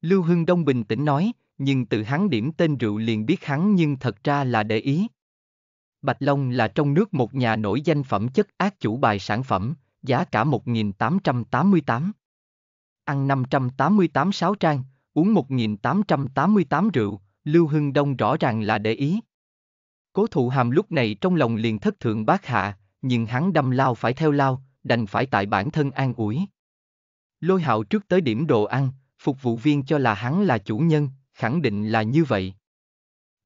Lưu Hưng Đông bình tĩnh nói, nhưng từ hắn điểm tên rượu liền biết hắn nhưng thật ra là để ý. Bạch Long là trong nước một nhà nổi danh phẩm chất ác chủ bài sản phẩm, giá cả 1888. Ăn 588 sáu trang, uống 1888 rượu, Lưu Hưng Đông rõ ràng là để ý. Cố thụ hàm lúc này trong lòng liền thất thượng bác hạ, nhưng hắn đâm lao phải theo lao, đành phải tại bản thân an ủi. Lôi hạo trước tới điểm đồ ăn, phục vụ viên cho là hắn là chủ nhân, khẳng định là như vậy.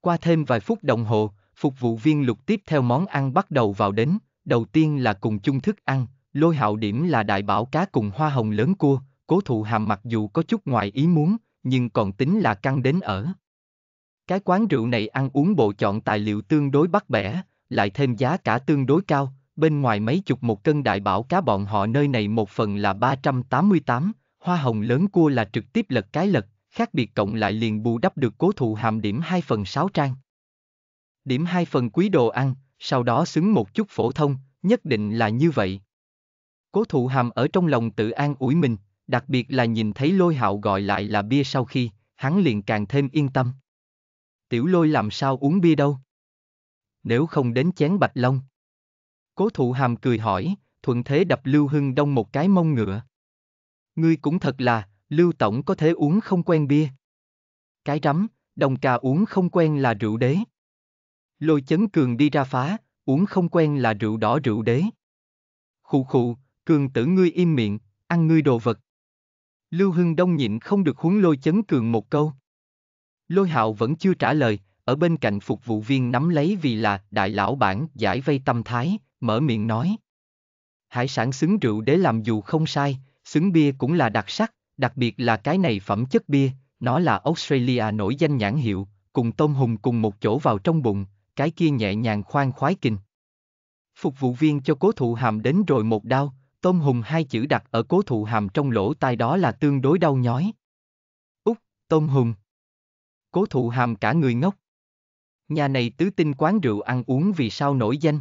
Qua thêm vài phút đồng hồ, phục vụ viên lục tiếp theo món ăn bắt đầu vào đến, đầu tiên là cùng chung thức ăn, lôi hạo điểm là đại bảo cá cùng hoa hồng lớn cua, cố thụ hàm mặc dù có chút ngoài ý muốn, nhưng còn tính là căng đến ở. Cái quán rượu này ăn uống bộ chọn tài liệu tương đối bắt bẻ, lại thêm giá cả tương đối cao, bên ngoài mấy chục một cân đại bảo cá bọn họ nơi này một phần là 388, hoa hồng lớn cua là trực tiếp lật cái lật, khác biệt cộng lại liền bù đắp được cố thụ hàm điểm 2 phần 6 trang. Điểm 2 phần quý đồ ăn, sau đó xứng một chút phổ thông, nhất định là như vậy. Cố thụ hàm ở trong lòng tự an ủi mình, đặc biệt là nhìn thấy lôi hạo gọi lại là bia sau khi, hắn liền càng thêm yên tâm. Tiểu lôi làm sao uống bia đâu? Nếu không đến chén bạch long. Cố thụ hàm cười hỏi, thuận thế đập Lưu Hưng Đông một cái mông ngựa. Ngươi cũng thật là, Lưu Tổng có thể uống không quen bia. Cái rắm, đồng cà uống không quen là rượu đế. Lôi chấn cường đi ra phá, uống không quen là rượu đỏ rượu đế. Khụ khụ, cường tử ngươi im miệng, ăn ngươi đồ vật. Lưu Hưng Đông nhịn không được huấn lôi chấn cường một câu. Lôi hạo vẫn chưa trả lời, ở bên cạnh phục vụ viên nắm lấy vì là đại lão bản giải vây tâm thái, mở miệng nói. Hải sản xứng rượu để làm dù không sai, xứng bia cũng là đặc sắc, đặc biệt là cái này phẩm chất bia, nó là Australia nổi danh nhãn hiệu, cùng tôm hùm cùng một chỗ vào trong bụng, cái kia nhẹ nhàng khoan khoái kinh. Phục vụ viên cho cố thụ hàm đến rồi một đao, tôm Hùng hai chữ đặt ở cố thụ hàm trong lỗ tai đó là tương đối đau nhói. Úc, tôm Hùng, Cố thụ hàm cả người ngốc. Nhà này tứ tinh quán rượu ăn uống vì sao nổi danh?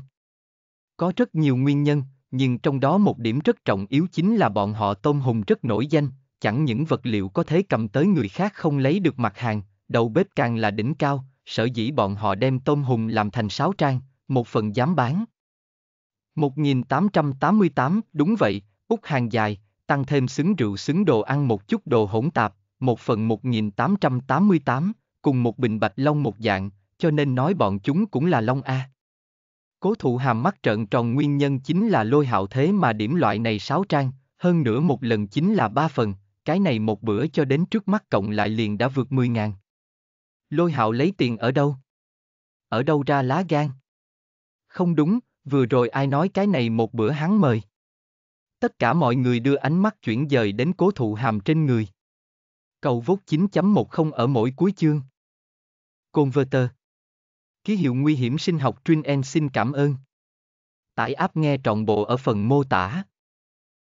Có rất nhiều nguyên nhân, nhưng trong đó một điểm rất trọng yếu chính là bọn họ tôm Hùng rất nổi danh, chẳng những vật liệu có thể cầm tới người khác không lấy được mặt hàng, đầu bếp càng là đỉnh cao, sở dĩ bọn họ đem tôm Hùng làm thành sáo trang, một phần dám bán. 1888, đúng vậy, Úc hàng dài, tăng thêm xứng rượu xứng đồ ăn một chút đồ hỗn tạp, một phần 1888, cùng một bình bạch long một dạng, cho nên nói bọn chúng cũng là long A. Cố thủ hàm mắt trợn tròn nguyên nhân chính là lôi hạo thế mà điểm loại này sáu trang, hơn nữa một lần chính là ba phần, cái này một bữa cho đến trước mắt cộng lại liền đã vượt 10 ngàn. Lôi hạo lấy tiền ở đâu? Ở đâu ra lá gan? Không đúng, Vừa rồi ai nói cái này một bữa hắn mời. Tất cả mọi người đưa ánh mắt chuyển dời đến cố thụ hàm trên người. Cầu vốt 9.10 ở mỗi cuối chương. Converter. Ký hiệu nguy hiểm sinh học Trin n xin cảm ơn. Tải app nghe trọn bộ ở phần mô tả.